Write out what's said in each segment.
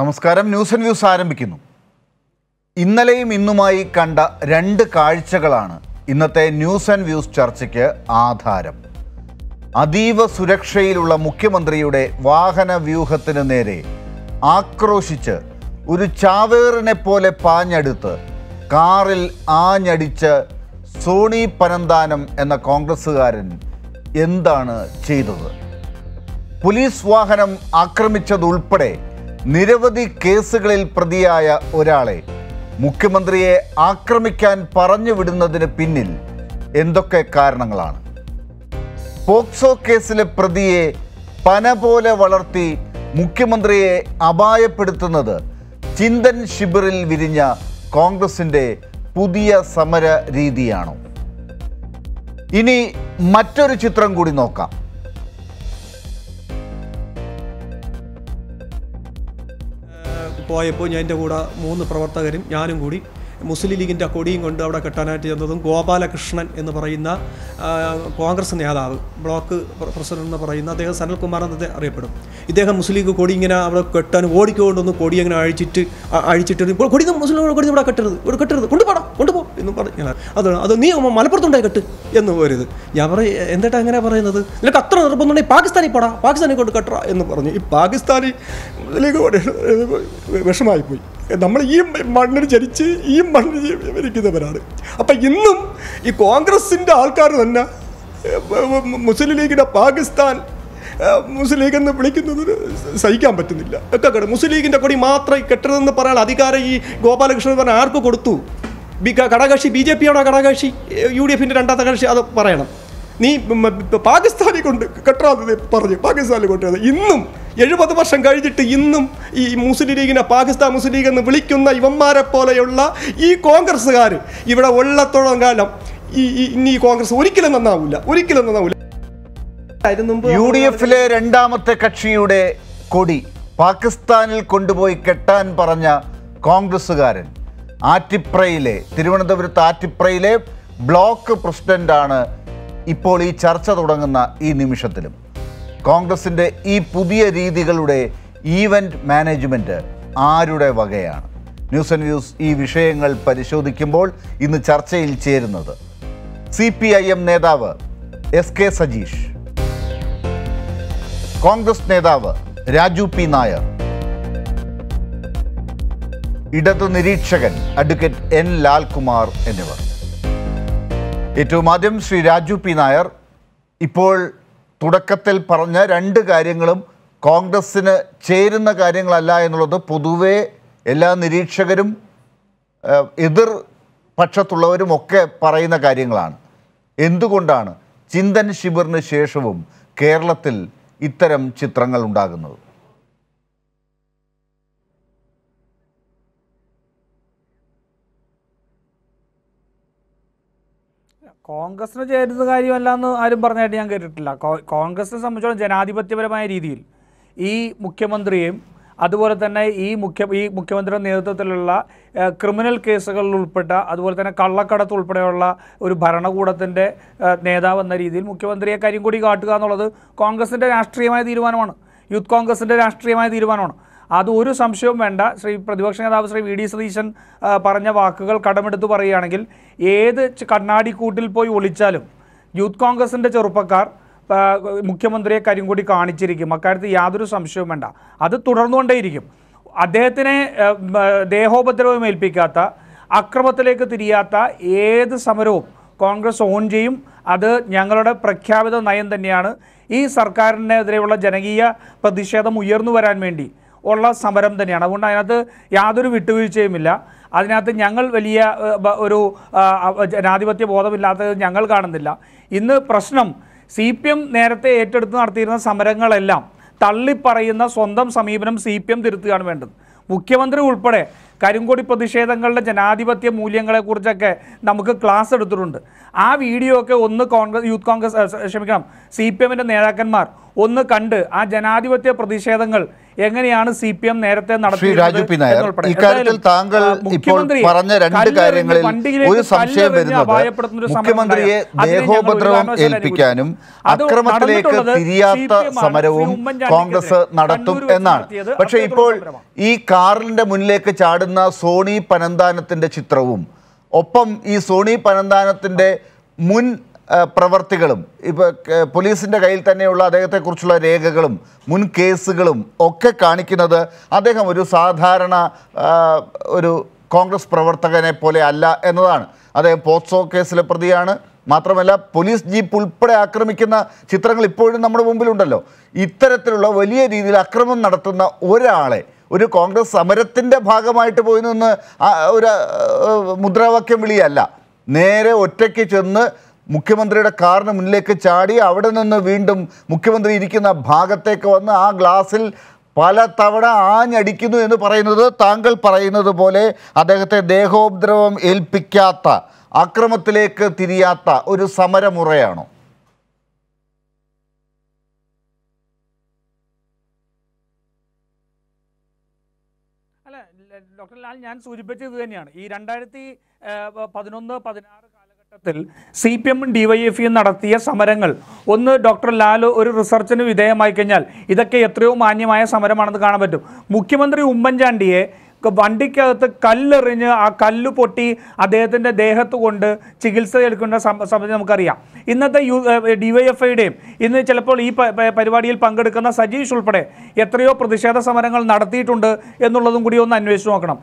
നമസ്കാരം news and views ആരംഭിക്കുന്നു ഇന്നലെയും ഇന്നുമായി കണ്ട രണ്ട് കാഴ്ചകളാണ് ഇന്നത്തെ ന്യൂസ് ആൻഡ് വ്യൂസ് ചർച്ചയ്ക്ക് ആധാരം അതീവ സുരക്ഷയിലുള്ള മുഖ്യമന്ത്രിയുടെ വാഹന വ്യൂഹത്തിന് നേരെ ആക്രോശിച്ച് ഒരു ചാവേറിനെ പോലെ പാഞ്ഞടുത്ത് കാറിൽ ആഞ്ഞടിച്ച് സോണി പനന്താനം എന്ന കോൺഗ്രസ്സുകാരൻ എന്താണ് ചെയ്തത് പോലീസ് വാഹനം ആക്രമിച്ചതുൾപ്പെടെ നിരവധി കേസുകളിൽ പ്രതിയായ ഒരാളെ മുഖ്യമന്ത്രിയെ ആക്രമിക്കാൻ പറഞ്ഞു വിടുന്നതിന് പിന്നിൽ എന്തൊക്കെ കാരണങ്ങളാണ് പോക്സോ കേസിലെ പ്രതിയെ പന പോലെ വളർത്തി മുഖ്യമന്ത്രിയെ അപായപ്പെടുത്തുന്നത് ചിന്തൻ ശിബിറിൽ വിരിഞ്ഞ കോൺഗ്രസിൻ്റെ പുതിയ സമര രീതിയാണോ ഇനി മറ്റൊരു ചിത്രം കൂടി നോക്കാം പോയപ്പോൾ ഞാൻ എൻ്റെ കൂടെ മൂന്ന് പ്രവർത്തകരും ഞാനും കൂടി മുസ്ലിം ലീഗിൻ്റെ കൊടിയും കൊണ്ട് അവിടെ കെട്ടാനായിട്ട് ചെന്നതും ഗോപാലകൃഷ്ണൻ എന്ന് പറയുന്ന കോൺഗ്രസ് നേതാവ് ബ്ലോക്ക് പ്രസിഡന്റ് എന്ന് പറയുന്ന അദ്ദേഹം സനൽകുമാർ എന്നത് അറിയപ്പെടും ഇദ്ദേഹം മുസ്ലിം ലീഗ് കൊടി ഇങ്ങനെ അവിടെ കെട്ടാൻ ഓടിക്കൊണ്ടൊന്ന് കൊടി അങ്ങനെ അഴിച്ചിട്ട് അഴിച്ചിട്ട് ഇപ്പോൾ കൊടി മുസ്ലിം കൊടി ഇവിടെ കെട്ടരുത് ഇവിടെ കെട്ടരുത് കൊണ്ടുപോകണം കൊണ്ടുപോ എന്ന് പറഞ്ഞു അതാണ് അത് നീ മലപ്പുറത്തുണ്ടായി കെട്ട് എന്ന് പോരുത് ഞാൻ പറയും എന്നിട്ട് അങ്ങനെ പറയുന്നത് നിനക്ക് അത്ര നിർബന്ധമുണ്ടെങ്കിൽ പാകിസ്ഥാനിൽ പോടാ പാകിസ്ഥാനിൽ കൊണ്ട് കെട്ടറ എന്ന് പറഞ്ഞു ഈ പാകിസ്ഥാനി വിഷമായി പോയി നമ്മൾ ഈ മണ്ണിൽ ജനിച്ച് ഈ മണ്ണിൽ ജീവിക്കുന്നവരാണ് അപ്പം ഇന്നും ഈ കോൺഗ്രസിൻ്റെ ആൾക്കാർ തന്നെ മുസ്ലിം ലീഗിൻ്റെ പാകിസ്ഥാൻ മുസ്ലിം ലീഗ് എന്ന് വിളിക്കുന്നത് സഹിക്കാൻ പറ്റുന്നില്ല ഒക്കെ കേട്ടോ മുസ്ലിം ലീഗിൻ്റെ കൊടി മാത്രം കെട്ടതെന്ന് പറയാൻ അധികാരം ഈ ഗോപാലകൃഷ്ണൻ പറഞ്ഞ ആർക്ക് കൊടുത്തു ഘടകക്ഷി ബി ജെ ആണോ ഘടകക്ഷി യു ഡി എഫിൻ്റെ രണ്ടാമത്തെ കക്ഷി അത് പറയണം നീ പാകിസ്ഥാനെ കൊണ്ട് കെട്ടാതെ പറഞ്ഞു പാകിസ്ഥാനിൽ കൊണ്ടുവരുന്നത് ഇന്നും എഴുപത് വർഷം കഴിഞ്ഞിട്ട് ഇന്നും ഈ മുസ്ലിം ലീഗിനെ പാകിസ്ഥാൻ മുസ്ലിം ലീഗ് എന്ന് വിളിക്കുന്ന ഇവന്മാരെ പോലെയുള്ള ഈ കോൺഗ്രസ്സുകാർ ഇവിടെ ഉള്ളത്തോളം കാലം ഈ ഇനി കോൺഗ്രസ് ഒരിക്കലും നന്നാവില്ല ഒരിക്കലും നന്നാവില്ല യു ഡി എഫിലെ രണ്ടാമത്തെ കക്ഷിയുടെ കൊടി പാകിസ്ഥാനിൽ കൊണ്ടുപോയി കെട്ടാൻ പറഞ്ഞ കോൺഗ്രസ്സുകാരൻ ആറ്റിപ്രയിലെ തിരുവനന്തപുരത്ത് ആറ്റിപ്രയിലെ ബ്ലോക്ക് പ്രസിഡന്റാണ് ഇപ്പോൾ ഈ ചർച്ച തുടങ്ങുന്ന ഈ നിമിഷത്തിലും കോൺഗ്രസിൻ്റെ ഈ പുതിയ രീതികളുടെ ഈവൻ്റ് മാനേജ്മെൻറ്റ് ആരുടെ വകയാണ് ന്യൂസ് ആൻഡ് വ്യൂസ് ഈ വിഷയങ്ങൾ പരിശോധിക്കുമ്പോൾ ഇന്ന് ചർച്ചയിൽ ചേരുന്നത് സി പി ഐ എം നേതാവ് എസ് കെ സജീഷ് കോൺഗ്രസ് നേതാവ് രാജു പി നായർ ഇടതു നിരീക്ഷകൻ അഡ്വക്കേറ്റ് എൻ ലാൽകുമാർ എന്നിവർ ഏറ്റവും ആദ്യം ശ്രീ രാജു പി നായർ ഇപ്പോൾ തുടക്കത്തിൽ പറഞ്ഞ രണ്ട് കാര്യങ്ങളും കോൺഗ്രസ്സിന് ചേരുന്ന കാര്യങ്ങളല്ല എന്നുള്ളത് പൊതുവേ എല്ലാ നിരീക്ഷകരും എതിർ പക്ഷത്തുള്ളവരും ഒക്കെ പറയുന്ന കാര്യങ്ങളാണ് എന്തുകൊണ്ടാണ് ചിന്തൻ ശിബിറിന് ശേഷവും കേരളത്തിൽ ഇത്തരം ചിത്രങ്ങൾ ഉണ്ടാകുന്നത് കോൺഗ്രസിന് ചേരുന്ന കാര്യമല്ല എന്ന് ആരും പറഞ്ഞായിട്ട് ഞാൻ കേട്ടിട്ടില്ല കോൺഗ്രസിനെ സംബന്ധിച്ചോളം ജനാധിപത്യപരമായ രീതിയിൽ ഈ മുഖ്യമന്ത്രിയും അതുപോലെ തന്നെ ഈ മുഖ്യ ഈ മുഖ്യമന്ത്രിയുടെ നേതൃത്വത്തിലുള്ള ക്രിമിനൽ കേസുകളിൽ ഉൾപ്പെട്ട അതുപോലെ തന്നെ കള്ളക്കടത്ത് ഉൾപ്പെടെയുള്ള ഒരു ഭരണകൂടത്തിൻ്റെ നേതാവ് എന്ന രീതിയിൽ മുഖ്യമന്ത്രിയെ കാര്യം കൂടി കാട്ടുക എന്നുള്ളത് കോൺഗ്രസിൻ്റെ രാഷ്ട്രീയമായ തീരുമാനമാണ് യൂത്ത് കോൺഗ്രസിൻ്റെ രാഷ്ട്രീയമായ തീരുമാനമാണ് അത് ഒരു സംശയവും വേണ്ട ശ്രീ പ്രതിപക്ഷ നേതാവ് ശ്രീ വി ഡി സതീശൻ പറഞ്ഞ വാക്കുകൾ കടമെടുത്ത് പറയുകയാണെങ്കിൽ ഏത് കണ്ണാടിക്കൂട്ടിൽ പോയി ഒളിച്ചാലും യൂത്ത് കോൺഗ്രസിൻ്റെ ചെറുപ്പക്കാർ മുഖ്യമന്ത്രിയെ കരിങ്കൂടി കാണിച്ചിരിക്കും അക്കാര്യത്തിൽ യാതൊരു സംശയവും വേണ്ട അത് തുടർന്നുകൊണ്ടേയിരിക്കും അദ്ദേഹത്തിനെ ദേഹോപദ്രവം ഏൽപ്പിക്കാത്ത അക്രമത്തിലേക്ക് തിരിയാത്ത ഏത് സമരവും കോൺഗ്രസ് ഓൺ ചെയ്യും അത് ഞങ്ങളുടെ പ്രഖ്യാപിത നയം തന്നെയാണ് ഈ സർക്കാരിനെതിരെയുള്ള ജനകീയ പ്രതിഷേധം ഉയർന്നു വരാൻ വേണ്ടി ഉള്ള സമരം തന്നെയാണ് അതുകൊണ്ട് അതിനകത്ത് യാതൊരു വിട്ടുവീഴ്ചയുമില്ല അതിനകത്ത് ഞങ്ങൾ വലിയ ഒരു ജനാധിപത്യ ബോധമില്ലാത്തത് ഞങ്ങൾ കാണുന്നില്ല ഇന്ന് പ്രശ്നം സി പി എം നേരത്തെ ഏറ്റെടുത്ത് നടത്തിയിരുന്ന സമരങ്ങളെല്ലാം തള്ളിപ്പറയുന്ന സ്വന്തം സമീപനം സി പി എം തിരുത്തുകയാണ് വേണ്ടത് മുഖ്യമന്ത്രി ഉൾപ്പെടെ കരിങ്കൊടി പ്രതിഷേധങ്ങളുടെ ജനാധിപത്യ മൂല്യങ്ങളെക്കുറിച്ചൊക്കെ നമുക്ക് ക്ലാസ് എടുത്തിട്ടുണ്ട് ആ വീഡിയോ ഒക്കെ ഒന്ന് കോൺഗ്രസ് യൂത്ത് കോൺഗ്രസ് ക്ഷമിക്കണം സി പി എമ്മിൻ്റെ നേതാക്കന്മാർ ഒന്ന് കണ്ട് ആ ജനാധിപത്യ പ്രതിഷേധങ്ങൾ എങ്ങനെയാണ് സി പി എം നേരത്തെ നടത്തിയത് അക്രമത്തിലേക്ക് തിരിയാത്ത സമരവും കോൺഗ്രസ് നടത്തും എന്നാണ് പക്ഷേ ഇപ്പോൾ ഈ കാറിന്റെ മുന്നിലേക്ക് ചാടുന്ന നിൽക്കുന്ന സോണി പനന്താനത്തിൻ്റെ ചിത്രവും ഒപ്പം ഈ സോണി പനന്താനത്തിൻ്റെ മുൻ പ്രവർത്തികളും ഇപ്പോൾ പോലീസിൻ്റെ കയ്യിൽ തന്നെയുള്ള അദ്ദേഹത്തെക്കുറിച്ചുള്ള രേഖകളും മുൻ കേസുകളും ഒക്കെ കാണിക്കുന്നത് അദ്ദേഹം ഒരു സാധാരണ ഒരു കോൺഗ്രസ് പ്രവർത്തകനെ പോലെ അല്ല എന്നതാണ് അദ്ദേഹം പോക്സോ കേസിലെ പ്രതിയാണ് മാത്രമല്ല പോലീസ് ജീപ്പ് ഉൾപ്പെടെ ആക്രമിക്കുന്ന ചിത്രങ്ങൾ ഇപ്പോഴും നമ്മുടെ മുമ്പിലുണ്ടല്ലോ ഇത്തരത്തിലുള്ള വലിയ രീതിയിൽ അക്രമം നടത്തുന്ന ഒരാളെ ഒരു കോൺഗ്രസ് സമരത്തിൻ്റെ ഭാഗമായിട്ട് പോയി നിന്ന് ഒരു മുദ്രാവാക്യം വിളിയല്ല നേരെ ഒറ്റയ്ക്ക് ചെന്ന് മുഖ്യമന്ത്രിയുടെ കാറിന് മുന്നിലേക്ക് ചാടി അവിടെ നിന്ന് വീണ്ടും മുഖ്യമന്ത്രി ഇരിക്കുന്ന ഭാഗത്തേക്ക് വന്ന് ആ ഗ്ലാസിൽ പല തവണ ആഞ്ഞടിക്കുന്നു എന്ന് പറയുന്നത് താങ്കൾ പറയുന്നത് പോലെ അദ്ദേഹത്തെ ദേഹോപദ്രവം ഏൽപ്പിക്കാത്ത അക്രമത്തിലേക്ക് തിരിയാത്ത ഒരു സമരമുറയാണോ എന്നാൽ ഞാൻ സൂചിപ്പിച്ചത് തന്നെയാണ് ഈ രണ്ടായിരത്തി പതിനൊന്ന് പതിനാറ് കാലഘട്ടത്തിൽ സി പി എമ്മും ഡിവൈഎഫിയും നടത്തിയ സമരങ്ങൾ ഒന്ന് ഡോക്ടർ ലാൽ ഒരു റിസർച്ചിന് വിധേയമായി കഴിഞ്ഞാൽ ഇതൊക്കെ എത്രയോ മാന്യമായ സമരമാണെന്ന് കാണാൻ പറ്റും മുഖ്യമന്ത്രി ഉമ്മൻചാണ്ടിയെ വണ്ടിക്കകത്ത് കല്ലെറിഞ്ഞ് ആ കല്ല് പൊട്ടി അദ്ദേഹത്തിൻ്റെ ദേഹത്ത് കൊണ്ട് ചികിത്സ എടുക്കുന്ന സംബന്ധിച്ച് നമുക്കറിയാം ഇന്നത്തെ യു ഐയുടെയും ഇന്ന് ചിലപ്പോൾ ഈ പരിപാടിയിൽ പങ്കെടുക്കുന്ന സജീഷ് ഉൾപ്പെടെ എത്രയോ പ്രതിഷേധ സമരങ്ങൾ നടത്തിയിട്ടുണ്ട് എന്നുള്ളതും കൂടി ഒന്ന് അന്വേഷിച്ച് നോക്കണം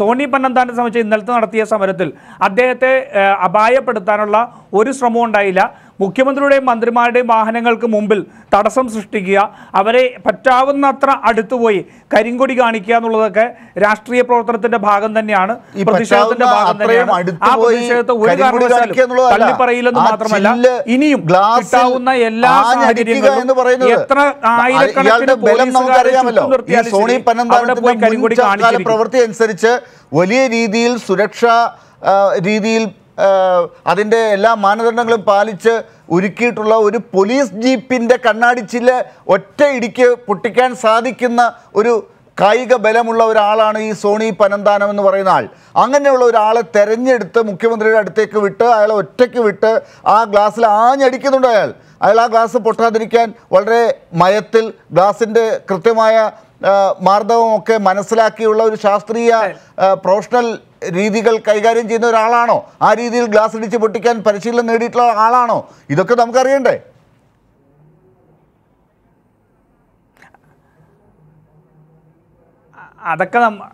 സോണി പന്നന്താനെ സംബന്ധിച്ച് ഇന്നലത്തെ നടത്തിയ സമരത്തിൽ അദ്ദേഹത്തെ അപായപ്പെടുത്താനുള്ള ഒരു ശ്രമവും ഉണ്ടായില്ല മുഖ്യമന്ത്രിയുടെയും മന്ത്രിമാരുടെയും വാഹനങ്ങൾക്ക് മുമ്പിൽ തടസ്സം സൃഷ്ടിക്കുക അവരെ പറ്റാവുന്നത്ര അടുത്തുപോയി കരിങ്കൊടി കാണിക്കുക എന്നുള്ളതൊക്കെ രാഷ്ട്രീയ പ്രവർത്തനത്തിന്റെ ഭാഗം തന്നെയാണ് പ്രതിഷേധത്തിന്റെ ഭാഗം തന്നെയാണ് ആ പ്രതിഷേധത്തെ ഒരു കാരണവശാലും തള്ളിപ്പറയില്ലെന്ന് മാത്രമല്ല ഇനിയും കിട്ടാവുന്ന എല്ലാ സാഹചര്യങ്ങളും എത്ര ആയിരക്കണക്കിന് പോലീസുകാരെ സോണി പന്നന്താനത്തിന്റെ പ്രവൃത്തി അനുസരിച്ച് വലിയ രീതിയിൽ സുരക്ഷാ രീതിയിൽ അതിൻ്റെ എല്ലാ മാനദണ്ഡങ്ങളും പാലിച്ച് ഒരുക്കിയിട്ടുള്ള ഒരു പോലീസ് ജീപ്പിൻ്റെ കണ്ണാടിച്ചില് ഒറ്റ ഇടിക്ക് പൊട്ടിക്കാൻ സാധിക്കുന്ന ഒരു കായിക ബലമുള്ള ഒരാളാണ് ഈ സോണി പനന്താനം എന്ന് പറയുന്ന ആൾ അങ്ങനെയുള്ള ഒരാളെ തെരഞ്ഞെടുത്ത് മുഖ്യമന്ത്രിയുടെ അടുത്തേക്ക് വിട്ട് അയാളെ ഒറ്റയ്ക്ക് വിട്ട് ആ ഗ്ലാസ്സിൽ ആഞ്ഞടിക്കുന്നുണ്ട് അയാൾ അയാൾ ആ ഗ്ലാസ് പൊട്ടാതിരിക്കാൻ വളരെ മയത്തിൽ ഗ്ലാസിൻ്റെ കൃത്യമായ മാർദ്ദവമൊക്കെ മനസ്സിലാക്കിയുള്ള ഒരു ശാസ്ത്രീയ പ്രൊഫഷണൽ രീതികൾ കൈകാര്യം ചെയ്യുന്ന ഒരാളാണോ ആ രീതിയിൽ ഗ്ലാസ് അടിച്ച് പൊട്ടിക്കാൻ പരിശീലനം നേടിയിട്ടുള്ള ആളാണോ ഇതൊക്കെ നമുക്കറിയണ്ടേ അതൊക്കെ നമ്മ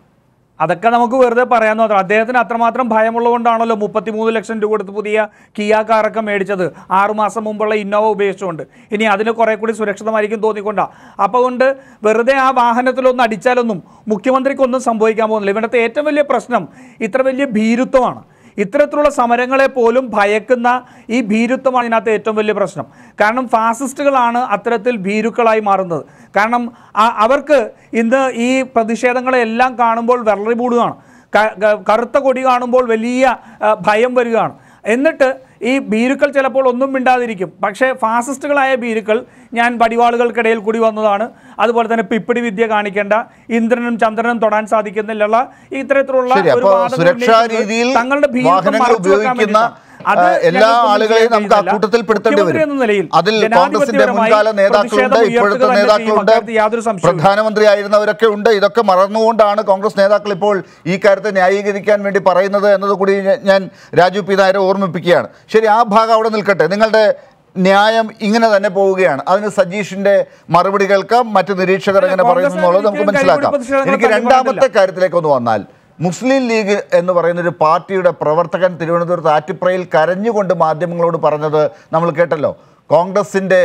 അതൊക്കെ നമുക്ക് വെറുതെ പറയാൻ മാത്രം അദ്ദേഹത്തിന് അത്രമാത്രം ഭയമുള്ളതുകൊണ്ടാണല്ലോ മുപ്പത്തിമൂന്ന് ലക്ഷം രൂപ കൊടുത്ത് പുതിയ കിയ കാറൊക്കെ മേടിച്ചത് ആറുമാസം മുമ്പുള്ള ഇന്നോവ ഉപയോഗിച്ചുകൊണ്ട് ഇനി അതിന് കുറെ കൂടി സുരക്ഷിതമായിരിക്കും തോന്നിക്കൊണ്ടാണ് അപ്പോൾ കൊണ്ട് വെറുതെ ആ വാഹനത്തിലൊന്ന് അടിച്ചാലൊന്നും മുഖ്യമന്ത്രിക്കൊന്നും സംഭവിക്കാൻ പോകുന്നില്ല ഇവിടുത്തെ ഏറ്റവും വലിയ പ്രശ്നം ഇത്ര വലിയ ഭീരുത്വമാണ് ഇത്തരത്തിലുള്ള സമരങ്ങളെ പോലും ഭയക്കുന്ന ഈ ഭീരുത്വമാണ് ഇതിനകത്ത് ഏറ്റവും വലിയ പ്രശ്നം കാരണം ഫാസിസ്റ്റുകളാണ് അത്തരത്തിൽ ഭീരുക്കളായി മാറുന്നത് കാരണം അവർക്ക് ഇന്ന് ഈ പ്രതിഷേധങ്ങളെല്ലാം കാണുമ്പോൾ വെള്ളറിപൂടുകയാണ് കറുത്ത കൊടി കാണുമ്പോൾ വലിയ ഭയം വരികയാണ് എന്നിട്ട് ഈ ഭീരുക്കൾ ചിലപ്പോൾ ഒന്നും മിണ്ടാതിരിക്കും പക്ഷേ ഫാസിസ്റ്റുകളായ ഭീരുക്കൾ ഞാൻ പടിവാളുകൾക്കിടയിൽ കൂടി വന്നതാണ് അതുപോലെ തന്നെ പിപ്പിടി വിദ്യ കാണിക്കേണ്ട ഇന്ദ്രനും ചന്ദ്രനും തൊടാൻ സാധിക്കുന്നില്ല ഇത്തരത്തിലുള്ള തങ്ങളുടെ ഭീരുക്കൾ എല്ലാ ആളുകളെയും നമുക്ക് ആ കൂട്ടത്തിൽ പെടുത്തേണ്ടി വരും അതിൽ കോൺഗ്രസിന്റെ മുൻകാല നേതാക്കളുണ്ട് ഇപ്പോഴത്തെ നേതാക്കളുണ്ട് പ്രധാനമന്ത്രി ആയിരുന്നവരൊക്കെ ഉണ്ട് ഇതൊക്കെ മറന്നുകൊണ്ടാണ് കോൺഗ്രസ് നേതാക്കൾ ഇപ്പോൾ ഈ കാര്യത്തെ ന്യായീകരിക്കാൻ വേണ്ടി പറയുന്നത് കൂടി ഞാൻ രാജു പി നായരെ ഓർമ്മിപ്പിക്കുകയാണ് ശരി ആ ഭാഗം അവിടെ നിൽക്കട്ടെ നിങ്ങളുടെ ന്യായം ഇങ്ങനെ തന്നെ പോവുകയാണ് അതിന് സജീഷിന്റെ മറുപടി കേൾക്കാം മറ്റ് നിരീക്ഷകർ എങ്ങനെ പറയുന്നു എന്നുള്ളത് നമുക്ക് മനസ്സിലാക്കാം എനിക്ക് രണ്ടാമത്തെ കാര്യത്തിലേക്ക് ഒന്ന് വന്നാൽ മുസ്ലിം ലീഗ് എന്ന് പറയുന്ന ഒരു പാർട്ടിയുടെ പ്രവർത്തകൻ തിരുവനന്തപുരത്ത് ആറ്റിപ്രയിൽ കരഞ്ഞുകൊണ്ട് മാധ്യമങ്ങളോട് പറഞ്ഞത് നമ്മൾ കേട്ടല്ലോ കോൺഗ്രസിൻ്റെ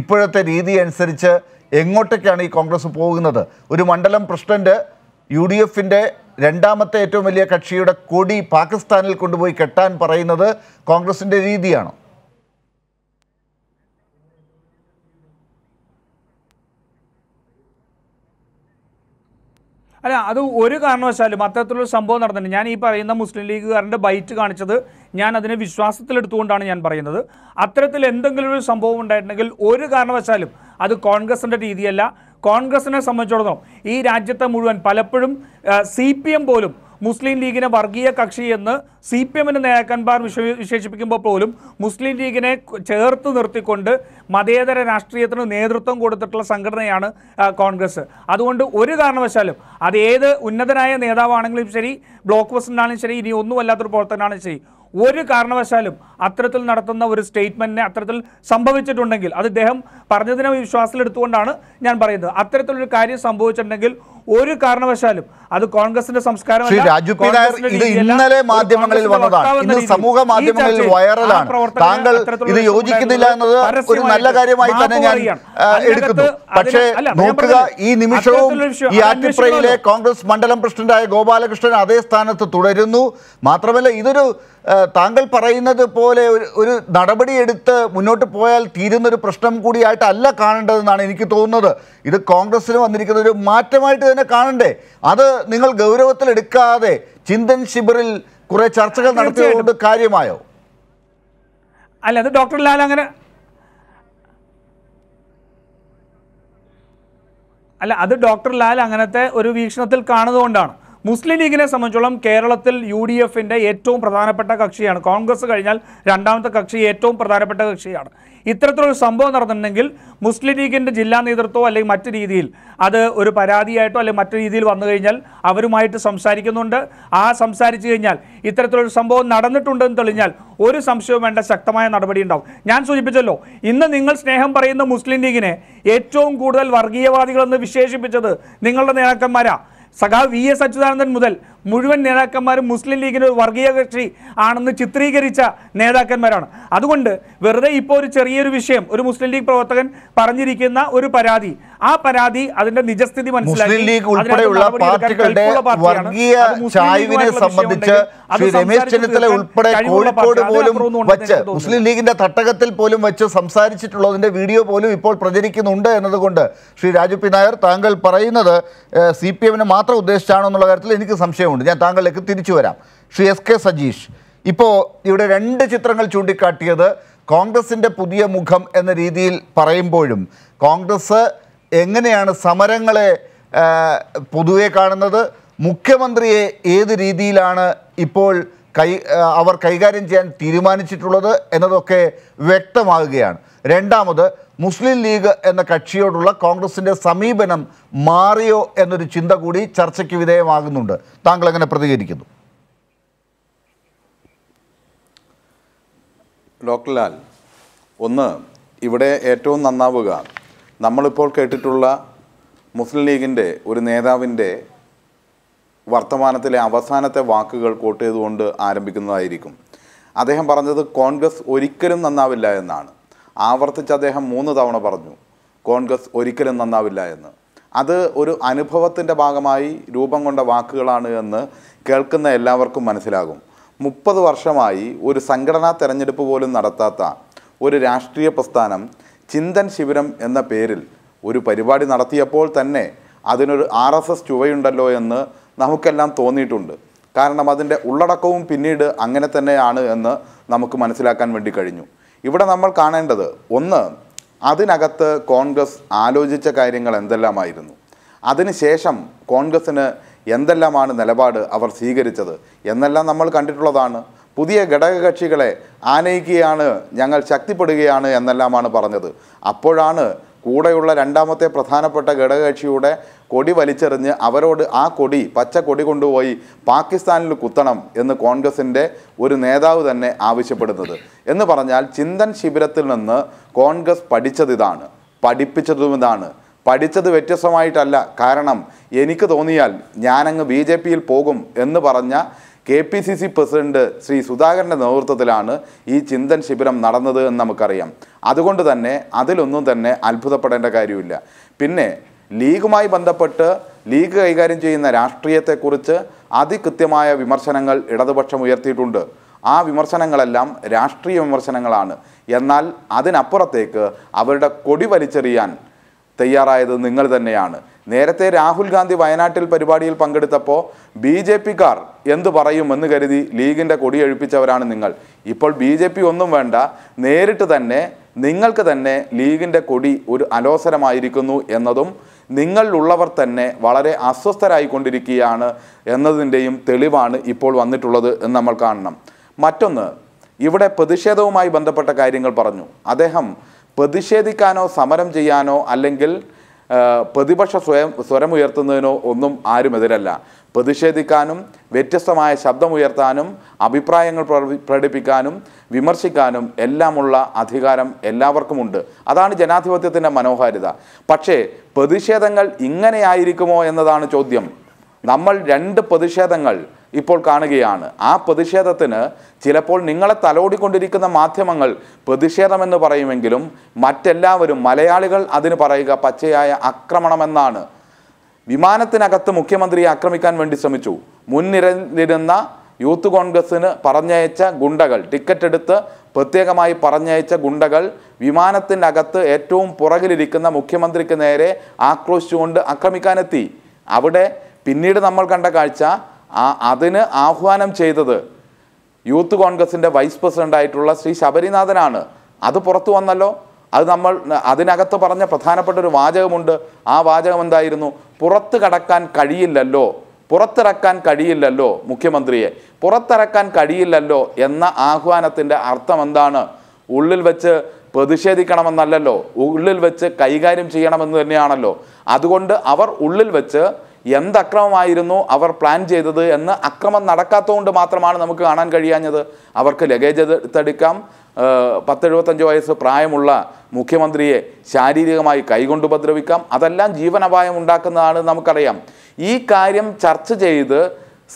ഇപ്പോഴത്തെ രീതി അനുസരിച്ച് എങ്ങോട്ടേക്കാണ് ഈ കോൺഗ്രസ് പോകുന്നത് ഒരു മണ്ഡലം പ്രസിഡന്റ് യു ഡി എഫിൻ്റെ രണ്ടാമത്തെ ഏറ്റവും വലിയ കക്ഷിയുടെ കൊടി പാകിസ്ഥാനിൽ കൊണ്ടുപോയി കെട്ടാൻ പറയുന്നത് കോൺഗ്രസിൻ്റെ രീതിയാണോ അല്ല അത് ഒരു കാരണവശാലും അത്തരത്തിലുള്ള സംഭവം നടന്നിട്ടുണ്ട് ഞാൻ ഈ പറയുന്ന മുസ്ലിം ലീഗുകാരൻ്റെ ബൈറ്റ് കാണിച്ചത് ഞാൻ അതിനെ വിശ്വാസത്തിലെടുത്തുകൊണ്ടാണ് ഞാൻ പറയുന്നത് അത്തരത്തിൽ എന്തെങ്കിലും ഒരു സംഭവം ഉണ്ടായിട്ടുണ്ടെങ്കിൽ ഒരു കാരണവശാലും അത് കോൺഗ്രസിൻ്റെ രീതിയല്ല കോൺഗ്രസിനെ സംബന്ധിച്ചിടത്തോളം ഈ രാജ്യത്തെ മുഴുവൻ പലപ്പോഴും സി പോലും മുസ്ലിം ലീഗിനെ വർഗീയ കക്ഷി എന്ന് സി പി എമ്മിൻ്റെ നേതാക്കന്മാർ വിശേഷിപ്പിക്കുമ്പോൾ പോലും മുസ്ലിം ലീഗിനെ ചേർത്ത് നിർത്തിക്കൊണ്ട് മതേതര രാഷ്ട്രീയത്തിന് നേതൃത്വം കൊടുത്തിട്ടുള്ള സംഘടനയാണ് കോൺഗ്രസ് അതുകൊണ്ട് ഒരു കാരണവശാലും അത് ഏത് ഉന്നതനായ നേതാവാണെങ്കിലും ശരി ബ്ലോക്ക് പ്രസിഡൻ്റാണെങ്കിലും ശരി ഇനി ഒന്നുമല്ലാത്തൊരു പ്രവർത്തനാണെങ്കിലും ശരി ഒരു കാരണവശാലും അത്തരത്തിൽ നടത്തുന്ന ഒരു സ്റ്റേറ്റ്മെൻറ്റിനെ അത്തരത്തിൽ സംഭവിച്ചിട്ടുണ്ടെങ്കിൽ അത് ഇദ്ദേഹം പറഞ്ഞതിനെ വിശ്വാസത്തിലെടുത്തുകൊണ്ടാണ് ഞാൻ പറയുന്നത് അത്തരത്തിലൊരു കാര്യം സംഭവിച്ചിട്ടുണ്ടെങ്കിൽ ഒരു കാരണവശാലും അത് കോൺഗ്രസിന്റെ സംസ്കാരം രാജു ഇത് ഇന്നലെ മാധ്യമങ്ങളിൽ വന്നതാണ് ഇന്ന് സമൂഹ മാധ്യമങ്ങളിൽ വൈറലാണ് താങ്കൾ ഇത് യോജിക്കുന്നില്ല എന്നത് ഒരു നല്ല കാര്യമായി തന്നെ ഞാൻ എടുക്കുന്നു പക്ഷേ നോക്കുക ഈ നിമിഷവും ഈ ആറ്റിപ്രയിലെ കോൺഗ്രസ് മണ്ഡലം പ്രസിഡന്റായ ഗോപാലകൃഷ്ണൻ അതേ സ്ഥാനത്ത് തുടരുന്നു മാത്രമല്ല ഇതൊരു താങ്കൾ പറയുന്നത് പോലെ ഒരു നടപടിയെടുത്ത് മുന്നോട്ട് പോയാൽ തീരുന്നൊരു പ്രശ്നം കൂടിയായിട്ടല്ല കാണേണ്ടതെന്നാണ് എനിക്ക് തോന്നുന്നത് ഇത് കോൺഗ്രസിന് വന്നിരിക്കുന്ന ഒരു മാറ്റമായിട്ട് തന്നെ കാണണ്ടേ അത് നിങ്ങൾ ഗൗരവത്തിൽ എടുക്കാതെ ചിന്തൻ ശിബിറിൽ കുറെ ചർച്ചകൾ നടത്തിയതുകൊണ്ട് കാര്യമായോ അല്ല അത് ഡോക്ടർ ലാൽ അങ്ങനെ അല്ല അത് ഡോക്ടർ ലാൽ അങ്ങനത്തെ ഒരു വീക്ഷണത്തിൽ കാണുന്നതുകൊണ്ടാണ് മുസ്ലിം ലീഗിനെ സംബന്ധിച്ചോളം കേരളത്തിൽ യു ഡി എഫിൻ്റെ ഏറ്റവും പ്രധാനപ്പെട്ട കക്ഷിയാണ് കോൺഗ്രസ് കഴിഞ്ഞാൽ രണ്ടാമത്തെ കക്ഷി ഏറ്റവും പ്രധാനപ്പെട്ട കക്ഷിയാണ് ഇത്തരത്തിലൊരു സംഭവം നടന്നിട്ടുണ്ടെങ്കിൽ മുസ്ലിം ലീഗിൻ്റെ ജില്ലാ നേതൃത്വം അല്ലെങ്കിൽ മറ്റു രീതിയിൽ അത് ഒരു പരാതിയായിട്ടോ അല്ലെങ്കിൽ മറ്റു രീതിയിൽ വന്നു കഴിഞ്ഞാൽ അവരുമായിട്ട് സംസാരിക്കുന്നുണ്ട് ആ സംസാരിച്ചു കഴിഞ്ഞാൽ ഇത്തരത്തിലൊരു സംഭവം നടന്നിട്ടുണ്ടെന്ന് തെളിഞ്ഞാൽ ഒരു സംശയവും വേണ്ട ശക്തമായ നടപടി ഉണ്ടാവും ഞാൻ സൂചിപ്പിച്ചല്ലോ ഇന്ന് നിങ്ങൾ സ്നേഹം പറയുന്ന മുസ്ലിം ലീഗിനെ ഏറ്റവും കൂടുതൽ വർഗീയവാദികളെന്ന് വിശേഷിപ്പിച്ചത് നിങ്ങളുടെ നേതാക്കന്മാരാണ് സഖാവ് വി എസ് അച്യുതാനന്ദൻ മുതൽ മുഴുവൻ നേതാക്കന്മാരും മുസ്ലിം ലീഗിൻ്റെ ഒരു വർഗീയ കക്ഷി ആണെന്ന് ചിത്രീകരിച്ച നേതാക്കന്മാരാണ് അതുകൊണ്ട് വെറുതെ ഇപ്പോൾ ഒരു ചെറിയൊരു വിഷയം ഒരു മുസ്ലിം ലീഗ് പ്രവർത്തകൻ പറഞ്ഞിരിക്കുന്ന ഒരു പരാതി ആ പരാതി അതിന്റെ നിജസ്ഥിതി മനസ്സിലാക്കി മുസ്ലിം ലീഗിന്റെ തട്ടകത്തിൽ പോലും വെച്ച് സംസാരിച്ചിട്ടുള്ളതിന്റെ വീഡിയോ പോലും ഇപ്പോൾ പ്രചരിക്കുന്നുണ്ട് എന്നതുകൊണ്ട് ശ്രീ രാജു പി നായർ താങ്കൾ പറയുന്നത് സി പി എമ്മിന് മാത്രം മാത്രം ഉദ്ദേശിച്ചാണോ എന്നുള്ള കാര്യത്തിൽ എനിക്ക് സംശയമുണ്ട് ഞാൻ താങ്കളിലേക്ക് തിരിച്ചു വരാം ശ്രീ എസ് കെ സജീഷ് ഇപ്പോൾ ഇവിടെ രണ്ട് ചിത്രങ്ങൾ ചൂണ്ടിക്കാട്ടിയത് കോൺഗ്രസിൻ്റെ പുതിയ മുഖം എന്ന രീതിയിൽ പറയുമ്പോഴും കോൺഗ്രസ് എങ്ങനെയാണ് സമരങ്ങളെ പൊതുവെ കാണുന്നത് മുഖ്യമന്ത്രിയെ ഏത് രീതിയിലാണ് ഇപ്പോൾ കൈ അവർ കൈകാര്യം ചെയ്യാൻ തീരുമാനിച്ചിട്ടുള്ളത് എന്നതൊക്കെ വ്യക്തമാകുകയാണ് രണ്ടാമത് മുസ്ലിം ലീഗ് എന്ന കക്ഷിയോടുള്ള കോൺഗ്രസിൻ്റെ സമീപനം മാറിയോ എന്നൊരു ചിന്ത കൂടി ചർച്ചയ്ക്ക് വിധേയമാകുന്നുണ്ട് താങ്കൾ എങ്ങനെ പ്രതികരിക്കുന്നു ഡോക്ടർ ലാൽ ഒന്ന് ഇവിടെ ഏറ്റവും നന്നാവുക നമ്മളിപ്പോൾ കേട്ടിട്ടുള്ള മുസ്ലിം ലീഗിൻ്റെ ഒരു നേതാവിൻ്റെ വർത്തമാനത്തിലെ അവസാനത്തെ വാക്കുകൾ കോട്ട് ചെയ്തുകൊണ്ട് ആരംഭിക്കുന്നതായിരിക്കും അദ്ദേഹം പറഞ്ഞത് കോൺഗ്രസ് ഒരിക്കലും നന്നാവില്ല എന്നാണ് ആവർത്തിച്ച് അദ്ദേഹം മൂന്ന് തവണ പറഞ്ഞു കോൺഗ്രസ് ഒരിക്കലും നന്നാവില്ല എന്ന് അത് ഒരു അനുഭവത്തിൻ്റെ ഭാഗമായി രൂപം കൊണ്ട വാക്കുകളാണ് എന്ന് കേൾക്കുന്ന എല്ലാവർക്കും മനസ്സിലാകും മുപ്പത് വർഷമായി ഒരു സംഘടനാ തെരഞ്ഞെടുപ്പ് പോലും നടത്താത്ത ഒരു രാഷ്ട്രീയ പ്രസ്ഥാനം ചിന്തൻ ശിബിരം എന്ന പേരിൽ ഒരു പരിപാടി നടത്തിയപ്പോൾ തന്നെ അതിനൊരു ആർ എസ് എസ് ചുവയുണ്ടല്ലോ എന്ന് നമുക്കെല്ലാം തോന്നിയിട്ടുണ്ട് കാരണം അതിൻ്റെ ഉള്ളടക്കവും പിന്നീട് അങ്ങനെ തന്നെയാണ് എന്ന് നമുക്ക് മനസ്സിലാക്കാൻ വേണ്ടി കഴിഞ്ഞു ഇവിടെ നമ്മൾ കാണേണ്ടത് ഒന്ന് അതിനകത്ത് കോൺഗ്രസ് ആലോചിച്ച കാര്യങ്ങൾ എന്തെല്ലാമായിരുന്നു അതിനുശേഷം കോൺഗ്രസ്സിന് എന്തെല്ലാമാണ് നിലപാട് അവർ സ്വീകരിച്ചത് എന്നെല്ലാം നമ്മൾ കണ്ടിട്ടുള്ളതാണ് പുതിയ ഘടകകക്ഷികളെ ആനയിക്കുകയാണ് ഞങ്ങൾ ശക്തിപ്പെടുകയാണ് എന്നെല്ലാമാണ് പറഞ്ഞത് അപ്പോഴാണ് കൂടെയുള്ള രണ്ടാമത്തെ പ്രധാനപ്പെട്ട ഘടകകക്ഷിയുടെ കൊടി വലിച്ചെറിഞ്ഞ് അവരോട് ആ കൊടി പച്ച കൊടി കൊണ്ടുപോയി പാകിസ്ഥാനിൽ കുത്തണം എന്ന് കോൺഗ്രസിൻ്റെ ഒരു നേതാവ് തന്നെ ആവശ്യപ്പെടുന്നത് എന്ന് പറഞ്ഞാൽ ചിന്തൻ ശിബിരത്തിൽ നിന്ന് കോൺഗ്രസ് പഠിച്ചത് ഇതാണ് പഠിപ്പിച്ചതും ഇതാണ് പഠിച്ചത് വ്യത്യസ്തമായിട്ടല്ല കാരണം എനിക്ക് തോന്നിയാൽ ഞാനങ്ങ് ബി ജെ പിയിൽ പോകും എന്ന് പറഞ്ഞ K P C C president Shri സുധാകരൻ്റെ നേതൃത്വത്തിലാണ് ഈ ചിന്തൻ ശിബിരം നടന്നത് എന്ന് നമുക്കറിയാം അതുകൊണ്ട് തന്നെ അതിലൊന്നും തന്നെ അത്ഭുതപ്പെടേണ്ട കാര്യമില്ല പിന്നെ ലീഗുമായി ബന്ധപ്പെട്ട് ലീഗ് കൈകാര്യം ചെയ്യുന്ന രാഷ്ട്രീയത്തെക്കുറിച്ച് അതികൃത്യമായ വിമർശനങ്ങൾ ഇടതുപക്ഷം ഉയർത്തിയിട്ടുണ്ട് ആ വിമർശനങ്ങളെല്ലാം രാഷ്ട്രീയ വിമർശനങ്ങളാണ് എന്നാൽ അതിനപ്പുറത്തേക്ക് അവരുടെ കൊടി വലിച്ചെറിയാൻ തയ്യാറായത് നിങ്ങൾ തന്നെയാണ് നേരത്തെ രാഹുൽ ഗാന്ധി വയനാട്ടിൽ പരിപാടിയിൽ പങ്കെടുത്തപ്പോൾ ബി ജെ പിക്കാർ എന്തു പറയുമെന്ന് കരുതി ലീഗിൻ്റെ എഴുപ്പിച്ചവരാണ് നിങ്ങൾ ഇപ്പോൾ ബി ജെ പി ഒന്നും വേണ്ട നേരിട്ട് തന്നെ നിങ്ങൾക്ക് തന്നെ ലീഗിൻ്റെ കൊടി ഒരു അലോസരമായിരിക്കുന്നു എന്നതും നിങ്ങളിലുള്ളവർ തന്നെ വളരെ അസ്വസ്ഥരായിക്കൊണ്ടിരിക്കുകയാണ് എന്നതിൻ്റെയും തെളിവാണ് ഇപ്പോൾ വന്നിട്ടുള്ളത് എന്ന് നമ്മൾ കാണണം മറ്റൊന്ന് ഇവിടെ പ്രതിഷേധവുമായി ബന്ധപ്പെട്ട കാര്യങ്ങൾ പറഞ്ഞു അദ്ദേഹം പ്രതിഷേധിക്കാനോ സമരം ചെയ്യാനോ അല്ലെങ്കിൽ പ്രതിപക്ഷ സ്വയം സ്വരമുയർത്തുന്നതിനോ ഒന്നും ആരും എതിരല്ല പ്രതിഷേധിക്കാനും വ്യത്യസ്തമായ ശബ്ദമുയർത്താനും അഭിപ്രായങ്ങൾ പ്രകടിപ്പിക്കാനും വിമർശിക്കാനും എല്ലാമുള്ള അധികാരം എല്ലാവർക്കുമുണ്ട് അതാണ് ജനാധിപത്യത്തിൻ്റെ മനോഹാരിത പക്ഷേ പ്രതിഷേധങ്ങൾ ഇങ്ങനെയായിരിക്കുമോ എന്നതാണ് ചോദ്യം നമ്മൾ രണ്ട് പ്രതിഷേധങ്ങൾ ഇപ്പോൾ കാണുകയാണ് ആ പ്രതിഷേധത്തിന് ചിലപ്പോൾ നിങ്ങളെ തലോടിക്കൊണ്ടിരിക്കുന്ന മാധ്യമങ്ങൾ പ്രതിഷേധമെന്ന് പറയുമെങ്കിലും മറ്റെല്ലാവരും മലയാളികൾ അതിന് പറയുക പച്ചയായ ആക്രമണമെന്നാണ് വിമാനത്തിനകത്ത് മുഖ്യമന്ത്രിയെ ആക്രമിക്കാൻ വേണ്ടി ശ്രമിച്ചു മുൻനിരന്നിരുന്ന യൂത്ത് കോൺഗ്രസ്സിന് പറഞ്ഞയച്ച ഗുണ്ടകൾ ടിക്കറ്റ് എടുത്ത് പ്രത്യേകമായി പറഞ്ഞയച്ച ഗുണ്ടകൾ വിമാനത്തിൻ്റെ അകത്ത് ഏറ്റവും പുറകിലിരിക്കുന്ന മുഖ്യമന്ത്രിക്ക് നേരെ ആക്രോശിച്ചുകൊണ്ട് ആക്രമിക്കാനെത്തി അവിടെ പിന്നീട് നമ്മൾ കണ്ട കാഴ്ച ആ അതിന് ആഹ്വാനം ചെയ്തത് യൂത്ത് കോൺഗ്രസിൻ്റെ വൈസ് പ്രസിഡൻ്റായിട്ടുള്ള ശ്രീ ശബരിനാഥനാണ് അത് പുറത്തു വന്നല്ലോ അത് നമ്മൾ അതിനകത്ത് പറഞ്ഞ പ്രധാനപ്പെട്ട ഒരു വാചകമുണ്ട് ആ വാചകം എന്തായിരുന്നു പുറത്ത് കടക്കാൻ കഴിയില്ലല്ലോ പുറത്തിറക്കാൻ കഴിയില്ലല്ലോ മുഖ്യമന്ത്രിയെ പുറത്തിറക്കാൻ കഴിയില്ലല്ലോ എന്ന ആഹ്വാനത്തിൻ്റെ അർത്ഥം എന്താണ് ഉള്ളിൽ വെച്ച് പ്രതിഷേധിക്കണമെന്നല്ലല്ലോ ഉള്ളിൽ വെച്ച് കൈകാര്യം ചെയ്യണമെന്ന് തന്നെയാണല്ലോ അതുകൊണ്ട് അവർ ഉള്ളിൽ വെച്ച് എന്തക്രമമായിരുന്നു അവർ പ്ലാൻ ചെയ്തത് എന്ന് അക്രമം നടക്കാത്തതുകൊണ്ട് മാത്രമാണ് നമുക്ക് കാണാൻ കഴിയാഞ്ഞത് അവർക്ക് ലഗേജ് എടുത്തെടുക്കാം പത്തെഴുപത്തഞ്ച് വയസ്സ് പ്രായമുള്ള മുഖ്യമന്ത്രിയെ ശാരീരികമായി കൈകൊണ്ട് ഉപദ്രവിക്കാം അതെല്ലാം ജീവനപായം ഉണ്ടാക്കുന്നതാണ് നമുക്കറിയാം ഈ കാര്യം ചർച്ച ചെയ്ത്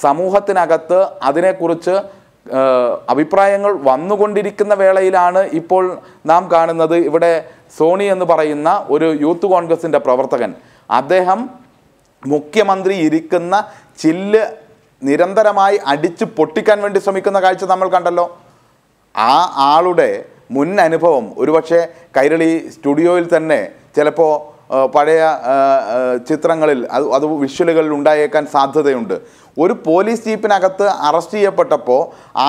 സമൂഹത്തിനകത്ത് അതിനെക്കുറിച്ച് അഭിപ്രായങ്ങൾ വന്നുകൊണ്ടിരിക്കുന്ന വേളയിലാണ് ഇപ്പോൾ നാം കാണുന്നത് ഇവിടെ സോണി എന്ന് പറയുന്ന ഒരു യൂത്ത് കോൺഗ്രസിൻ്റെ പ്രവർത്തകൻ അദ്ദേഹം മുഖ്യമന്ത്രി ഇരിക്കുന്ന ചില്ല് നിരന്തരമായി അടിച്ച് പൊട്ടിക്കാൻ വേണ്ടി ശ്രമിക്കുന്ന കാഴ്ച നമ്മൾ കണ്ടല്ലോ ആ ആളുടെ മുൻ അനുഭവം ഒരുപക്ഷെ കൈരളി സ്റ്റുഡിയോയിൽ തന്നെ ചിലപ്പോൾ പഴയ ചിത്രങ്ങളിൽ അത് അത് വിഷ്വലുകളിൽ ഉണ്ടായേക്കാൻ സാധ്യതയുണ്ട് ഒരു പോലീസ് ജീപ്പിനകത്ത് അറസ്റ്റ് ചെയ്യപ്പെട്ടപ്പോൾ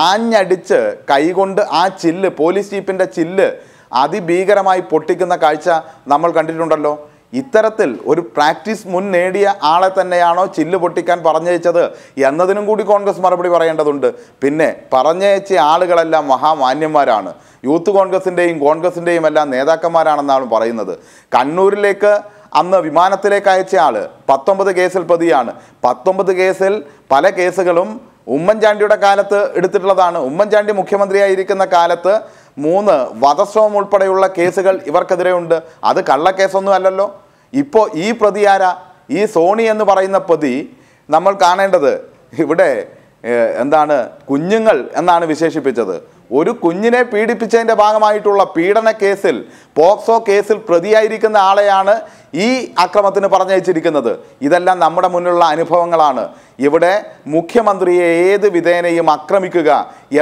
ആഞ്ഞടിച്ച് കൈകൊണ്ട് ആ ചില്ല് പോലീസ് ജീപ്പിൻ്റെ ചില്ല് അതിഭീകരമായി പൊട്ടിക്കുന്ന കാഴ്ച നമ്മൾ കണ്ടിട്ടുണ്ടല്ലോ ഇത്തരത്തിൽ ഒരു പ്രാക്ടീസ് മുൻ നേടിയ ആളെ തന്നെയാണോ ചില്ല് പൊട്ടിക്കാൻ പറഞ്ഞയച്ചത് എന്നതിനും കൂടി കോൺഗ്രസ് മറുപടി പറയേണ്ടതുണ്ട് പിന്നെ പറഞ്ഞയച്ച ആളുകളെല്ലാം മഹാമാന്യന്മാരാണ് യൂത്ത് കോൺഗ്രസിൻ്റെയും കോൺഗ്രസിൻ്റെയും എല്ലാം നേതാക്കന്മാരാണെന്നാണ് പറയുന്നത് കണ്ണൂരിലേക്ക് അന്ന് വിമാനത്തിലേക്ക് അയച്ച ആൾ പത്തൊമ്പത് കേസിൽ പ്രതിയാണ് പത്തൊമ്പത് കേസിൽ പല കേസുകളും ഉമ്മൻചാണ്ടിയുടെ കാലത്ത് എടുത്തിട്ടുള്ളതാണ് ഉമ്മൻചാണ്ടി മുഖ്യമന്ത്രിയായിരിക്കുന്ന കാലത്ത് മൂന്ന് വധശ്രമം ഉൾപ്പെടെയുള്ള കേസുകൾ ഇവർക്കെതിരെയുണ്ട് അത് കള്ളക്കേസൊന്നും അല്ലല്ലോ ഇപ്പോൾ ഈ പ്രതി ആരാ ഈ സോണി എന്ന് പറയുന്ന പ്രതി നമ്മൾ കാണേണ്ടത് ഇവിടെ എന്താണ് കുഞ്ഞുങ്ങൾ എന്നാണ് വിശേഷിപ്പിച്ചത് ഒരു കുഞ്ഞിനെ പീഡിപ്പിച്ചതിൻ്റെ ഭാഗമായിട്ടുള്ള പീഡന കേസിൽ പോക്സോ കേസിൽ പ്രതിയായിരിക്കുന്ന ആളെയാണ് ഈ അക്രമത്തിന് പറഞ്ഞയച്ചിരിക്കുന്നത് ഇതെല്ലാം നമ്മുടെ മുന്നിലുള്ള അനുഭവങ്ങളാണ് ഇവിടെ മുഖ്യമന്ത്രിയെ ഏത് വിധേനയും ആക്രമിക്കുക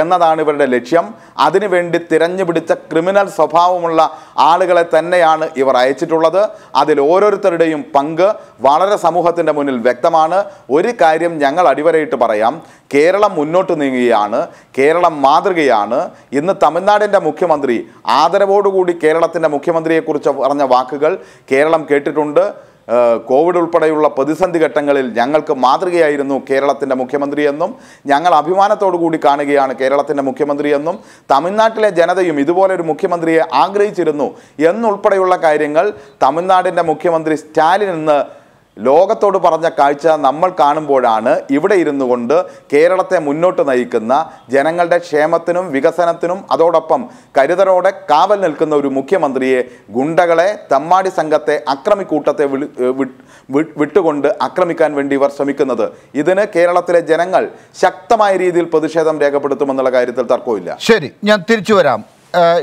എന്നതാണ് ഇവരുടെ ലക്ഷ്യം അതിനുവേണ്ടി തിരഞ്ഞുപിടിച്ച ക്രിമിനൽ സ്വഭാവമുള്ള ആളുകളെ തന്നെയാണ് ഇവർ അയച്ചിട്ടുള്ളത് അതിൽ ഓരോരുത്തരുടെയും പങ്ക് വളരെ സമൂഹത്തിൻ്റെ മുന്നിൽ വ്യക്തമാണ് ഒരു കാര്യം ഞങ്ങൾ അടിവരയിട്ട് പറയാം കേരളം മുന്നോട്ട് നീങ്ങുകയാണ് കേരളം മാതൃകയാണ് ഇന്ന് തമിഴ്നാടിൻ്റെ മുഖ്യമന്ത്രി ആദരവോടുകൂടി കേരളത്തെ കേരളത്തിൻ്റെ മുഖ്യമന്ത്രിയെക്കുറിച്ച് പറഞ്ഞ വാക്കുകൾ കേരളം കേട്ടിട്ടുണ്ട് കോവിഡ് ഉൾപ്പെടെയുള്ള പ്രതിസന്ധി ഘട്ടങ്ങളിൽ ഞങ്ങൾക്ക് മാതൃകയായിരുന്നു കേരളത്തിൻ്റെ മുഖ്യമന്ത്രിയെന്നും ഞങ്ങൾ അഭിമാനത്തോടു കൂടി കാണുകയാണ് കേരളത്തിൻ്റെ മുഖ്യമന്ത്രിയെന്നും തമിഴ്നാട്ടിലെ ജനതയും ഇതുപോലൊരു മുഖ്യമന്ത്രിയെ ആഗ്രഹിച്ചിരുന്നു എന്നുൾപ്പെടെയുള്ള കാര്യങ്ങൾ തമിഴ്നാടിൻ്റെ മുഖ്യമന്ത്രി സ്റ്റാലിൻ എന്ന് ലോകത്തോട് പറഞ്ഞ കാഴ്ച നമ്മൾ കാണുമ്പോഴാണ് ഇവിടെ ഇരുന്നു കൊണ്ട് കേരളത്തെ മുന്നോട്ട് നയിക്കുന്ന ജനങ്ങളുടെ ക്ഷേമത്തിനും വികസനത്തിനും അതോടൊപ്പം കരുതലോടെ കാവൽ നിൽക്കുന്ന ഒരു മുഖ്യമന്ത്രിയെ ഗുണ്ടകളെ തമ്മാടി സംഘത്തെ അക്രമിക്കൂട്ടത്തെ വിട്ടുകൊണ്ട് ആക്രമിക്കാൻ വേണ്ടി ഇവർ ശ്രമിക്കുന്നത് ഇതിന് കേരളത്തിലെ ജനങ്ങൾ ശക്തമായ രീതിയിൽ പ്രതിഷേധം രേഖപ്പെടുത്തുമെന്നുള്ള കാര്യത്തിൽ തർക്കമില്ല ശരി ഞാൻ തിരിച്ചു വരാം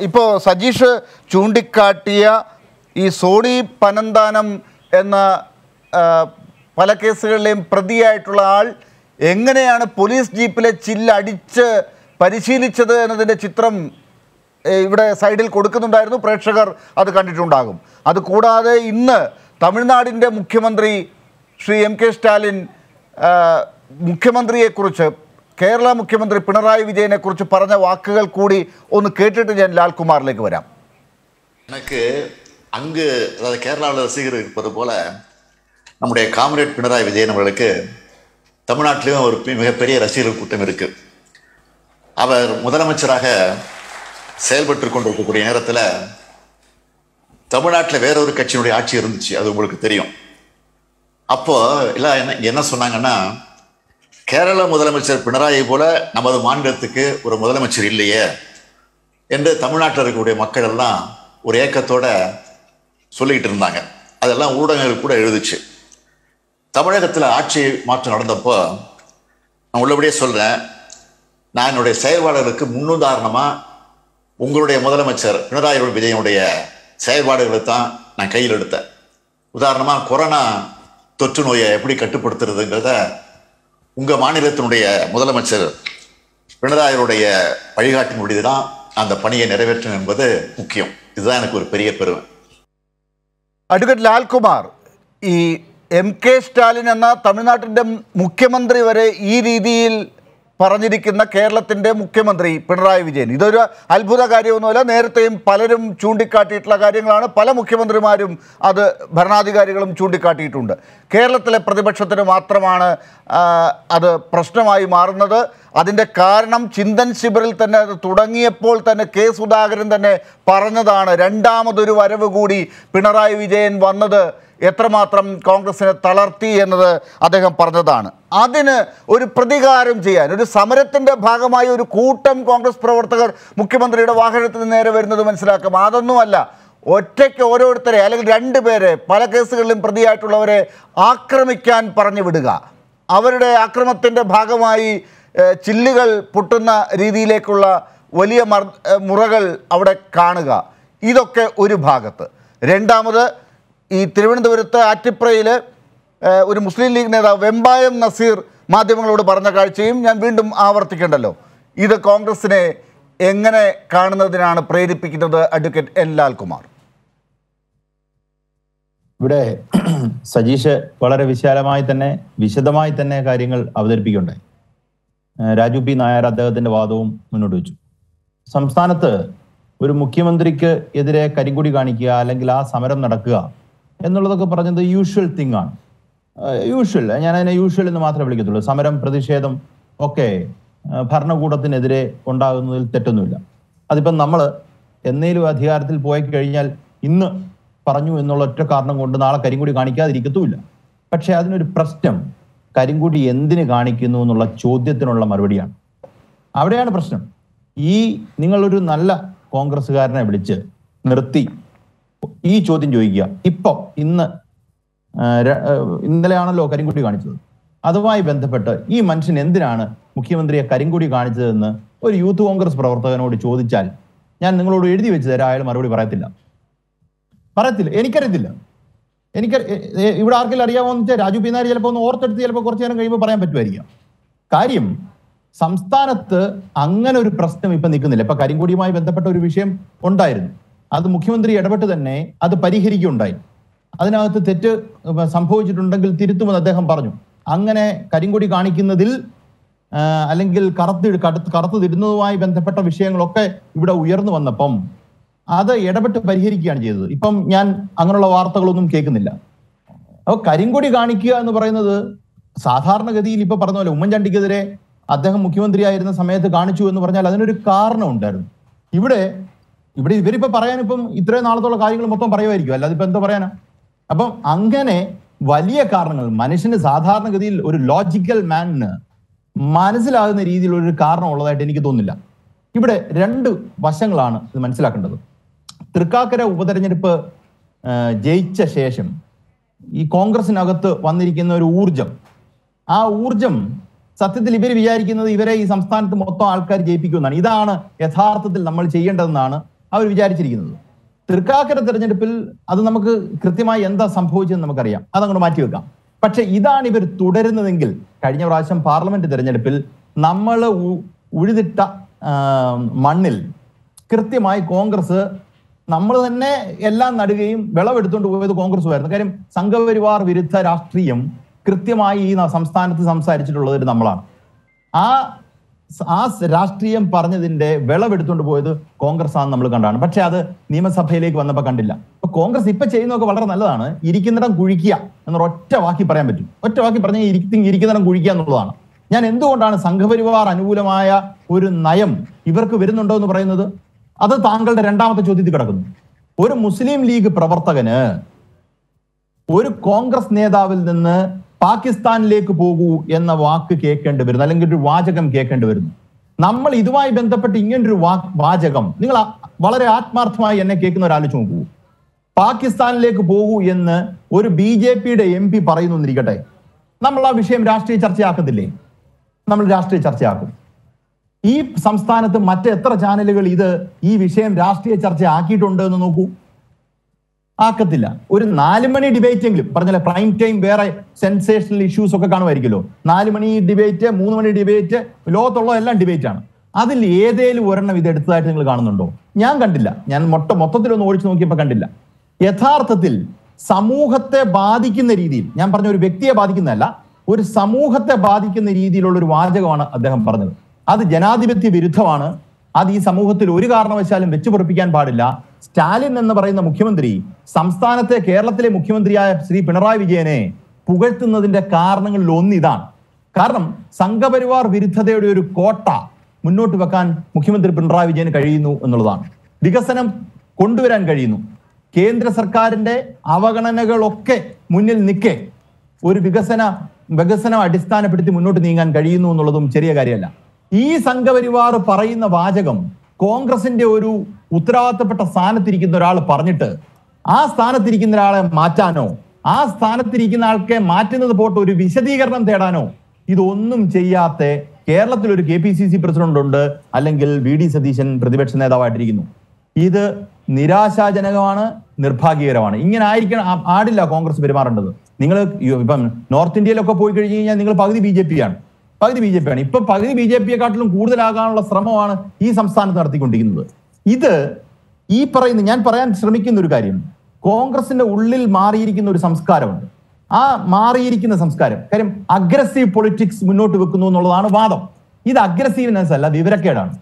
ഇപ്പോൾ സജീഷ് ചൂണ്ടിക്കാട്ടിയ ഈ സോണി പനന്താനം എന്ന പല കേസുകളിലെയും പ്രതിയായിട്ടുള്ള ആൾ എങ്ങനെയാണ് പോലീസ് ജീപ്പിലെ ചില്ലടിച്ച് പരിശീലിച്ചത് എന്നതിൻ്റെ ചിത്രം ഇവിടെ സൈഡിൽ കൊടുക്കുന്നുണ്ടായിരുന്നു പ്രേക്ഷകർ അത് കണ്ടിട്ടുണ്ടാകും അത് കൂടാതെ ഇന്ന് തമിഴ്നാടിൻ്റെ മുഖ്യമന്ത്രി ശ്രീ എം കെ സ്റ്റാലിൻ മുഖ്യമന്ത്രിയെക്കുറിച്ച് കേരള മുഖ്യമന്ത്രി പിണറായി വിജയനെക്കുറിച്ച് പറഞ്ഞ വാക്കുകൾ കൂടി ഒന്ന് കേട്ടിട്ട് ഞാൻ ലാൽകുമാറിലേക്ക് വരാം എനിക്ക് അങ്ങ് അതായത് ரசிகர் இருப்பது போல நம்முடைய காமரேட் பினராயி விஜயன் அவர்களுக்கு தமிழ்நாட்டிலேயும் ஒரு மிகப்பெரிய ரசிகர்கள் கூட்டம் இருக்குது அவர் முதலமைச்சராக செயல்பட்டு கொண்டிருக்கக்கூடிய நேரத்தில் தமிழ்நாட்டில் வேற ஒரு கட்சியினுடைய ஆட்சி இருந்துச்சு அது உங்களுக்கு தெரியும் அப்போ எல்லாம் என்ன என்ன சொன்னாங்கன்னா கேரள முதலமைச்சர் பினராயி போல நமது மாநிலத்துக்கு ஒரு முதலமைச்சர் இல்லையே என்று தமிழ்நாட்டில் இருக்கக்கூடிய மக்கள் எல்லாம் ஒரு ஏக்கத்தோட சொல்லிக்கிட்டு இருந்தாங்க அதெல்லாம் ஊடகங்கள் கூட எழுதுச்சு தமிழகத்தில் ஆட்சி மாற்றம் நடந்தப்போ நான் உள்ளபடியே சொல்கிறேன் நான் என்னுடைய செயல்பாடுகளுக்கு முன்னுதாரணமாக உங்களுடைய முதலமைச்சர் பினராயி விஜயனுடைய செயல்பாடுகளை தான் நான் கையில் எடுத்தேன் உதாரணமாக கொரோனா தொற்று நோயை எப்படி கட்டுப்படுத்துறதுங்கிறத உங்கள் மாநிலத்தினுடைய முதலமைச்சர் பினராயருடைய முடிவு தான் அந்த பணியை நிறைவேற்றணும் என்பது முக்கியம் இதுதான் எனக்கு ஒரு பெரிய பெருமை advocate Lalkumar M K Stalin എന്ന തമിഴ്നാട്ടിൻ്റെ മുഖ്യമന്ത്രി വരെ ഈ രീതിയിൽ പറഞ്ഞിരിക്കുന്ന കേരളത്തിൻ്റെ മുഖ്യമന്ത്രി പിണറായി വിജയൻ ഇതൊരു അത്ഭുത കാര്യമൊന്നുമല്ല നേരത്തെയും പലരും ചൂണ്ടിക്കാട്ടിയിട്ടുള്ള കാര്യങ്ങളാണ് പല മുഖ്യമന്ത്രിമാരും അത് ഭരണാധികാരികളും ചൂണ്ടിക്കാട്ടിയിട്ടുണ്ട് കേരളത്തിലെ പ്രതിപക്ഷത്തിന് മാത്രമാണ് അത് പ്രശ്നമായി മാറുന്നത് അതിൻ്റെ കാരണം ചിന്തൻ ശിബിറിൽ തന്നെ അത് തുടങ്ങിയപ്പോൾ തന്നെ കെ സുധാകരൻ തന്നെ പറഞ്ഞതാണ് രണ്ടാമതൊരു വരവ് കൂടി പിണറായി വിജയൻ വന്നത് എത്രമാത്രം കോൺഗ്രസിനെ തളർത്തി എന്നത് അദ്ദേഹം പറഞ്ഞതാണ് അതിന് ഒരു പ്രതികാരം ചെയ്യാൻ ഒരു സമരത്തിൻ്റെ ഭാഗമായി ഒരു കൂട്ടം കോൺഗ്രസ് പ്രവർത്തകർ മുഖ്യമന്ത്രിയുടെ വാഹനത്തിന് നേരെ വരുന്നത് മനസ്സിലാക്കും അതൊന്നുമല്ല ഒറ്റയ്ക്ക് ഓരോരുത്തരെ അല്ലെങ്കിൽ രണ്ട് പേരെ പല കേസുകളിലും പ്രതിയായിട്ടുള്ളവരെ ആക്രമിക്കാൻ പറഞ്ഞു വിടുക അവരുടെ ആക്രമത്തിൻ്റെ ഭാഗമായി ചില്ലുകൾ പൊട്ടുന്ന രീതിയിലേക്കുള്ള വലിയ മർ മുറകൾ അവിടെ കാണുക ഇതൊക്കെ ഒരു ഭാഗത്ത് രണ്ടാമത് ഈ തിരുവനന്തപുരത്ത് ആറ്റിപ്രയിൽ ഒരു മുസ്ലിം ലീഗ് നേതാവ് വെമ്പായം നസീർ മാധ്യമങ്ങളോട് പറഞ്ഞ കാഴ്ചയും ഞാൻ വീണ്ടും ആവർത്തിക്കേണ്ടല്ലോ ഇത് കോൺഗ്രസിനെ എങ്ങനെ കാണുന്നതിനാണ് പ്രേരിപ്പിക്കുന്നത് അഡ്വക്കേറ്റ് എൻ ലാൽകുമാർ ഇവിടെ സജീഷ് വളരെ വിശാലമായി തന്നെ വിശദമായി തന്നെ കാര്യങ്ങൾ അവതരിപ്പിക്കുകയുണ്ടായി രാജു പി നായർ അദ്ദേഹത്തിന്റെ വാദവും മുന്നോട്ട് വെച്ചു സംസ്ഥാനത്ത് ഒരു മുഖ്യമന്ത്രിക്ക് എതിരെ കരിങ്കുടി കാണിക്കുക അല്ലെങ്കിൽ ആ സമരം നടക്കുക എന്നുള്ളതൊക്കെ പറഞ്ഞത് യൂഷ്വൽ തിങ് ആണ് യൂഷ്വൽ ഞാൻ അതിനെ യൂഷ്വൽ എന്ന് മാത്രമേ വിളിക്കത്തുള്ളൂ സമരം പ്രതിഷേധം ഒക്കെ ഭരണകൂടത്തിനെതിരെ ഉണ്ടാകുന്നതിൽ തെറ്റൊന്നുമില്ല അതിപ്പം നമ്മൾ എന്നേലും അധികാരത്തിൽ പോയി കഴിഞ്ഞാൽ ഇന്ന് പറഞ്ഞു എന്നുള്ള ഒറ്റ കാരണം കൊണ്ട് നാളെ കരിങ്കുടി കാണിക്കാതിരിക്കത്തുമില്ല പക്ഷേ അതിനൊരു പ്രശ്നം കരിങ്കുടി എന്തിന് കാണിക്കുന്നു എന്നുള്ള ചോദ്യത്തിനുള്ള മറുപടിയാണ് അവിടെയാണ് പ്രശ്നം ഈ നിങ്ങളൊരു നല്ല കോൺഗ്രസ്സുകാരനെ വിളിച്ച് നിർത്തി ഈ ചോദ്യം ചോദിക്കുക ഇപ്പൊ ഇന്ന് ഇന്നലെയാണല്ലോ കരിങ്കുടി കാണിച്ചത് അതുമായി ബന്ധപ്പെട്ട് ഈ മനുഷ്യൻ എന്തിനാണ് മുഖ്യമന്ത്രിയെ കരിങ്കുടി കാണിച്ചതെന്ന് ഒരു യൂത്ത് കോൺഗ്രസ് പ്രവർത്തകനോട് ചോദിച്ചാൽ ഞാൻ നിങ്ങളോട് എഴുതി വെച്ച് തരാം അയാൾ മറുപടി പറയത്തില്ല പറയത്തില്ല എനിക്കറിയത്തില്ല എനിക്ക് ഇവിടെ ആർക്കെങ്കിലും എന്ന് വെച്ചാൽ രാജു പിന്നാരി ചിലപ്പോൾ ഒന്ന് ഓർത്തെടുത്ത് ചിലപ്പോൾ കുറച്ച് നേരം കഴിയുമ്പോൾ പറയാൻ പറ്റുമായിരിക്കാം കാര്യം സംസ്ഥാനത്ത് അങ്ങനെ ഒരു പ്രശ്നം ഇപ്പം നിൽക്കുന്നില്ല ഇപ്പം കരിങ്കുടിയുമായി ബന്ധപ്പെട്ട ഒരു വിഷയം ഉണ്ടായിരുന്നു അത് മുഖ്യമന്ത്രി ഇടപെട്ട് തന്നെ അത് പരിഹരിക്കുകയുണ്ടായി അതിനകത്ത് തെറ്റ് സംഭവിച്ചിട്ടുണ്ടെങ്കിൽ തിരുത്തുമെന്ന് അദ്ദേഹം പറഞ്ഞു അങ്ങനെ കരിങ്കൊടി കാണിക്കുന്നതിൽ അല്ലെങ്കിൽ കറുത്ത് കറുത്ത് തിരുന്നതുമായി ബന്ധപ്പെട്ട വിഷയങ്ങളൊക്കെ ഇവിടെ ഉയർന്നു വന്നപ്പം അത് ഇടപെട്ട് പരിഹരിക്കുകയാണ് ചെയ്തത് ഇപ്പം ഞാൻ അങ്ങനെയുള്ള വാർത്തകളൊന്നും കേൾക്കുന്നില്ല അപ്പോൾ കരിങ്കൊടി കാണിക്കുക എന്ന് പറയുന്നത് സാധാരണഗതിയിൽ ഇപ്പൊ പറഞ്ഞ പോലെ ഉമ്മൻചാണ്ടിക്കെതിരെ അദ്ദേഹം മുഖ്യമന്ത്രിയായിരുന്ന സമയത്ത് കാണിച്ചു എന്ന് പറഞ്ഞാൽ അതിനൊരു കാരണം ഉണ്ടായിരുന്നു ഇവിടെ ഇവിടെ ഇവരിപ്പോ പറയാനിപ്പം ഇത്രയും നാളത്തോളം കാര്യങ്ങൾ മൊത്തം പറയുമായിരിക്കും അല്ലാതെ ഇപ്പൊ എന്തോ പറയാനാ അപ്പം അങ്ങനെ വലിയ കാരണങ്ങൾ മനുഷ്യന് സാധാരണഗതിയിൽ ഒരു ലോജിക്കൽ മാനിന് മനസ്സിലാകുന്ന രീതിയിൽ ഒരു കാരണം ഉള്ളതായിട്ട് എനിക്ക് തോന്നുന്നില്ല ഇവിടെ രണ്ട് വശങ്ങളാണ് ഇത് മനസ്സിലാക്കേണ്ടത് തൃക്കാക്കര ഉപതെരഞ്ഞെടുപ്പ് ജയിച്ച ശേഷം ഈ കോൺഗ്രസിനകത്ത് വന്നിരിക്കുന്ന ഒരു ഊർജം ആ ഊർജം സത്യത്തിൽ ഇവർ വിചാരിക്കുന്നത് ഇവരെ ഈ സംസ്ഥാനത്ത് മൊത്തം ആൾക്കാർ ജയിപ്പിക്കുമെന്നാണ് ഇതാണ് യഥാർത്ഥത്തിൽ നമ്മൾ ചെയ്യേണ്ടതെന്നാണ് അവർ വിചാരിച്ചിരിക്കുന്നത് തൃക്കാക്കര തെരഞ്ഞെടുപ്പിൽ അത് നമുക്ക് കൃത്യമായി എന്താ സംഭവിച്ചതെന്ന് നമുക്കറിയാം അതങ്ങോട്ട് മാറ്റിവെക്കാം പക്ഷെ ഇതാണ് ഇവർ തുടരുന്നതെങ്കിൽ കഴിഞ്ഞ പ്രാവശ്യം പാർലമെന്റ് തെരഞ്ഞെടുപ്പിൽ നമ്മൾ ഉഴുതിട്ട മണ്ണിൽ കൃത്യമായി കോൺഗ്രസ് നമ്മൾ തന്നെ എല്ലാം നടുകയും വിളവെടുത്തുകൊണ്ട് പോയത് കോൺഗ്രസ് ആയിരുന്നു കാര്യം സംഘപരിവാർ വിരുദ്ധ രാഷ്ട്രീയം കൃത്യമായി ഈ സംസ്ഥാനത്ത് സംസാരിച്ചിട്ടുള്ളത് നമ്മളാണ് ആ ആ രാഷ്ട്രീയം പറഞ്ഞതിന്റെ വിളവെടുത്തുകൊണ്ട് പോയത് കോൺഗ്രസ് ആണെന്ന് നമ്മൾ കണ്ടാണ് പക്ഷെ അത് നിയമസഭയിലേക്ക് വന്നപ്പോൾ കണ്ടില്ല അപ്പൊ കോൺഗ്രസ് ഇപ്പൊ ചെയ്യുന്നതൊക്കെ വളരെ നല്ലതാണ് ഇരിക്കുന്നിടം കുഴിക്കുക എന്നൊരു ഒറ്റ വാക്കി പറയാൻ പറ്റും ഒറ്റ വാക്കി പറഞ്ഞാൽ ഇരിക്കും ഇരിക്കുന്നിടം കുഴിക്കുക എന്നുള്ളതാണ് ഞാൻ എന്തുകൊണ്ടാണ് സംഘപരിവാർ അനുകൂലമായ ഒരു നയം ഇവർക്ക് വരുന്നുണ്ടോ എന്ന് പറയുന്നത് അത് താങ്കളുടെ രണ്ടാമത്തെ ചോദ്യത്തിൽ കിടക്കുന്നു ഒരു മുസ്ലിം ലീഗ് പ്രവർത്തകന് ഒരു കോൺഗ്രസ് നേതാവിൽ നിന്ന് പാകിസ്ഥാനിലേക്ക് പോകൂ എന്ന വാക്ക് കേൾക്കേണ്ടി വരുന്നു അല്ലെങ്കിൽ ഒരു വാചകം കേൾക്കേണ്ടി വരുന്നു നമ്മൾ ഇതുമായി ബന്ധപ്പെട്ട് ഇങ്ങനൊരു ഒരു വാചകം നിങ്ങൾ വളരെ ആത്മാർത്ഥമായി എന്നെ കേൾക്കുന്ന ഒരാലോചിച്ച് നോക്കൂ പാകിസ്ഥാനിലേക്ക് പോകൂ എന്ന് ഒരു ബി ജെ പിയുടെ എം പി പറയുന്നു എന്നിരിക്കട്ടെ നമ്മൾ ആ വിഷയം രാഷ്ട്രീയ ചർച്ചയാക്കത്തില്ലേ നമ്മൾ രാഷ്ട്രീയ ചർച്ചയാക്കും ഈ സംസ്ഥാനത്ത് മറ്റെത്ര ചാനലുകൾ ഇത് ഈ വിഷയം രാഷ്ട്രീയ ചർച്ച ആക്കിയിട്ടുണ്ട് എന്ന് നോക്കൂ ആക്കത്തില്ല ഒരു നാല് മണി ഡിബേറ്റ് എങ്കിലും പറഞ്ഞല്ലേ പ്രൈം ടൈം വേറെ സെൻസേഷണൽ ഇഷ്യൂസ് ഒക്കെ കാണുമായിരിക്കുമല്ലോ നാല് മണി ഡിബേറ്റ് മൂന്ന് മണി ഡിബേറ്റ് ലോകത്തുള്ള എല്ലാം ഡിബേറ്റ് ആണ് അതിൽ ഏതേലും ഒരെണ്ണം ഇത് എടുത്തതായിട്ട് നിങ്ങൾ കാണുന്നുണ്ടോ ഞാൻ കണ്ടില്ല ഞാൻ മൊട്ട മൊത്തത്തിലൊന്ന് ഓടിച്ചു നോക്കിയപ്പോൾ കണ്ടില്ല യഥാർത്ഥത്തിൽ സമൂഹത്തെ ബാധിക്കുന്ന രീതിയിൽ ഞാൻ പറഞ്ഞ ഒരു വ്യക്തിയെ ബാധിക്കുന്നതല്ല ഒരു സമൂഹത്തെ ബാധിക്കുന്ന രീതിയിലുള്ള ഒരു വാചകമാണ് അദ്ദേഹം പറഞ്ഞത് അത് ജനാധിപത്യ വിരുദ്ധമാണ് അത് ഈ സമൂഹത്തിൽ ഒരു കാരണവശാലും വെച്ചുപൊറിപ്പിക്കാൻ പാടില്ല സ്റ്റാലിൻ എന്ന് പറയുന്ന മുഖ്യമന്ത്രി സംസ്ഥാനത്തെ കേരളത്തിലെ മുഖ്യമന്ത്രിയായ ശ്രീ പിണറായി വിജയനെ പുകഴ്ത്തുന്നതിന്റെ കാരണങ്ങളിൽ ഒന്നിതാണ് കാരണം സംഘപരിവാർ വിരുദ്ധതയുടെ ഒരു കോട്ട മുന്നോട്ട് വെക്കാൻ മുഖ്യമന്ത്രി പിണറായി വിജയന് കഴിയുന്നു എന്നുള്ളതാണ് വികസനം കൊണ്ടുവരാൻ കഴിയുന്നു കേന്ദ്ര സർക്കാരിന്റെ അവഗണനകളൊക്കെ മുന്നിൽ നിൽക്കെ ഒരു വികസന വികസനം അടിസ്ഥാനപ്പെടുത്തി മുന്നോട്ട് നീങ്ങാൻ കഴിയുന്നു എന്നുള്ളതും ചെറിയ കാര്യമല്ല ഈ സംഘപരിവാർ പറയുന്ന വാചകം കോൺഗ്രസിന്റെ ഒരു ഉത്തരവാദിത്തപ്പെട്ട സ്ഥാനത്തിരിക്കുന്ന ഒരാൾ പറഞ്ഞിട്ട് ആ സ്ഥാനത്തിരിക്കുന്ന ഒരാളെ മാറ്റാനോ ആ സ്ഥാനത്തിരിക്കുന്ന ആൾക്കെ മാറ്റുന്നത് പോട്ട് ഒരു വിശദീകരണം തേടാനോ ഇതൊന്നും ചെയ്യാത്ത കേരളത്തിൽ ഒരു K P C C president ഉണ്ട് അല്ലെങ്കിൽ വി ഡി സതീശൻ പ്രതിപക്ഷ നേതാവായിട്ടിരിക്കുന്നു ഇത് നിരാശാജനകമാണ് നിർഭാഗ്യകരമാണ് ഇങ്ങനെ ആയിരിക്കണം ആടില്ല കോൺഗ്രസ് പെരുമാറേണ്ടത് നിങ്ങൾ ഇപ്പം നോർത്ത് ഇന്ത്യയിലൊക്കെ പോയി കഴിഞ്ഞു കഴിഞ്ഞാൽ നിങ്ങൾ പകുതി ബി ജെ ആണ് പകുതി ബി ജെ പിയാണ് ഇപ്പൊ പകുതി ബി ജെ പിയെക്കാട്ടിലും കൂടുതലാകാനുള്ള ശ്രമമാണ് ഈ സംസ്ഥാനത്ത് നടത്തിക്കൊണ്ടിരിക്കുന്നത് ഇത് ഈ പറയുന്ന ഞാൻ പറയാൻ ശ്രമിക്കുന്ന ഒരു കാര്യം കോൺഗ്രസിന്റെ ഉള്ളിൽ മാറിയിരിക്കുന്ന ഒരു സംസ്കാരമുണ്ട് ആ മാറിയിരിക്കുന്ന സംസ്കാരം കാര്യം അഗ്രസീവ് പൊളിറ്റിക്സ് മുന്നോട്ട് വെക്കുന്നു എന്നുള്ളതാണ് വാദം ഇത് അഗ്രസീവ്നെസ് അല്ല വിവരക്കേടാണ്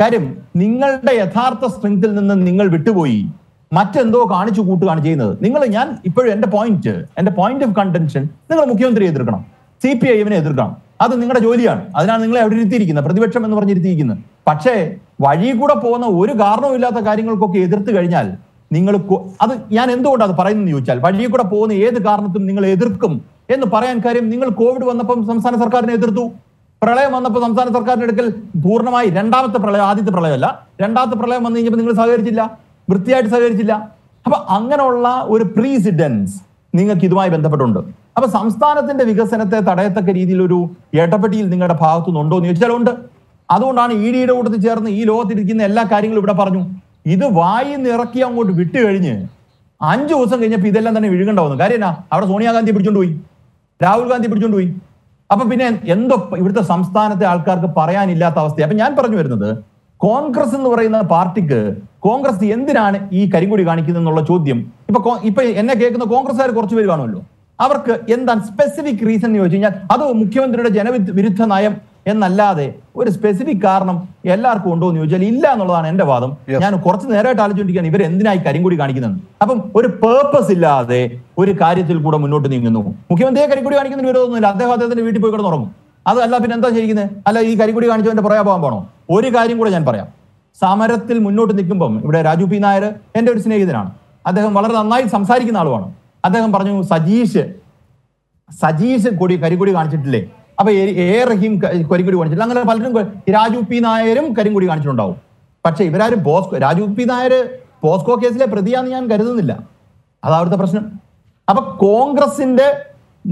കാര്യം നിങ്ങളുടെ യഥാർത്ഥ സ്ട്രെങ്തിൽ നിന്ന് നിങ്ങൾ വിട്ടുപോയി മറ്റെന്തോ കാണിച്ചു കൂട്ടുകയാണ് ചെയ്യുന്നത് നിങ്ങൾ ഞാൻ ഇപ്പോഴും എന്റെ പോയിന്റ് എന്റെ പോയിന്റ് ഓഫ് കണ്ടൻഷൻ നിങ്ങൾ മുഖ്യമന്ത്രിയെ എതിർക്കണം സി പി ഐ എമ്മിനെ എതിർക്കണം അത് നിങ്ങളുടെ ജോലിയാണ് അതിനാണ് നിങ്ങളെ അവിടെ ഇരുത്തിയിരിക്കുന്നത് പ്രതിപക്ഷം എന്ന് പറഞ്ഞിരുത്തിയിരിക്കുന്നത് പക്ഷേ വഴി കൂടെ പോകുന്ന ഒരു കാരണവുമില്ലാത്ത കാര്യങ്ങൾക്കൊക്കെ എതിർത്ത് കഴിഞ്ഞാൽ നിങ്ങൾ അത് ഞാൻ എന്തുകൊണ്ടാണ് പറയുന്നത് ചോദിച്ചാൽ വഴി കൂടെ പോകുന്ന ഏത് കാരണത്തും നിങ്ങൾ എതിർക്കും എന്ന് പറയാൻ കാര്യം നിങ്ങൾ കോവിഡ് വന്നപ്പം സംസ്ഥാന സർക്കാരിനെ എതിർത്തു പ്രളയം വന്നപ്പോൾ സംസ്ഥാന സർക്കാരിന്റെ അടുക്കൽ പൂർണ്ണമായി രണ്ടാമത്തെ പ്രളയം ആദ്യത്തെ പ്രളയമല്ല രണ്ടാമത്തെ പ്രളയം വന്നു കഴിഞ്ഞപ്പോൾ നിങ്ങൾ സഹകരിച്ചില്ല വൃത്തിയായിട്ട് സഹകരിച്ചില്ല അപ്പൊ അങ്ങനെയുള്ള ഒരു പ്രീസിഡൻസ് നിങ്ങൾക്ക് ഇതുമായി ബന്ധപ്പെട്ടുണ്ട് അപ്പൊ സംസ്ഥാനത്തിന്റെ വികസനത്തെ തടയത്തക്ക രീതിയിലൊരു ഒരു ഏട്ടപ്പെട്ടിയിൽ നിങ്ങളുടെ ഭാഗത്തുനിന്ന് എന്ന് ചോദിച്ചാൽ ഉണ്ട് അതുകൊണ്ടാണ് ഇ ഡിയുടെ കൂട്ടത്തിൽ ചേർന്ന് ഈ ലോകത്തിരിക്കുന്ന എല്ലാ കാര്യങ്ങളും ഇവിടെ പറഞ്ഞു ഇത് വായി നിറക്കി അങ്ങോട്ട് വിട്ടു കഴിഞ്ഞ് അഞ്ചു ദിവസം കഴിഞ്ഞപ്പോൾ ഇതെല്ലാം തന്നെ വിഴുകേണ്ട വന്നു കാര്യം അവിടെ സോണിയാഗാന്ധി പിടിച്ചോണ്ട് പോയി രാഹുൽ ഗാന്ധി പിടിച്ചോണ്ട് പോയി അപ്പൊ പിന്നെ എന്തോ ഇവിടുത്തെ സംസ്ഥാനത്തെ ആൾക്കാർക്ക് പറയാനില്ലാത്ത അവസ്ഥയാണ് അപ്പൊ ഞാൻ പറഞ്ഞു വരുന്നത് കോൺഗ്രസ് എന്ന് പറയുന്ന പാർട്ടിക്ക് കോൺഗ്രസ് എന്തിനാണ് ഈ കരിങ്കുടി കാണിക്കുന്നത് എന്നുള്ള ചോദ്യം ഇപ്പൊ ഇപ്പൊ എന്നെ കേൾക്കുന്ന കോൺഗ്രസ്സുകാർ കുറച്ചുപേര് കാണുമല്ലോ അവർക്ക് എന്താണ് സ്പെസിഫിക് റീസൺ എന്ന് ചോദിച്ചു കഴിഞ്ഞാൽ അത് മുഖ്യമന്ത്രിയുടെ ജനവിരുദ്ധ നയം എന്നല്ലാതെ ഒരു സ്പെസിഫിക് കാരണം എല്ലാവർക്കും ഉണ്ടോ എന്ന് ചോദിച്ചാൽ ഇല്ല എന്നുള്ളതാണ് എന്റെ വാദം ഞാൻ കുറച്ച് നേരമായിട്ട് ആലോചിച്ചിരിക്കുകയാണ് ഇവർ എന്തിനായി കരിങ്കുടി കാണിക്കുന്നത് അപ്പം ഒരു പേർപ്പസ് ഇല്ലാതെ ഒരു കാര്യത്തിൽ കൂടെ മുന്നോട്ട് നീങ്ങുന്നു മുഖ്യമന്ത്രിയെ കരിങ്കുടി കാണിക്കുന്നതിന് വിരോധമൊന്നുമില്ല അദ്ദേഹം അദ്ദേഹത്തിന്റെ വീട്ടിൽ പോയി കിടന്നുറങ്ങും അതല്ല പിന്നെ എന്താ ചെയ്യുന്നത് അല്ല ഈ കരിങ്കുടി കാണിച്ചവന്റെ പുറകെ പോകാൻ പോണോ ഒരു കാര്യം കൂടെ ഞാൻ പറയാം സമരത്തിൽ മുന്നോട്ട് നിൽക്കുമ്പം ഇവിടെ രാജു പി നായർ എന്റെ ഒരു സ്നേഹിതനാണ് അദ്ദേഹം വളരെ നന്നായി സംസാരിക്കുന്ന ആളുമാണ് അദ്ദേഹം പറഞ്ഞു സജീഷ് സജീഷ് കൊടി കരിങ്കൊടി കാണിച്ചിട്ടില്ലേ അപ്പൊ എ റഹീം കരിങ്കൊടി കാണിച്ചിട്ടില്ല അങ്ങനെ പലരും രാജു പി നായരും കരിങ്കൊടി കാണിച്ചിട്ടുണ്ടാവും പക്ഷെ ഇവരാരും POCSO Raju P Nair POCSO കേസിലെ പ്രതിയാന്ന് ഞാൻ കരുതുന്നില്ല അതാവിടുത്തെ പ്രശ്നം അപ്പൊ കോൺഗ്രസിന്റെ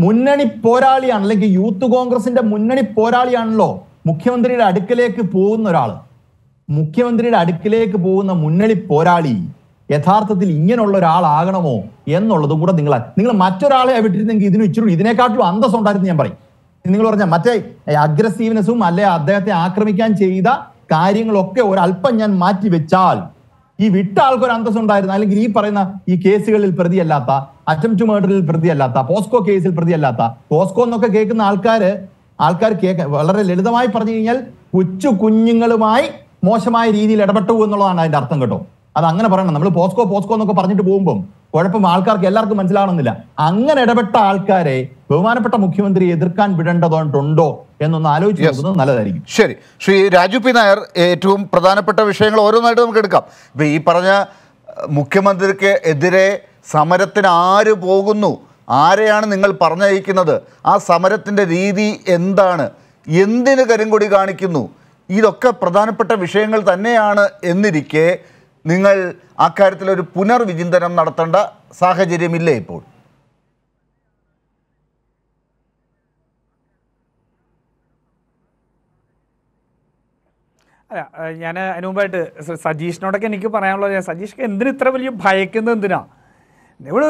മുന്നണി പോരാളിയാണ് അല്ലെങ്കിൽ യൂത്ത് കോൺഗ്രസിന്റെ മുന്നണി പോരാളിയാണല്ലോ മുഖ്യമന്ത്രിയുടെ അടുക്കലേക്ക് പോകുന്ന ഒരാൾ മുഖ്യമന്ത്രിയുടെ അടുക്കിലേക്ക് പോകുന്ന മുന്നണി പോരാളി യഥാർത്ഥത്തിൽ ഇങ്ങനെയുള്ള ഒരാളാകണമോ എന്നുള്ളത് കൂടെ നിങ്ങൾ നിങ്ങൾ മറ്റൊരാളെ വിട്ടിരുന്നെങ്കിൽ ഇതിന് ഇച്ചിരി ഇതിനെക്കാട്ടിലും അന്തസ് ഉണ്ടായിരുന്നു ഞാൻ പറയും നിങ്ങൾ പറഞ്ഞ മറ്റേ അഗ്രസീവ്നെസ്സും അല്ലെ അദ്ദേഹത്തെ ആക്രമിക്കാൻ ചെയ്ത കാര്യങ്ങളൊക്കെ ഒരല്പം ഞാൻ മാറ്റി വെച്ചാൽ ഈ വിട്ട ആൾക്കൊരു അന്തസ് ഉണ്ടായിരുന്നു അല്ലെങ്കിൽ ഈ പറയുന്ന ഈ കേസുകളിൽ പ്രതിയല്ലാത്ത അറ്റംപ്റ്റ് മേഡറിൽ പ്രതിയല്ലാത്ത പോസ്കോ കേസിൽ പ്രതിയല്ലാത്ത പോസ്കോ എന്നൊക്കെ കേൾക്കുന്ന ആൾക്കാർ ആൾക്കാർ കേൾക്ക വളരെ ലളിതമായി പറഞ്ഞു കഴിഞ്ഞാൽ കൊച്ചു കുഞ്ഞുങ്ങളുമായി മോശമായ രീതിയിൽ ഇടപെട്ടു എന്നുള്ളതാണ് അതിന്റെ അർത്ഥം കേട്ടോ അത് അങ്ങനെ പറയണം നമ്മൾ പോസ്കോ പോസ്കോ എന്നൊക്കെ പറഞ്ഞിട്ട് പോകുമ്പം കുഴപ്പം ആൾക്കാർക്ക് എല്ലാവർക്കും മനസ്സിലാകണമെന്നില്ല അങ്ങനെ ഇടപെട്ട ആൾക്കാരെ ബഹുമാനപ്പെട്ട മുഖ്യമന്ത്രി എതിർക്കാൻ വിടേണ്ടതായിട്ടുണ്ടോ എന്നൊന്ന് ആലോചിച്ച് നോക്കുന്നത് നല്ലതായിരിക്കും ശരി ശ്രീ രാജു പി നായർ ഏറ്റവും പ്രധാനപ്പെട്ട വിഷയങ്ങൾ ഓരോന്നായിട്ട് നമുക്ക് എടുക്കാം ഇപ്പൊ ഈ പറഞ്ഞ മുഖ്യമന്ത്രിക്ക് എതിരെ സമരത്തിന് ആര് പോകുന്നു ആരെയാണ് നിങ്ങൾ പറഞ്ഞയക്കുന്നത് ആ സമരത്തിൻ്റെ രീതി എന്താണ് എന്തിന് കരിങ്കൊടി കാണിക്കുന്നു ഇതൊക്കെ പ്രധാനപ്പെട്ട വിഷയങ്ങൾ തന്നെയാണ് എന്നിരിക്കെ നിങ്ങൾ അക്കാര്യത്തിലൊരു പുനർവിചിന്തനം നടത്തേണ്ട സാഹചര്യമില്ല ഇപ്പോൾ അല്ല ഞാൻ അതിനുമുമ്പായിട്ട് സജീഷിനോടൊക്കെ എനിക്ക് പറയാനുള്ളത് സജീഷ് എന്തിന് ഇത്ര വലിയ ഭയക്കുന്നത് എന്തിനാ ഇവിടെ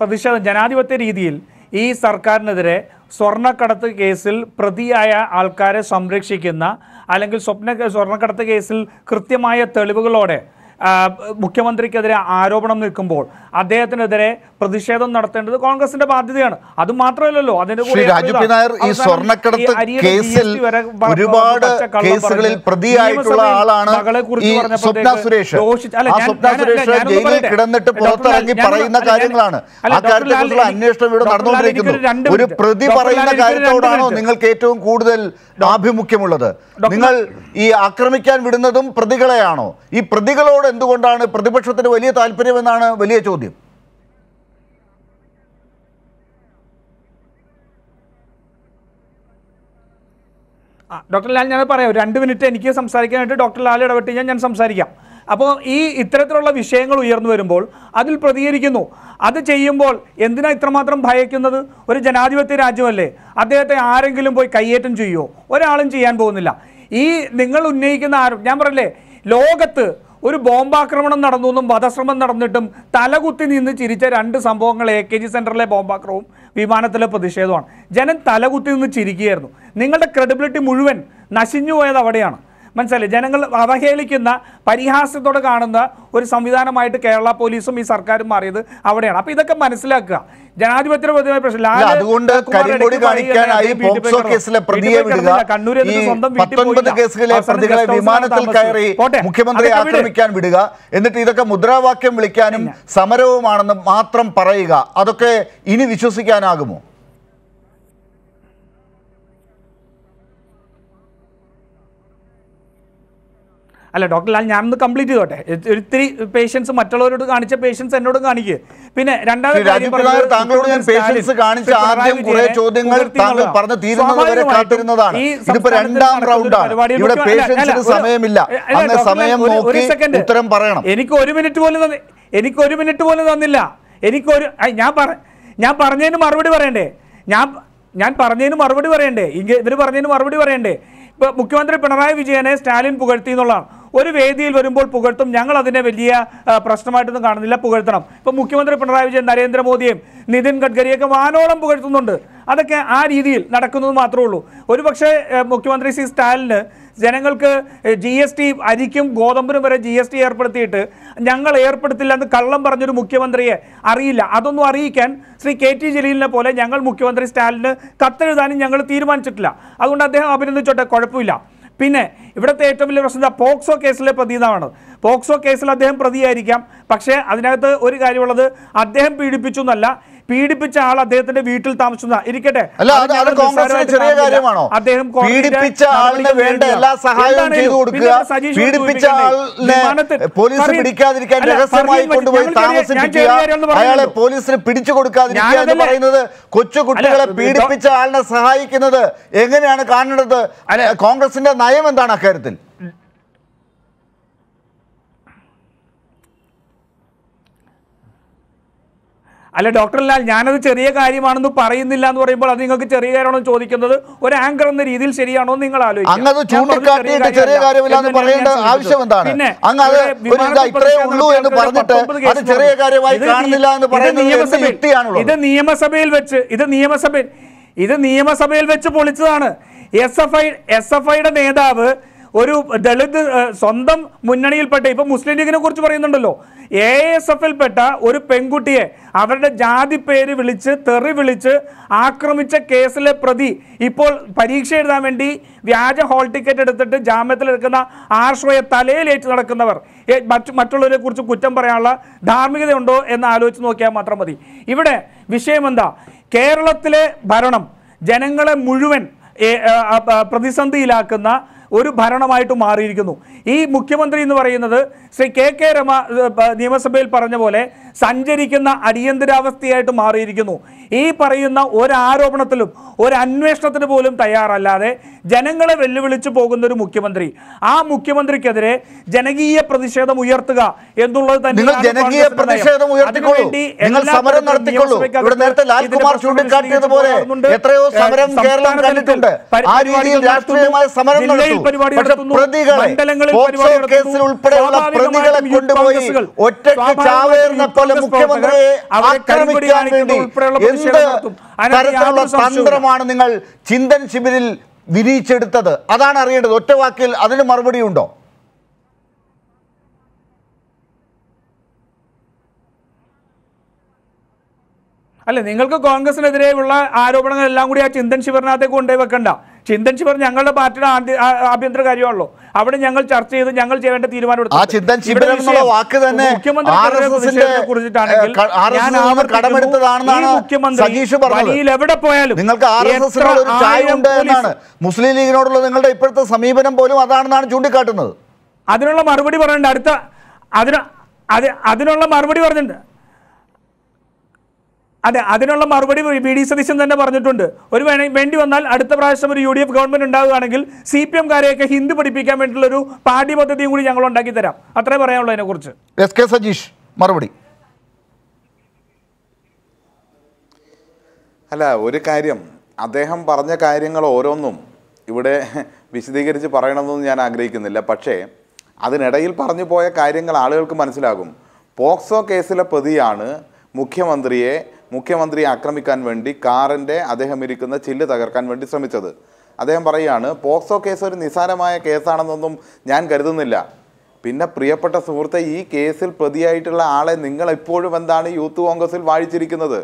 പ്രതിഷേധം ജനാധിപത്യ രീതിയിൽ ഈ സർക്കാരിനെതിരെ സ്വർണ്ണക്കടത്ത് കേസിൽ പ്രതിയായ ആൾക്കാരെ സംരക്ഷിക്കുന്ന അല്ലെങ്കിൽ സ്വപ്ന സ്വർണ്ണക്കടത്ത് കേസിൽ കൃത്യമായ തെളിവുകളോടെ മുഖ്യമന്ത്രിക്കെതിരെ ആരോപണം നിൽക്കുമ്പോൾ അദ്ദേഹത്തിനെതിരെ പ്രതിഷേധം നടത്തേണ്ടത് കോൺഗ്രസിന്റെ ബാധ്യതയാണ് അത് മാത്രമല്ലല്ലോ അതിന്റെ നായർ ഈ കേസിൽ കേസുകളിൽ പ്രതിയായിട്ടുള്ള ആളാണ് ജയിലിൽ കിടന്നിട്ട് പുറത്തിറങ്ങി പറയുന്ന കാര്യങ്ങളാണ് ആ ഒരു പ്രതി പറയുന്ന കാര്യത്തോടാണോ നിങ്ങൾക്ക് ഏറ്റവും കൂടുതൽ ആഭിമുഖ്യമുള്ളത് നിങ്ങൾ ഈ ആക്രമിക്കാൻ വിടുന്നതും പ്രതികളെയാണോ ഈ പ്രതികളോട് എന്തുകൊണ്ടാണ് പ്രതിപക്ഷത്തിന് വലിയ താല്പര്യമെന്നാണ് വലിയ ചോദ്യം ഡോക്ടർ ലാൽ ഞാൻ പറയാം രണ്ട് മിനിറ്റ് എനിക്ക് സംസാരിക്കാനായിട്ട് ഡോക്ടർ ലാൽ ഇടപെട്ട് ഞാൻ ഞാൻ സംസാരിക്കാം അപ്പോൾ ഈ ഇത്തരത്തിലുള്ള വിഷയങ്ങൾ ഉയർന്നു വരുമ്പോൾ അതിൽ പ്രതികരിക്കുന്നു അത് ചെയ്യുമ്പോൾ എന്തിനാ ഇത്രമാത്രം ഭയക്കുന്നത് ഒരു ജനാധിപത്യ രാജ്യമല്ലേ അദ്ദേഹത്തെ ആരെങ്കിലും പോയി കയ്യേറ്റം ചെയ്യുമോ ഒരാളും ചെയ്യാൻ പോകുന്നില്ല ഈ നിങ്ങൾ ഉന്നയിക്കുന്ന ആരും ഞാൻ പറയല്ലേ ലോകത്ത് ഒരു ബോംബാക്രമണം നടന്നു എന്നും വധശ്രമം നടന്നിട്ടും തലകുത്തി നിന്ന് ചിരിച്ച രണ്ട് സംഭവങ്ങൾ എ കെ ജി സെൻറ്ററിലെ ബോംബാക്രമവും വിമാനത്തിലെ പ്രതിഷേധമാണ് ജനം തലകുത്തി നിന്ന് ചിരിക്കുകയായിരുന്നു നിങ്ങളുടെ ക്രെഡിബിലിറ്റി മുഴുവൻ നശിഞ്ഞു പോയത് അവിടെയാണ് മനസ്സിലായി ജനങ്ങൾ അവഹേളിക്കുന്ന പരിഹാസത്തോടെ കാണുന്ന ഒരു സംവിധാനമായിട്ട് കേരള പോലീസും ഈ സർക്കാരും മാറിയത് അവിടെയാണ് അപ്പൊ ഇതൊക്കെ മനസ്സിലാക്കുക ജനാധിപത്യപരമായ പ്രശ്നം അതുകൊണ്ട് പ്രതിയെ സ്വന്തം വീട്ടിൽ പ്രതികളെ വിമാനത്തിൽ മുഖ്യമന്ത്രി ആക്രമിക്കാൻ വിടുക എന്നിട്ട് ഇതൊക്കെ മുദ്രാവാക്യം വിളിക്കാനും സമരവുമാണെന്ന് മാത്രം പറയുക അതൊക്കെ ഇനി വിശ്വസിക്കാനാകുമോ അല്ല ഡോക്ടർ ലാൽ ഞാനൊന്ന് കംപ്ലീറ്റ് ചെയ്തോട്ടെ ഒത്തിരി പേഷ്യൻസ് മറ്റുള്ളവരോട് കാണിച്ച പേഷ്യൻസ് എന്നോടും കാണിക്കുക പിന്നെ രണ്ടാമത്തെ താങ്കളോട് ഞാൻ കാണിച്ച കുറെ ചോദ്യങ്ങൾ താങ്കൾ പറഞ്ഞു കാത്തിരുന്നതാണ് റൗണ്ടാണ് സമയമില്ല സമയം നോക്കി ഉത്തരം പറയണം എനിക്ക് ഒരു മിനിറ്റ് പോലും എനിക്ക് ഒരു മിനിറ്റ് പോലും തന്നില്ല എനിക്കൊരു ഞാൻ പറ ഞാൻ പറഞ്ഞതിന് മറുപടി പറയണ്ടേ ഞാൻ ഞാൻ പറഞ്ഞതിന് മറുപടി പറയണ്ടേ ഇവർ പറഞ്ഞതിന് മറുപടി പറയണ്ടേ ഇപ്പൊ മുഖ്യമന്ത്രി പിണറായി വിജയനെ സ്റ്റാലിൻ പുകഴ്ത്തി എന്നുള്ളതാണ് ഒരു വേദിയിൽ വരുമ്പോൾ പുകഴ്ത്തും ഞങ്ങൾ അതിനെ വലിയ പ്രശ്നമായിട്ടൊന്നും കാണുന്നില്ല പുകഴ്ത്തണം ഇപ്പം മുഖ്യമന്ത്രി പിണറായി വിജയൻ നരേന്ദ്രമോദിയും നിതിൻ ഗഡ്കരിയൊക്കെ വാനോളം പുകഴ്ത്തുന്നുണ്ട് അതൊക്കെ ആ രീതിയിൽ നടക്കുന്നത് മാത്രമേ ഉള്ളൂ ഒരുപക്ഷെ മുഖ്യമന്ത്രി ശ്രീ സ്റ്റാലിന് ജനങ്ങൾക്ക് ജി എസ് ടി അരിക്കും ഗോതമ്പിനും വരെ ജി എസ് ടി ഏർപ്പെടുത്തിയിട്ട് ഞങ്ങൾ ഏർപ്പെടുത്തില്ല എന്ന് കള്ളം പറഞ്ഞൊരു മുഖ്യമന്ത്രിയെ അറിയില്ല അതൊന്നും അറിയിക്കാൻ ശ്രീ കെ ടി ജലീലിനെ പോലെ ഞങ്ങൾ മുഖ്യമന്ത്രി സ്റ്റാലിന് കത്തെഴുതാനും ഞങ്ങൾ തീരുമാനിച്ചിട്ടില്ല അതുകൊണ്ട് അദ്ദേഹം അഭിനന്ദിച്ചോട്ടെ കുഴപ്പമില്ല പിന്നെ ഇവിടുത്തെ ഏറ്റവും വലിയ പ്രശ്നം പോക്സോ കേസിലെ പ്രതി എന്നാണ് പോക്സോ കേസിൽ അദ്ദേഹം പ്രതിയായിരിക്കാം പക്ഷേ അതിനകത്ത് ഒരു കാര്യമുള്ളത് അദ്ദേഹം പീഡിപ്പിച്ചു എന്നല്ല പീഡിപ്പിച്ച ആൾ അദ്ദേഹത്തിന്റെ വീട്ടിൽ താമസിക്കുന്ന ഇരിക്കട്ടെ ചെറിയ കാര്യമാണോ അദ്ദേഹം പീഡിപ്പിച്ച ആളിന് വേണ്ട എല്ലാ സഹായവും ചെയ്തു കൊടുക്കുക പീഡിപ്പിച്ച ആളിനെ പോലീസ് പിടിക്കാതിരിക്കാൻ രഹസ്യമായി കൊണ്ടുപോയി താമസിപ്പിക്കുക അയാളെ പോലീസിന് പിടിച്ചു കൊടുക്കാതിരിക്കുക എന്ന് പറയുന്നത് കൊച്ചു കുട്ടികളെ പീഡിപ്പിച്ച ആളിനെ സഹായിക്കുന്നത് എങ്ങനെയാണ് കാണേണ്ടത് കോൺഗ്രസിന്റെ നയം എന്താണ് അക്കാര്യത്തിൽ അല്ല ഡോക്ടർ ലാൽ ഞാനത് ചെറിയ കാര്യമാണെന്ന് പറയുന്നില്ല എന്ന് പറയുമ്പോൾ അത് നിങ്ങൾക്ക് ചെറിയ കാര്യമാണോ ചോദിക്കുന്നത് ഒരു ആങ്കർ എന്ന രീതിയിൽ ശരിയാണോ നിങ്ങൾ ഇത് നിയമസഭയിൽ വെച്ച് ഇത് നിയമസഭയിൽ ഇത് നിയമസഭയിൽ വെച്ച് പൊളിച്ചതാണ് S F I S F ഐയുടെ നേതാവ് ഒരു ദളിത് സ്വന്തം മുന്നണിയിൽപ്പെട്ട ഇപ്പം മുസ്ലിം ലീഗിനെ കുറിച്ച് പറയുന്നുണ്ടല്ലോ എ എസ് എഫിൽപ്പെട്ട ഒരു പെൺകുട്ടിയെ അവരുടെ ജാതി പേര് വിളിച്ച് തെറി വിളിച്ച് ആക്രമിച്ച കേസിലെ പ്രതി ഇപ്പോൾ പരീക്ഷ എഴുതാൻ വേണ്ടി വ്യാജ ഹോൾ ടിക്കറ്റ് എടുത്തിട്ട് ജാമ്യത്തിലെടുക്കുന്ന ആശ്രയ തലയിലേറ്റ് നടക്കുന്നവർ മറ്റു മറ്റുള്ളവരെ കുറിച്ച് കുറ്റം പറയാനുള്ള ധാർമ്മികതയുണ്ടോ എന്ന് ആലോചിച്ച് നോക്കിയാൽ മാത്രം മതി ഇവിടെ വിഷയം എന്താ കേരളത്തിലെ ഭരണം ജനങ്ങളെ മുഴുവൻ പ്രതിസന്ധിയിലാക്കുന്ന ഒരു ഭരണമായിട്ട് മാറിയിരിക്കുന്നു ഈ മുഖ്യമന്ത്രി എന്ന് പറയുന്നത് ശ്രീ കെ കെ രമ നിയമസഭയിൽ പറഞ്ഞ പോലെ സഞ്ചരിക്കുന്ന അടിയന്തരാവസ്ഥയായിട്ട് മാറിയിരിക്കുന്നു ഈ പറയുന്ന ഒരാരോപണത്തിലും ഒരു അന്വേഷണത്തിന് പോലും തയ്യാറല്ലാതെ ജനങ്ങളെ വെല്ലുവിളിച്ചു പോകുന്ന ഒരു മുഖ്യമന്ത്രി ആ മുഖ്യമന്ത്രിക്കെതിരെ ജനകീയ പ്രതിഷേധം ഉയർത്തുക എന്നുള്ളത് തന്നെ ജനകീയ നിങ്ങൾ സമരം ലാൽകുമാർ എത്രയോ സമരം കേരളം കണ്ടിട്ടുണ്ട് ആ രീതിയിൽ സമരം പ്രതികളെ പ്രതികളെ ഒറ്റയ്ക്ക് ചാവേറിനെ പോലെ മുഖ്യമന്ത്രിയെ ആക്രമിക്കാൻ വേണ്ടി തരത്തിലുള്ള തന്ത്രമാണ് നിങ്ങൾ ചിന്തൻ ശിബിരിൽ വിരിയിച്ചെടുത്തത് അതാണ് അറിയേണ്ടത് ഒറ്റ വാക്കിൽ അതിന് മറുപടി ഉണ്ടോ അല്ല നിങ്ങൾക്ക് കോൺഗ്രസിനെതിരെയുള്ള ആരോപണങ്ങളെല്ലാം കൂടി ആ ചിന്തൻ ശിവറിനകത്തേക്ക് കൊണ്ടുപോയി വെക്കണ്ട ചിന്തൻഷി പറഞ്ഞു ഞങ്ങളുടെ പാർട്ടിയുടെ ആഭ്യന്തര കാര്യമാണല്ലോ അവിടെ ഞങ്ങൾ ചർച്ച ചെയ്ത് ഞങ്ങൾ ചെയ്യേണ്ട തീരുമാനം ആ എന്നുള്ള വാക്ക് തന്നെ പോയാലും മുസ്ലിം ലീഗിനോടുള്ള നിങ്ങളുടെ ഇപ്പോഴത്തെ സമീപനം പോലും അതാണെന്നാണ് ചൂണ്ടിക്കാട്ടുന്നത് അതിനുള്ള മറുപടി പറയണ്ട അടുത്ത അതിന് അതിനുള്ള മറുപടി പറഞ്ഞിട്ടുണ്ട് അതെ അതിനുള്ള മറുപടി വി ഡി സതീശൻ തന്നെ പറഞ്ഞിട്ടുണ്ട് ഒരു വേണ്ടി വന്നാൽ അടുത്ത പ്രാവശ്യം ഒരു യു ഡി എഫ് ഗവൺമെന്റ് ഉണ്ടാവുകയാണെങ്കിൽ സി പി എംകാരെയൊക്കെ ഹിന്ദു പഠിപ്പിക്കാൻ വേണ്ടിയിട്ടുള്ള ഒരു പാഠ്യ പദ്ധതിയും കൂടി ഞങ്ങൾ ഉണ്ടാക്കി തരാം അത്രേ പറയാനുള്ളൂ കുറിച്ച് എസ് കെ സജീഷ് മറുപടി അല്ല ഒരു കാര്യം അദ്ദേഹം പറഞ്ഞ കാര്യങ്ങൾ ഓരോന്നും ഇവിടെ വിശദീകരിച്ച് പറയണമെന്നൊന്നും ഞാൻ ആഗ്രഹിക്കുന്നില്ല പക്ഷേ അതിനിടയിൽ പറഞ്ഞു പോയ കാര്യങ്ങൾ ആളുകൾക്ക് മനസ്സിലാകും പോക്സോ കേസിലെ പ്രതിയാണ് മുഖ്യമന്ത്രിയെ മുഖ്യമന്ത്രിയെ ആക്രമിക്കാൻ വേണ്ടി കാറിൻ്റെ അദ്ദേഹം ഇരിക്കുന്ന ചില്ല് തകർക്കാൻ വേണ്ടി ശ്രമിച്ചത് അദ്ദേഹം പറയുകയാണ് പോക്സോ കേസ് ഒരു നിസ്സാരമായ കേസാണെന്നൊന്നും ഞാൻ കരുതുന്നില്ല പിന്നെ പ്രിയപ്പെട്ട സുഹൃത്തെ ഈ കേസിൽ പ്രതിയായിട്ടുള്ള ആളെ നിങ്ങൾ എപ്പോഴും എന്താണ് യൂത്ത് കോൺഗ്രസിൽ വാഴിച്ചിരിക്കുന്നത്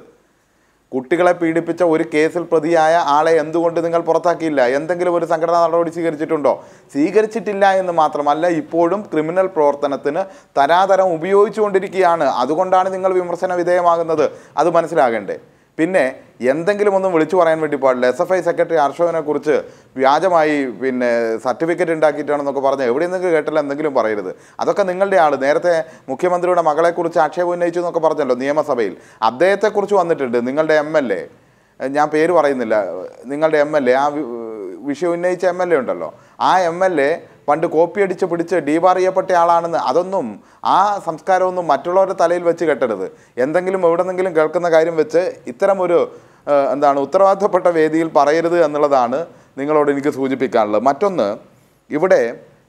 കുട്ടികളെ പീഡിപ്പിച്ച ഒരു കേസിൽ പ്രതിയായ ആളെ എന്തുകൊണ്ട് നിങ്ങൾ പുറത്താക്കിയില്ല എന്തെങ്കിലും ഒരു സംഘടനാ നടപടി സ്വീകരിച്ചിട്ടുണ്ടോ സ്വീകരിച്ചിട്ടില്ല എന്ന് മാത്രമല്ല ഇപ്പോഴും ക്രിമിനൽ പ്രവർത്തനത്തിന് തരാതരം ഉപയോഗിച്ചുകൊണ്ടിരിക്കുകയാണ് അതുകൊണ്ടാണ് നിങ്ങൾ വിമർശന വിധേയമാകുന്നത് അത് മനസ്സിലാകണ്ടേ പിന്നെ എന്തെങ്കിലും ഒന്നും വിളിച്ചു പറയാൻ വേണ്ടി പാടില്ല എസ് എഫ് ഐ സെക്രട്ടറി ഹർഷോവിനെ കുറിച്ച് വ്യാജമായി പിന്നെ സർട്ടിഫിക്കറ്റ് ഉണ്ടാക്കിയിട്ടാണെന്നൊക്കെ പറഞ്ഞ് എവിടെ നിന്നൊക്കെ കേട്ടില്ല എന്തെങ്കിലും പറയരുത് അതൊക്കെ നിങ്ങളുടെ ആൾ നേരത്തെ മുഖ്യമന്ത്രിയുടെ മകളെക്കുറിച്ച് ആക്ഷേപം ഉന്നയിച്ചു എന്നൊക്കെ പറഞ്ഞല്ലോ നിയമസഭയിൽ അദ്ദേഹത്തെക്കുറിച്ച് വന്നിട്ടുണ്ട് നിങ്ങളുടെ എം എൽ എ ഞാൻ പേര് പറയുന്നില്ല നിങ്ങളുടെ എം എൽ എ ആ വിഷയം ഉന്നയിച്ച എം എൽ എ ഉണ്ടല്ലോ ആ എം എൽ എ പണ്ട് അടിച്ച് പിടിച്ച് ഡീബാർ ചെയ്യപ്പെട്ട ആളാണെന്ന് അതൊന്നും ആ സംസ്കാരമൊന്നും മറ്റുള്ളവരുടെ തലയിൽ വെച്ച് കെട്ടരുത് എന്തെങ്കിലും എവിടെന്നെങ്കിലും കേൾക്കുന്ന കാര്യം വെച്ച് ഇത്തരം ഒരു എന്താണ് ഉത്തരവാദിത്തപ്പെട്ട വേദിയിൽ പറയരുത് എന്നുള്ളതാണ് നിങ്ങളോട് എനിക്ക് സൂചിപ്പിക്കാനുള്ളത് മറ്റൊന്ന് ഇവിടെ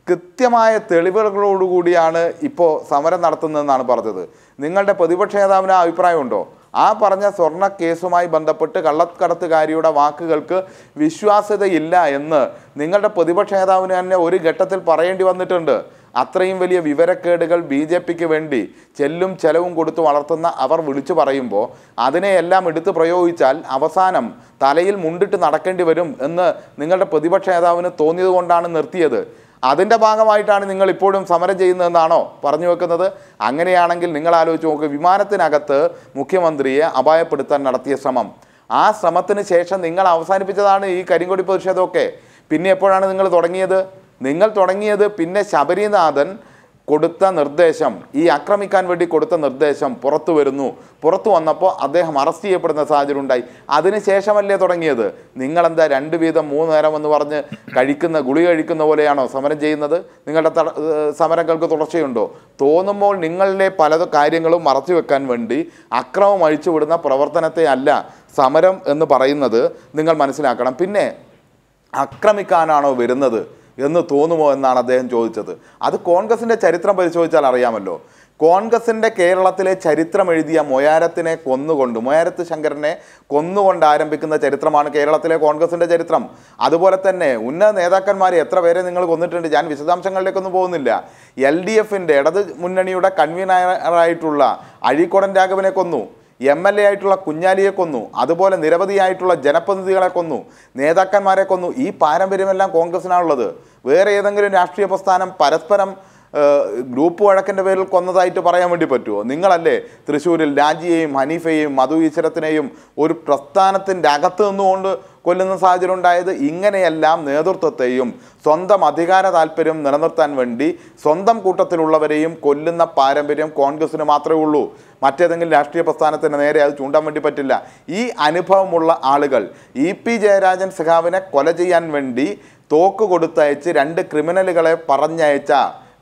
കൃത്യമായ തെളിവുകളോടുകൂടിയാണ് ഇപ്പോൾ സമരം നടത്തുന്നതെന്നാണ് പറഞ്ഞത് നിങ്ങളുടെ പ്രതിപക്ഷ നേതാവിന് അഭിപ്രായമുണ്ടോ ആ പറഞ്ഞ സ്വർണ്ണ കേസുമായി ബന്ധപ്പെട്ട് കള്ളക്കടത്തുകാരിയുടെ വാക്കുകൾക്ക് വിശ്വാസ്യതയില്ല എന്ന് നിങ്ങളുടെ പ്രതിപക്ഷ നേതാവിന് തന്നെ ഒരു ഘട്ടത്തിൽ പറയേണ്ടി വന്നിട്ടുണ്ട് അത്രയും വലിയ വിവരക്കേടുകൾ ബി ജെ പിക്ക് വേണ്ടി ചെല്ലും ചെലവും കൊടുത്ത് വളർത്തുന്ന അവർ വിളിച്ചു പറയുമ്പോൾ അതിനെയെല്ലാം എടുത്തു പ്രയോഗിച്ചാൽ അവസാനം തലയിൽ മുണ്ടിട്ട് നടക്കേണ്ടി വരും എന്ന് നിങ്ങളുടെ പ്രതിപക്ഷ നേതാവിന് കൊണ്ടാണ് നിർത്തിയത് അതിൻ്റെ ഭാഗമായിട്ടാണ് നിങ്ങൾ ഇപ്പോഴും സമരം ചെയ്യുന്നതെന്നാണോ പറഞ്ഞു വെക്കുന്നത് അങ്ങനെയാണെങ്കിൽ നിങ്ങൾ ആലോചിച്ച് നോക്ക് വിമാനത്തിനകത്ത് മുഖ്യമന്ത്രിയെ അപായപ്പെടുത്താൻ നടത്തിയ ശ്രമം ആ ശ്രമത്തിന് ശേഷം നിങ്ങൾ അവസാനിപ്പിച്ചതാണ് ഈ കരിങ്കൊടി പ്രതിഷേധമൊക്കെ പിന്നെ എപ്പോഴാണ് നിങ്ങൾ തുടങ്ങിയത് നിങ്ങൾ തുടങ്ങിയത് പിന്നെ ശബരിനാഥൻ കൊടുത്ത നിർദ്ദേശം ഈ ആക്രമിക്കാൻ വേണ്ടി കൊടുത്ത നിർദ്ദേശം പുറത്തു വരുന്നു പുറത്തു വന്നപ്പോൾ അദ്ദേഹം അറസ്റ്റ് ചെയ്യപ്പെടുന്ന സാഹചര്യം ഉണ്ടായി അതിനുശേഷമല്ലേ തുടങ്ങിയത് നിങ്ങളെന്താ രണ്ട് വീതം മൂന്ന് നേരം എന്ന് പറഞ്ഞ് കഴിക്കുന്ന ഗുളി കഴിക്കുന്ന പോലെയാണോ സമരം ചെയ്യുന്നത് നിങ്ങളുടെ സമരങ്ങൾക്ക് തുടർച്ചയുണ്ടോ തോന്നുമ്പോൾ നിങ്ങളുടെ പല കാര്യങ്ങളും മറച്ചു വെക്കാൻ വേണ്ടി അക്രമം അഴിച്ചുവിടുന്ന പ്രവർത്തനത്തെ അല്ല സമരം എന്ന് പറയുന്നത് നിങ്ങൾ മനസ്സിലാക്കണം പിന്നെ ആക്രമിക്കാനാണോ വരുന്നത് എന്ന് തോന്നുമോ എന്നാണ് അദ്ദേഹം ചോദിച്ചത് അത് കോൺഗ്രസിൻ്റെ ചരിത്രം പരിശോധിച്ചാൽ അറിയാമല്ലോ കോൺഗ്രസിൻ്റെ കേരളത്തിലെ ചരിത്രം എഴുതിയ മൊയാരത്തിനെ കൊന്നുകൊണ്ട് മൊയാരത്ത് ശങ്കരനെ കൊന്നുകൊണ്ട് ആരംഭിക്കുന്ന ചരിത്രമാണ് കേരളത്തിലെ കോൺഗ്രസിൻ്റെ ചരിത്രം അതുപോലെ തന്നെ ഉന്നത നേതാക്കന്മാരെ എത്ര പേരെ നിങ്ങൾ കൊന്നിട്ടുണ്ട് ഞാൻ വിശദാംശങ്ങളിലേക്കൊന്നും പോകുന്നില്ല എൽ ഡി എഫിൻ്റെ ഇടത് മുന്നണിയുടെ കൺവീനറായിട്ടുള്ള അഴീക്കോടൻ രാഘവനെ കൊന്നു എം എൽ എ ആയിട്ടുള്ള കുഞ്ഞാലിയെ കൊന്നു അതുപോലെ നിരവധിയായിട്ടുള്ള ജനപ്രതിനിധികളെ കൊന്നു നേതാക്കന്മാരെ കൊന്നു ഈ പാരമ്പര്യമെല്ലാം കോൺഗ്രസിനാണുള്ളത് വേറെ ഏതെങ്കിലും രാഷ്ട്രീയ പ്രസ്ഥാനം പരസ്പരം ഗ്രൂപ്പ് വഴക്കിൻ്റെ പേരിൽ കൊന്നതായിട്ട് പറയാൻ വേണ്ടി പറ്റുമോ നിങ്ങളല്ലേ തൃശ്ശൂരിൽ രാജിയെയും ഹനീഫയെയും മധു ഈശ്വരത്തിനെയും ഒരു പ്രസ്ഥാനത്തിൻ്റെ അകത്ത് നിന്നുകൊണ്ട് കൊല്ലുന്ന സാഹചര്യം ഉണ്ടായത് ഇങ്ങനെയെല്ലാം നേതൃത്വത്തെയും സ്വന്തം അധികാര താല്പര്യം നിലനിർത്താൻ വേണ്ടി സ്വന്തം കൂട്ടത്തിലുള്ളവരെയും കൊല്ലുന്ന പാരമ്പര്യം കോൺഗ്രസ്സിന് മാത്രമേ ഉള്ളൂ മറ്റേതെങ്കിലും രാഷ്ട്രീയ പ്രസ്ഥാനത്തിന് നേരെ അത് ചൂണ്ടാൻ വേണ്ടി പറ്റില്ല ഈ അനുഭവമുള്ള ആളുകൾ ഇ പി ജയരാജൻ സഖാവിനെ കൊല ചെയ്യാൻ വേണ്ടി തോക്ക് കൊടുത്തയച്ച് രണ്ട് ക്രിമിനലുകളെ പറഞ്ഞയച്ച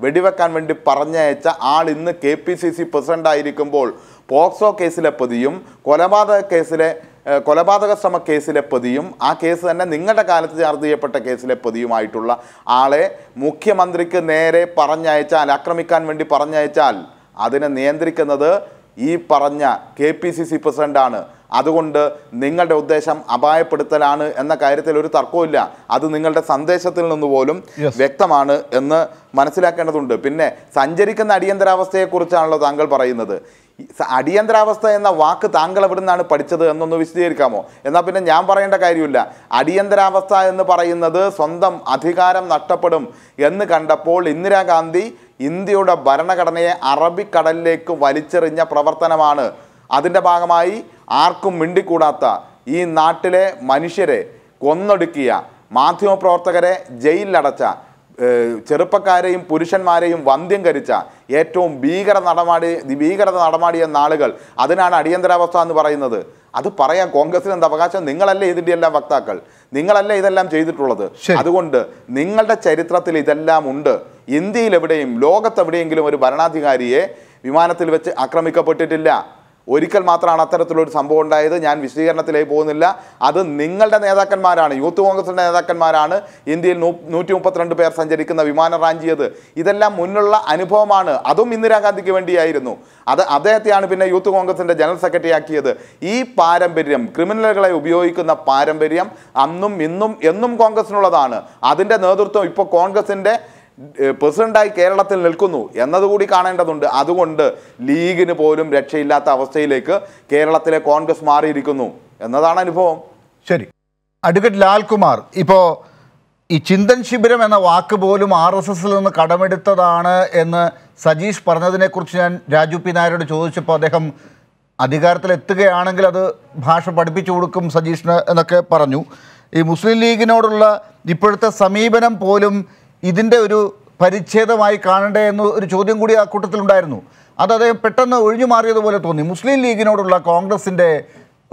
വെടിവെക്കാൻ വേണ്ടി പറഞ്ഞയച്ച ആൾ ഇന്ന് കെ പി സി സി പ്രസിഡൻ്റായിരിക്കുമ്പോൾ പോക്സോ കേസിലെ പ്രതിയും കൊലപാതക കേസിലെ കൊലപാതക ശ്രമ കേസിലെ പ്രതിയും ആ കേസ് തന്നെ നിങ്ങളുടെ കാലത്ത് ചാർജ് ചെയ്യപ്പെട്ട കേസിലെ പ്രതിയുമായിട്ടുള്ള ആളെ മുഖ്യമന്ത്രിക്ക് നേരെ പറഞ്ഞയച്ചാൽ ആക്രമിക്കാൻ വേണ്ടി പറഞ്ഞയച്ചാൽ അതിനെ നിയന്ത്രിക്കുന്നത് ഈ പറഞ്ഞ കെ പി സി സി പ്രസിഡൻ്റാണ് അതുകൊണ്ട് നിങ്ങളുടെ ഉദ്ദേശം അപായപ്പെടുത്തലാണ് എന്ന കാര്യത്തിൽ ഒരു തർക്കവുമില്ല അത് നിങ്ങളുടെ സന്ദേശത്തിൽ നിന്ന് പോലും വ്യക്തമാണ് എന്ന് മനസ്സിലാക്കേണ്ടതുണ്ട് പിന്നെ സഞ്ചരിക്കുന്ന അടിയന്തരാവസ്ഥയെക്കുറിച്ചാണല്ലോ താങ്കൾ പറയുന്നത് അടിയന്തരാവസ്ഥ എന്ന വാക്ക് താങ്കൾ എവിടെ നിന്നാണ് പഠിച്ചത് എന്നൊന്ന് വിശദീകരിക്കാമോ എന്നാൽ പിന്നെ ഞാൻ പറയേണ്ട കാര്യമില്ല അടിയന്തരാവസ്ഥ എന്ന് പറയുന്നത് സ്വന്തം അധികാരം നഷ്ടപ്പെടും എന്ന് കണ്ടപ്പോൾ ഇന്ദിരാഗാന്ധി ഇന്ത്യയുടെ ഭരണഘടനയെ അറബിക്കടലിലേക്ക് വലിച്ചെറിഞ്ഞ പ്രവർത്തനമാണ് അതിൻ്റെ ഭാഗമായി ആർക്കും മിണ്ടിക്കൂടാത്ത ഈ നാട്ടിലെ മനുഷ്യരെ കൊന്നൊടുക്കിയ മാധ്യമപ്രവർത്തകരെ ജയിലിലടച്ച ചെറുപ്പക്കാരെയും പുരുഷന്മാരെയും വന്ധ്യം കരിച്ച ഏറ്റവും ഭീകര നടമാടി ഭീകരത നടമാടിയ നാളുകൾ അതിനാണ് അടിയന്തരാവസ്ഥ എന്ന് പറയുന്നത് അത് പറയാൻ കോൺഗ്രസിന് എന്താ അവകാശം നിങ്ങളല്ലേ ഇതിൻ്റെ എല്ലാം വക്താക്കൾ നിങ്ങളല്ലേ ഇതെല്ലാം ചെയ്തിട്ടുള്ളത് അതുകൊണ്ട് നിങ്ങളുടെ ചരിത്രത്തിൽ ഇതെല്ലാം ഉണ്ട് ഇന്ത്യയിൽ എവിടെയും ലോകത്തെവിടെയെങ്കിലും ഒരു ഭരണാധികാരിയെ വിമാനത്തിൽ വെച്ച് ആക്രമിക്കപ്പെട്ടിട്ടില്ല ഒരിക്കൽ മാത്രമാണ് അത്തരത്തിലൊരു സംഭവം ഉണ്ടായത് ഞാൻ വിശദീകരണത്തിലേക്ക് പോകുന്നില്ല അത് നിങ്ങളുടെ നേതാക്കന്മാരാണ് യൂത്ത് കോൺഗ്രസിൻ്റെ നേതാക്കന്മാരാണ് ഇന്ത്യയിൽ നൂറ്റി മുപ്പത്തിരണ്ട് പേർ സഞ്ചരിക്കുന്ന വിമാനം റാഞ്ചിയത് ഇതെല്ലാം മുന്നുള്ള അനുഭവമാണ് അതും ഇന്ദിരാഗാന്ധിക്ക് വേണ്ടിയായിരുന്നു അത് അദ്ദേഹത്തെയാണ് പിന്നെ യൂത്ത് കോൺഗ്രസിൻ്റെ ജനറൽ സെക്രട്ടറി ആക്കിയത് ഈ പാരമ്പര്യം ക്രിമിനലുകളെ ഉപയോഗിക്കുന്ന പാരമ്പര്യം അന്നും ഇന്നും എന്നും കോൺഗ്രസിനുള്ളതാണ് അതിൻ്റെ നേതൃത്വം ഇപ്പോൾ കോൺഗ്രസിൻ്റെ പ്രസിഡന്റായി കേരളത്തിൽ നിൽക്കുന്നു എന്നതുകൂടി കാണേണ്ടതുണ്ട് അതുകൊണ്ട് ലീഗിന് പോലും രക്ഷയില്ലാത്ത അവസ്ഥയിലേക്ക് കേരളത്തിലെ കോൺഗ്രസ് മാറിയിരിക്കുന്നു എന്നതാണ് അനുഭവം ശരി അഡ്വക്കേറ്റ് ലാൽകുമാർ ഇപ്പോൾ ഈ ചിന്തൻ ശിബിരം എന്ന വാക്ക് പോലും ആർ എസ് എസിൽ നിന്ന് കടമെടുത്തതാണ് എന്ന് സജീഷ് പറഞ്ഞതിനെക്കുറിച്ച് ഞാൻ രാജു പി നായരോട് ചോദിച്ചപ്പോൾ അദ്ദേഹം അധികാരത്തിൽ എത്തുകയാണെങ്കിൽ അത് ഭാഷ പഠിപ്പിച്ചു കൊടുക്കും സജീഷിന് എന്നൊക്കെ പറഞ്ഞു ഈ മുസ്ലിം ലീഗിനോടുള്ള ഇപ്പോഴത്തെ സമീപനം പോലും ഇതിൻ്റെ ഒരു പരിച്ഛേദമായി കാണണ്ടേ എന്ന് ഒരു ചോദ്യം കൂടി ആ കൂട്ടത്തിലുണ്ടായിരുന്നു അത് അദ്ദേഹം പെട്ടെന്ന് ഒഴിഞ്ഞു മാറിയതുപോലെ തോന്നി മുസ്ലിം ലീഗിനോടുള്ള കോൺഗ്രസിൻ്റെ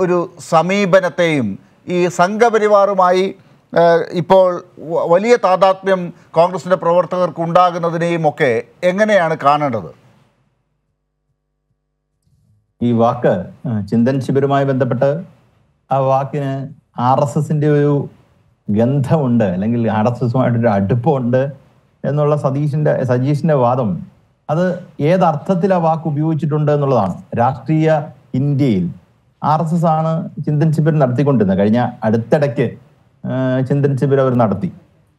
ഒരു സമീപനത്തെയും ഈ സംഘപരിവാറുമായി ഇപ്പോൾ വലിയ താതാത്മ്യം കോൺഗ്രസിൻ്റെ പ്രവർത്തകർക്ക് ഉണ്ടാകുന്നതിനെയും ഒക്കെ എങ്ങനെയാണ് കാണേണ്ടത് ഈ വാക്ക് ചിന്തൻ ശിബിരുമായി ബന്ധപ്പെട്ട് ആ വാക്കിന് ആർ എസ് എസിൻ്റെ ഒരു ഗന്ധമുണ്ട് അല്ലെങ്കിൽ ആർ എസ് എസുമായിട്ടൊരു അടുപ്പമുണ്ട് എന്നുള്ള സതീഷിന്റെ സജീഷിന്റെ വാദം അത് ഏതർത്ഥത്തിൽ ആ വാക്ക് ഉപയോഗിച്ചിട്ടുണ്ട് എന്നുള്ളതാണ് രാഷ്ട്രീയ ഇന്ത്യയിൽ ആർ എസ് എസ് ആണ് ചിന്തൻ ശിബിരം നടത്തിക്കൊണ്ടിരുന്നത് കഴിഞ്ഞ അടുത്തിടയ്ക്ക് ചിന്തൻ ശിബിരം അവർ നടത്തി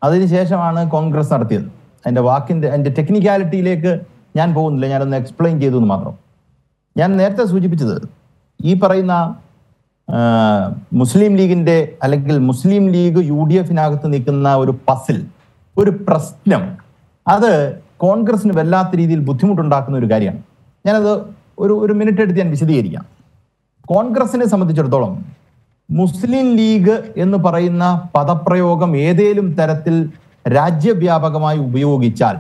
അതിനുശേഷമാണ് കോൺഗ്രസ് നടത്തിയത് അതിന്റെ വാക്കിന്റെ അതിന്റെ ടെക്നിക്കാലിറ്റിയിലേക്ക് ഞാൻ പോകുന്നില്ല ഞാനൊന്ന് എക്സ്പ്ലെയിൻ ചെയ്തു എന്ന് മാത്രം ഞാൻ നേരത്തെ സൂചിപ്പിച്ചത് ഈ പറയുന്ന മുസ്ലിം ലീഗിന്റെ അല്ലെങ്കിൽ മുസ്ലിം ലീഗ് യു ഡി എഫിനകത്ത് നിൽക്കുന്ന ഒരു പസിൽ ഒരു പ്രശ്നം അത് കോൺഗ്രസിന് വല്ലാത്ത രീതിയിൽ ബുദ്ധിമുട്ടുണ്ടാക്കുന്ന ഒരു കാര്യമാണ് ഞാനത് ഒരു ഒരു മിനിറ്റ് എടുത്ത് ഞാൻ വിശദീകരിക്കാം കോൺഗ്രസിനെ സംബന്ധിച്ചിടത്തോളം മുസ്ലിം ലീഗ് എന്ന് പറയുന്ന പദപ്രയോഗം ഏതേലും തരത്തിൽ രാജ്യവ്യാപകമായി ഉപയോഗിച്ചാൽ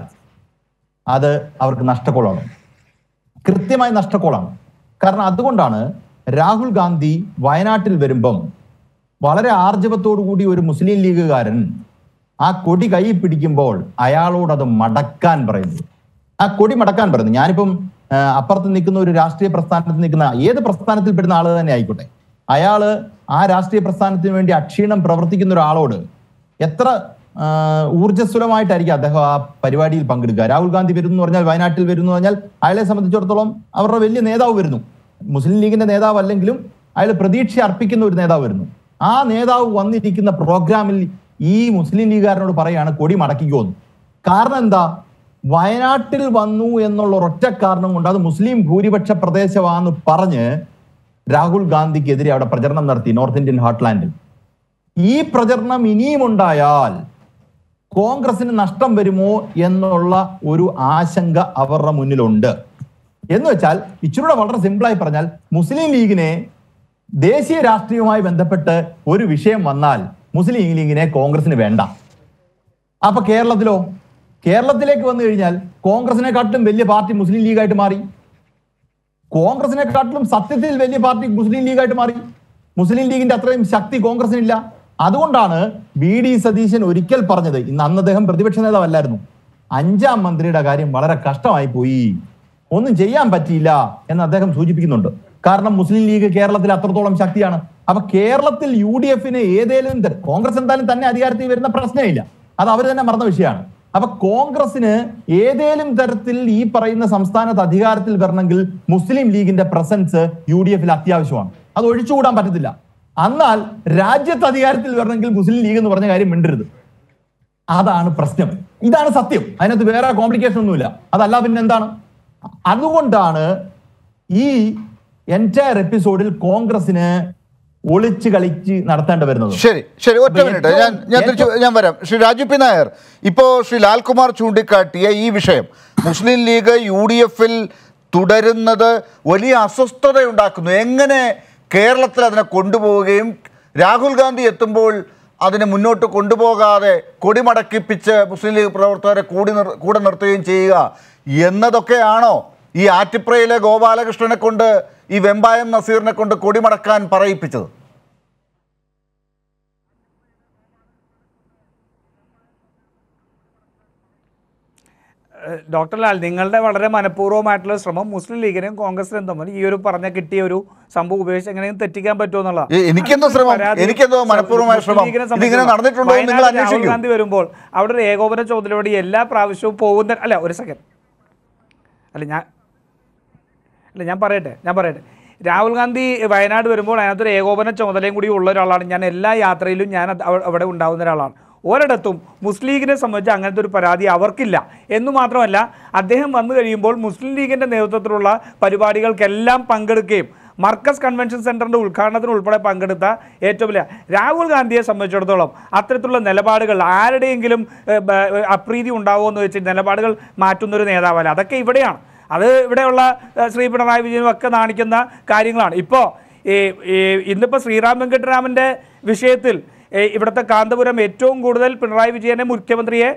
അത് അവർക്ക് നഷ്ടക്കോളാണ് കൃത്യമായി നഷ്ടക്കോളാണ് കാരണം അതുകൊണ്ടാണ് രാഹുൽ ഗാന്ധി വയനാട്ടിൽ വരുമ്പം വളരെ കൂടി ഒരു മുസ്ലിം ലീഗുകാരൻ ആ കൊടി കൈ പിടിക്കുമ്പോൾ അയാളോട് മടക്കാൻ പറയുന്നു ആ കൊടി മടക്കാൻ പറയുന്നു ഞാനിപ്പം അപ്പുറത്ത് നിൽക്കുന്ന ഒരു രാഷ്ട്രീയ പ്രസ്ഥാനത്ത് നിൽക്കുന്ന ഏത് പ്രസ്ഥാനത്തിൽ പെടുന്ന ആള് തന്നെ ആയിക്കോട്ടെ അയാള് ആ രാഷ്ട്രീയ പ്രസ്ഥാനത്തിന് വേണ്ടി അക്ഷീണം പ്രവർത്തിക്കുന്ന ഒരാളോട് എത്ര ഊർജ്ജസ്വലമായിട്ടായിരിക്കും അദ്ദേഹം ആ പരിപാടിയിൽ പങ്കെടുക്കുക രാഹുൽ ഗാന്ധി വരുന്നു എന്ന് പറഞ്ഞാൽ വയനാട്ടിൽ വരുന്നു പറഞ്ഞാൽ അയാളെ സംബന്ധിച്ചിടത്തോളം അവരുടെ വലിയ നേതാവ് വരുന്നു മുസ്ലിം ലീഗിന്റെ നേതാവ് അല്ലെങ്കിലും അയാൾ പ്രതീക്ഷ അർപ്പിക്കുന്ന ഒരു നേതാവ് വരുന്നു ആ നേതാവ് വന്നിരിക്കുന്ന പ്രോഗ്രാമിൽ ഈ മുസ്ലിം ലീഗുകാരനോട് പറയാണ് കൊടി മടക്കിക്കോന്ന് കാരണം എന്താ വയനാട്ടിൽ വന്നു എന്നുള്ള ഒറ്റ കാരണം കൊണ്ട് അത് മുസ്ലിം ഭൂരിപക്ഷ പ്രദേശമാണെന്ന് പറഞ്ഞ് രാഹുൽ ഗാന്ധിക്കെതിരെ അവിടെ പ്രചരണം നടത്തി നോർത്ത് ഇന്ത്യൻ ഹാർട്ട്ലാൻഡിൽ ഈ പ്രചരണം ഇനിയും ഉണ്ടായാൽ കോൺഗ്രസിന് നഷ്ടം വരുമോ എന്നുള്ള ഒരു ആശങ്ക അവരുടെ മുന്നിലുണ്ട് എന്ന് വെച്ചാൽ ഇച്ചിരൂടെ വളരെ സിമ്പിളായി പറഞ്ഞാൽ മുസ്ലിം ലീഗിനെ ദേശീയ രാഷ്ട്രീയവുമായി ബന്ധപ്പെട്ട് ഒരു വിഷയം വന്നാൽ മുസ്ലിം ലീഗിനെ കോൺഗ്രസിന് വേണ്ട അപ്പൊ കേരളത്തിലോ കേരളത്തിലേക്ക് വന്നു കഴിഞ്ഞാൽ കോൺഗ്രസിനെക്കാട്ടിലും വലിയ പാർട്ടി മുസ്ലിം ലീഗായിട്ട് മാറി കോൺഗ്രസിനെക്കാട്ടിലും സത്യത്തിൽ വലിയ പാർട്ടി മുസ്ലിം ലീഗായിട്ട് മാറി മുസ്ലിം ലീഗിന്റെ അത്രയും ശക്തി കോൺഗ്രസിനില്ല അതുകൊണ്ടാണ് ബി ഡി സതീശൻ ഒരിക്കൽ പറഞ്ഞത് ഇന്ന് അന്ന് അദ്ദേഹം പ്രതിപക്ഷ നേതാവല്ലായിരുന്നു അഞ്ചാം മന്ത്രിയുടെ കാര്യം വളരെ കഷ്ടമായി പോയി ഒന്നും ചെയ്യാൻ പറ്റിയില്ല എന്ന് അദ്ദേഹം സൂചിപ്പിക്കുന്നുണ്ട് കാരണം മുസ്ലിം ലീഗ് കേരളത്തിൽ അത്രത്തോളം ശക്തിയാണ് അപ്പൊ കേരളത്തിൽ യു ഡി എഫിന് ഏതേലും കോൺഗ്രസ് എന്തായാലും തന്നെ അധികാരത്തിൽ വരുന്ന പ്രശ്നമില്ല അത് അവർ തന്നെ മറന്ന വിഷയമാണ് അപ്പൊ കോൺഗ്രസിന് ഏതേലും തരത്തിൽ ഈ പറയുന്ന സംസ്ഥാനത്ത് അധികാരത്തിൽ വരണമെങ്കിൽ മുസ്ലിം ലീഗിന്റെ പ്രസൻസ് യു ഡി എഫിൽ അത്യാവശ്യമാണ് അത് ഒഴിച്ചുകൂടാൻ പറ്റത്തില്ല എന്നാൽ രാജ്യത്ത് അധികാരത്തിൽ വരണമെങ്കിൽ മുസ്ലിം ലീഗ് എന്ന് പറഞ്ഞ കാര്യം മിണ്ടരുത് അതാണ് പ്രശ്നം ഇതാണ് സത്യം അതിനകത്ത് വേറെ കോംപ്ലിക്കേഷൻ ഒന്നുമില്ല അതല്ല പിന്നെ എന്താണ് അതുകൊണ്ടാണ് ഈ എൻറ്റയർ എപ്പിസോഡിൽ കോൺഗ്രസിന് ഒളിച്ച് കളിച്ച് നടത്തേണ്ടി വരുന്നത് ശരി ശരി ഒറ്റ മിനിറ്റ് ഞാൻ ഞാൻ തിരിച്ചു ഞാൻ വരാം ശ്രീ രാജു പി നായർ ഇപ്പോൾ ശ്രീ ലാൽകുമാർ ചൂണ്ടിക്കാട്ടിയ ഈ വിഷയം മുസ്ലിം ലീഗ് യു ഡി എഫിൽ തുടരുന്നത് വലിയ അസ്വസ്ഥതയുണ്ടാക്കുന്നു എങ്ങനെ കേരളത്തിൽ അതിനെ കൊണ്ടുപോവുകയും രാഹുൽ ഗാന്ധി എത്തുമ്പോൾ അതിനെ മുന്നോട്ട് കൊണ്ടുപോകാതെ കൊടിമടക്കിപ്പിച്ച് മുസ്ലിം ലീഗ് പ്രവർത്തകരെ കൂടി കൂടെ നിർത്തുകയും ചെയ്യുക എന്നതൊക്കെയാണോ ഈ ആറ്റിപ്രയിലെ ഗോപാലകൃഷ്ണനെ കൊണ്ട് ഈ വെമ്പായം നസീറിനെ കൊണ്ട് കൊടിമടക്കാൻ പറയിപ്പിച്ചത് ഡോക്ടർ ലാൽ നിങ്ങളുടെ വളരെ മനഃപൂർവ്വമായിട്ടുള്ള ശ്രമം മുസ്ലിം ലീഗിനും കോൺഗ്രസിനും തമ്മിൽ ഈ ഒരു പറഞ്ഞ കിട്ടിയ ഒരു സംഭവം ഉപയോഗിച്ച് എങ്ങനെയും തെറ്റിക്കാൻ പറ്റുമെന്നുള്ള എനിക്കെന്തോ ശ്രമം എനിക്കെന്തോ മനഃപൂർവ്വമായ ശ്രമം ഇതിങ്ങനെ നടന്നിട്ടുണ്ടോ നിങ്ങൾ രാഹുൽ ഗാന്ധി വരുമ്പോൾ അവിടെ ഒരു ഏകോപന ചോദ്യത്തിലൂടെ എല്ലാ പ്രാവശ്യവും പോകുന്ന അല്ല ഒരു സെക്കൻഡ് അല്ല ഞാൻ അല്ല ഞാൻ പറയട്ടെ ഞാൻ പറയട്ടെ രാഹുൽ ഗാന്ധി വയനാട് വരുമ്പോൾ അതിനകത്തൊരു ഏകോപന ചുമതലയും കൂടി ഉള്ള ഒരാളാണ് ഞാൻ എല്ലാ യാത്രയിലും ഞാൻ അവിടെ ഉണ്ടാകുന്ന ഒരാളാണ് ഒരിടത്തും മുസ്ലിം ലീഗിനെ സംബന്ധിച്ച് അങ്ങനത്തെ ഒരു പരാതി അവർക്കില്ല എന്നു മാത്രമല്ല അദ്ദേഹം വന്നു കഴിയുമ്പോൾ മുസ്ലിം ലീഗിൻ്റെ നേതൃത്വത്തിലുള്ള പരിപാടികൾക്കെല്ലാം പങ്കെടുക്കുകയും മർക്കസ് കൺവെൻഷൻ സെൻറ്ററിൻ്റെ ഉദ്ഘാടനത്തിന് ഉൾപ്പെടെ പങ്കെടുത്ത ഏറ്റവും വലിയ രാഹുൽ ഗാന്ധിയെ സംബന്ധിച്ചിടത്തോളം അത്തരത്തിലുള്ള നിലപാടുകൾ ആരുടെയെങ്കിലും അപ്രീതി ഉണ്ടാവുമോ എന്ന് വെച്ച് നിലപാടുകൾ മാറ്റുന്നൊരു നേതാവല്ല അതൊക്കെ ഇവിടെയാണ് അത് ഇവിടെയുള്ള ശ്രീ പിണറായി വിജയനും ഒക്കെ നാണിക്കുന്ന കാര്യങ്ങളാണ് ഇപ്പോൾ ഇന്നിപ്പോൾ ശ്രീറാം വെങ്കട്ടരാമൻ്റെ വിഷയത്തിൽ ഇവിടുത്തെ കാന്തപുരം ഏറ്റവും കൂടുതൽ പിണറായി വിജയനെ മുഖ്യമന്ത്രിയെ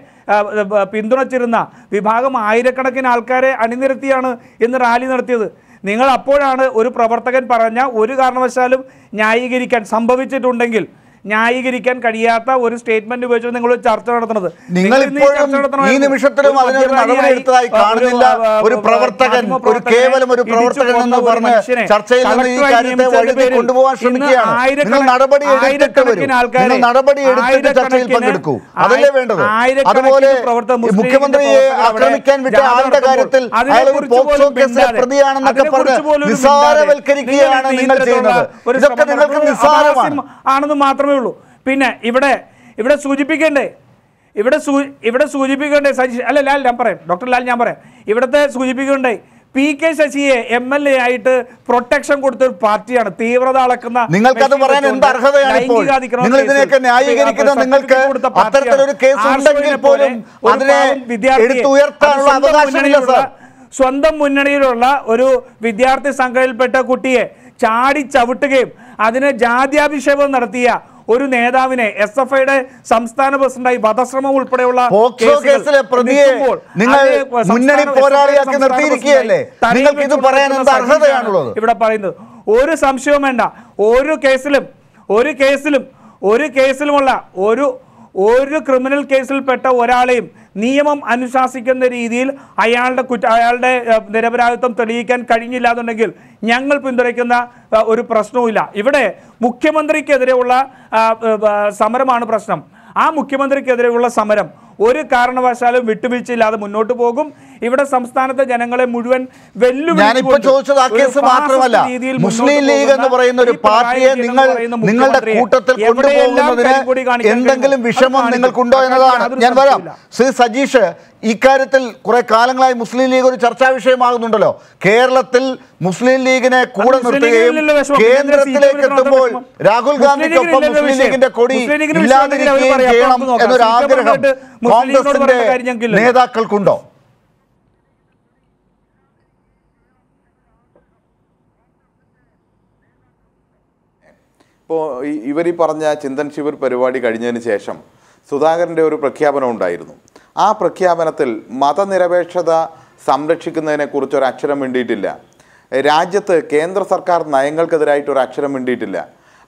പിന്തുണച്ചിരുന്ന വിഭാഗം ആയിരക്കണക്കിന് ആൾക്കാരെ അണിനിരത്തിയാണ് ഇന്ന് റാലി നടത്തിയത് നിങ്ങൾ അപ്പോഴാണ് ഒരു പ്രവർത്തകൻ പറഞ്ഞ ഒരു കാരണവശാലും ന്യായീകരിക്കാൻ സംഭവിച്ചിട്ടുണ്ടെങ്കിൽ ന്യായീകരിക്കാൻ കഴിയാത്ത ഒരു സ്റ്റേറ്റ്മെന്റ് ഉപയോഗിച്ച് നിങ്ങൾ ചർച്ച നടത്തുന്നത് നിങ്ങൾ ഈ നിമിഷത്തിലും അതിനൊരു നടപടി എടുത്തതായി കാണുന്നില്ല ഒരു പ്രവർത്തകൻ ഒരു കേവലം ഒരു പ്രവർത്തകൻ എന്ന് പറഞ്ഞ് ചർച്ചയിൽ നിന്ന് ഈ കാര്യത്തെ വഴുതി കൊണ്ടുപോകാൻ ശ്രമിക്കുകയാണ് നിങ്ങൾ നടപടി എടുത്തിട്ട് വരും നിങ്ങൾ നടപടി എടുത്തിട്ട് ചർച്ചയിൽ പങ്കെടുക്കൂ അതല്ലേ വേണ്ടത് അതുപോലെ മുഖ്യമന്ത്രിയെ ആക്രമിക്കാൻ വിട്ട ആളുടെ കാര്യത്തിൽ പോക്സോ കേസിലെ പ്രതിയാണെന്നൊക്കെ പറഞ്ഞ് നിസ്സാരവൽക്കരിക്കുകയാണ് നിങ്ങൾ ചെയ്യുന്നത് ഇതൊക്കെ നിങ്ങൾക്ക് നിസ്സാരമാണ് ആണെന്ന് മാത്രമേ ഉള്ളൂ പിന്നെ ഇവിടെ ഇവിടെ സൂചിപ്പിക്കണ്ടേ ഇവിടെ സൂ ഇവിടെ സൂചിപ്പിക്കണ്ടേ സജി അല്ല ലാൽ ഞാൻ പറയാം ഡോക്ടർ ലാൽ ഞാൻ പറയാം ഇവിടുത്തെ സൂചിപ്പിക്കണ്ടേ പി കെ ശശിയെ എം എൽ എ ആയിട്ട് പ്രൊട്ടക്ഷൻ കൊടുത്ത ഒരു പാർട്ടിയാണ് തീവ്രത അളക്കുന്ന നിങ്ങൾക്കത് പറയാൻ എന്ത് അർഹതയാണ് കേസ് ഉണ്ടെങ്കിൽ പോലും അതിനെ സ്വന്തം മുന്നണിയിലുള്ള ഒരു വിദ്യാർത്ഥി സംഘടനയിൽപ്പെട്ട കുട്ടിയെ ചാടി ചവിട്ടുകയും അതിന് ജാത്യാഭിഷേകം നടത്തിയ ഒരു നേതാവിനെ എസ് എഫ് ഐയുടെ സംസ്ഥാന പ്രസിഡന്റായി വധശ്രമം ഉൾപ്പെടെയുള്ള മുന്നണി പോരാളിയാക്കി ഇത് ഇവിടെ പറയുന്നത് ഒരു സംശയവും വേണ്ട ഒരു കേസിലും ഒരു കേസിലും ഒരു കേസിലുമുള്ള ഒരു ഒരു ക്രിമിനൽ കേസിൽപ്പെട്ട ഒരാളെയും നിയമം അനുശാസിക്കുന്ന രീതിയിൽ അയാളുടെ കുറ്റ അയാളുടെ നിരപരാധിത്വം തെളിയിക്കാൻ കഴിഞ്ഞില്ല എന്നുണ്ടെങ്കിൽ ഞങ്ങൾ പിന്തുണയ്ക്കുന്ന ഒരു പ്രശ്നവുമില്ല ഇവിടെ മുഖ്യമന്ത്രിക്കെതിരെയുള്ള സമരമാണ് പ്രശ്നം ആ മുഖ്യമന്ത്രിക്കെതിരെയുള്ള സമരം ഒരു കാരണവശാലും വിട്ടുവീഴ്ചയില്ലാതെ മുന്നോട്ട് പോകും ഇവിടെ സംസ്ഥാനത്തെ ജനങ്ങളെ മുഴുവൻ വെല്ലുവിളിച്ചു മുസ്ലിം ലീഗ് എന്ന് പറയുന്ന ഒരു പാർട്ടിയെ നിങ്ങൾ നിങ്ങളുടെ കൂട്ടത്തിൽ എന്തെങ്കിലും ഞാൻ ശ്രീ സജീഷ് ഇക്കാര്യത്തിൽ കുറെ കാലങ്ങളായി മുസ്ലിം ലീഗ് ഒരു ചർച്ചാ വിഷയമാകുന്നുണ്ടല്ലോ കേരളത്തിൽ മുസ്ലിം ലീഗിനെ കൂടെ നിർത്തുകയും കേന്ദ്രത്തിലേക്ക് എത്തുമ്പോൾ രാഹുൽ ഗാന്ധിക്കൊപ്പം മുസ്ലിം ലീഗിന്റെ കൊടി ഇല്ലാതിരിക്കുകയും ചെയ്യണം ആഗ്രഹം കോൺഗ്രസിന്റെ നേതാക്കൾക്കുണ്ടോ ഇപ്പോൾ ഇവർ ഈ പറഞ്ഞ ചിന്തൻ ശിവർ പരിപാടി കഴിഞ്ഞതിന് ശേഷം സുധാകരൻ്റെ ഒരു പ്രഖ്യാപനം ഉണ്ടായിരുന്നു ആ പ്രഖ്യാപനത്തിൽ മതനിരപേക്ഷത സംരക്ഷിക്കുന്നതിനെക്കുറിച്ച് ഒരു അക്ഷരം വേണ്ടിയിട്ടില്ല രാജ്യത്ത് കേന്ദ്ര സർക്കാർ നയങ്ങൾക്കെതിരായിട്ട് ഒരു അക്ഷരം വേണ്ടിയിട്ടില്ല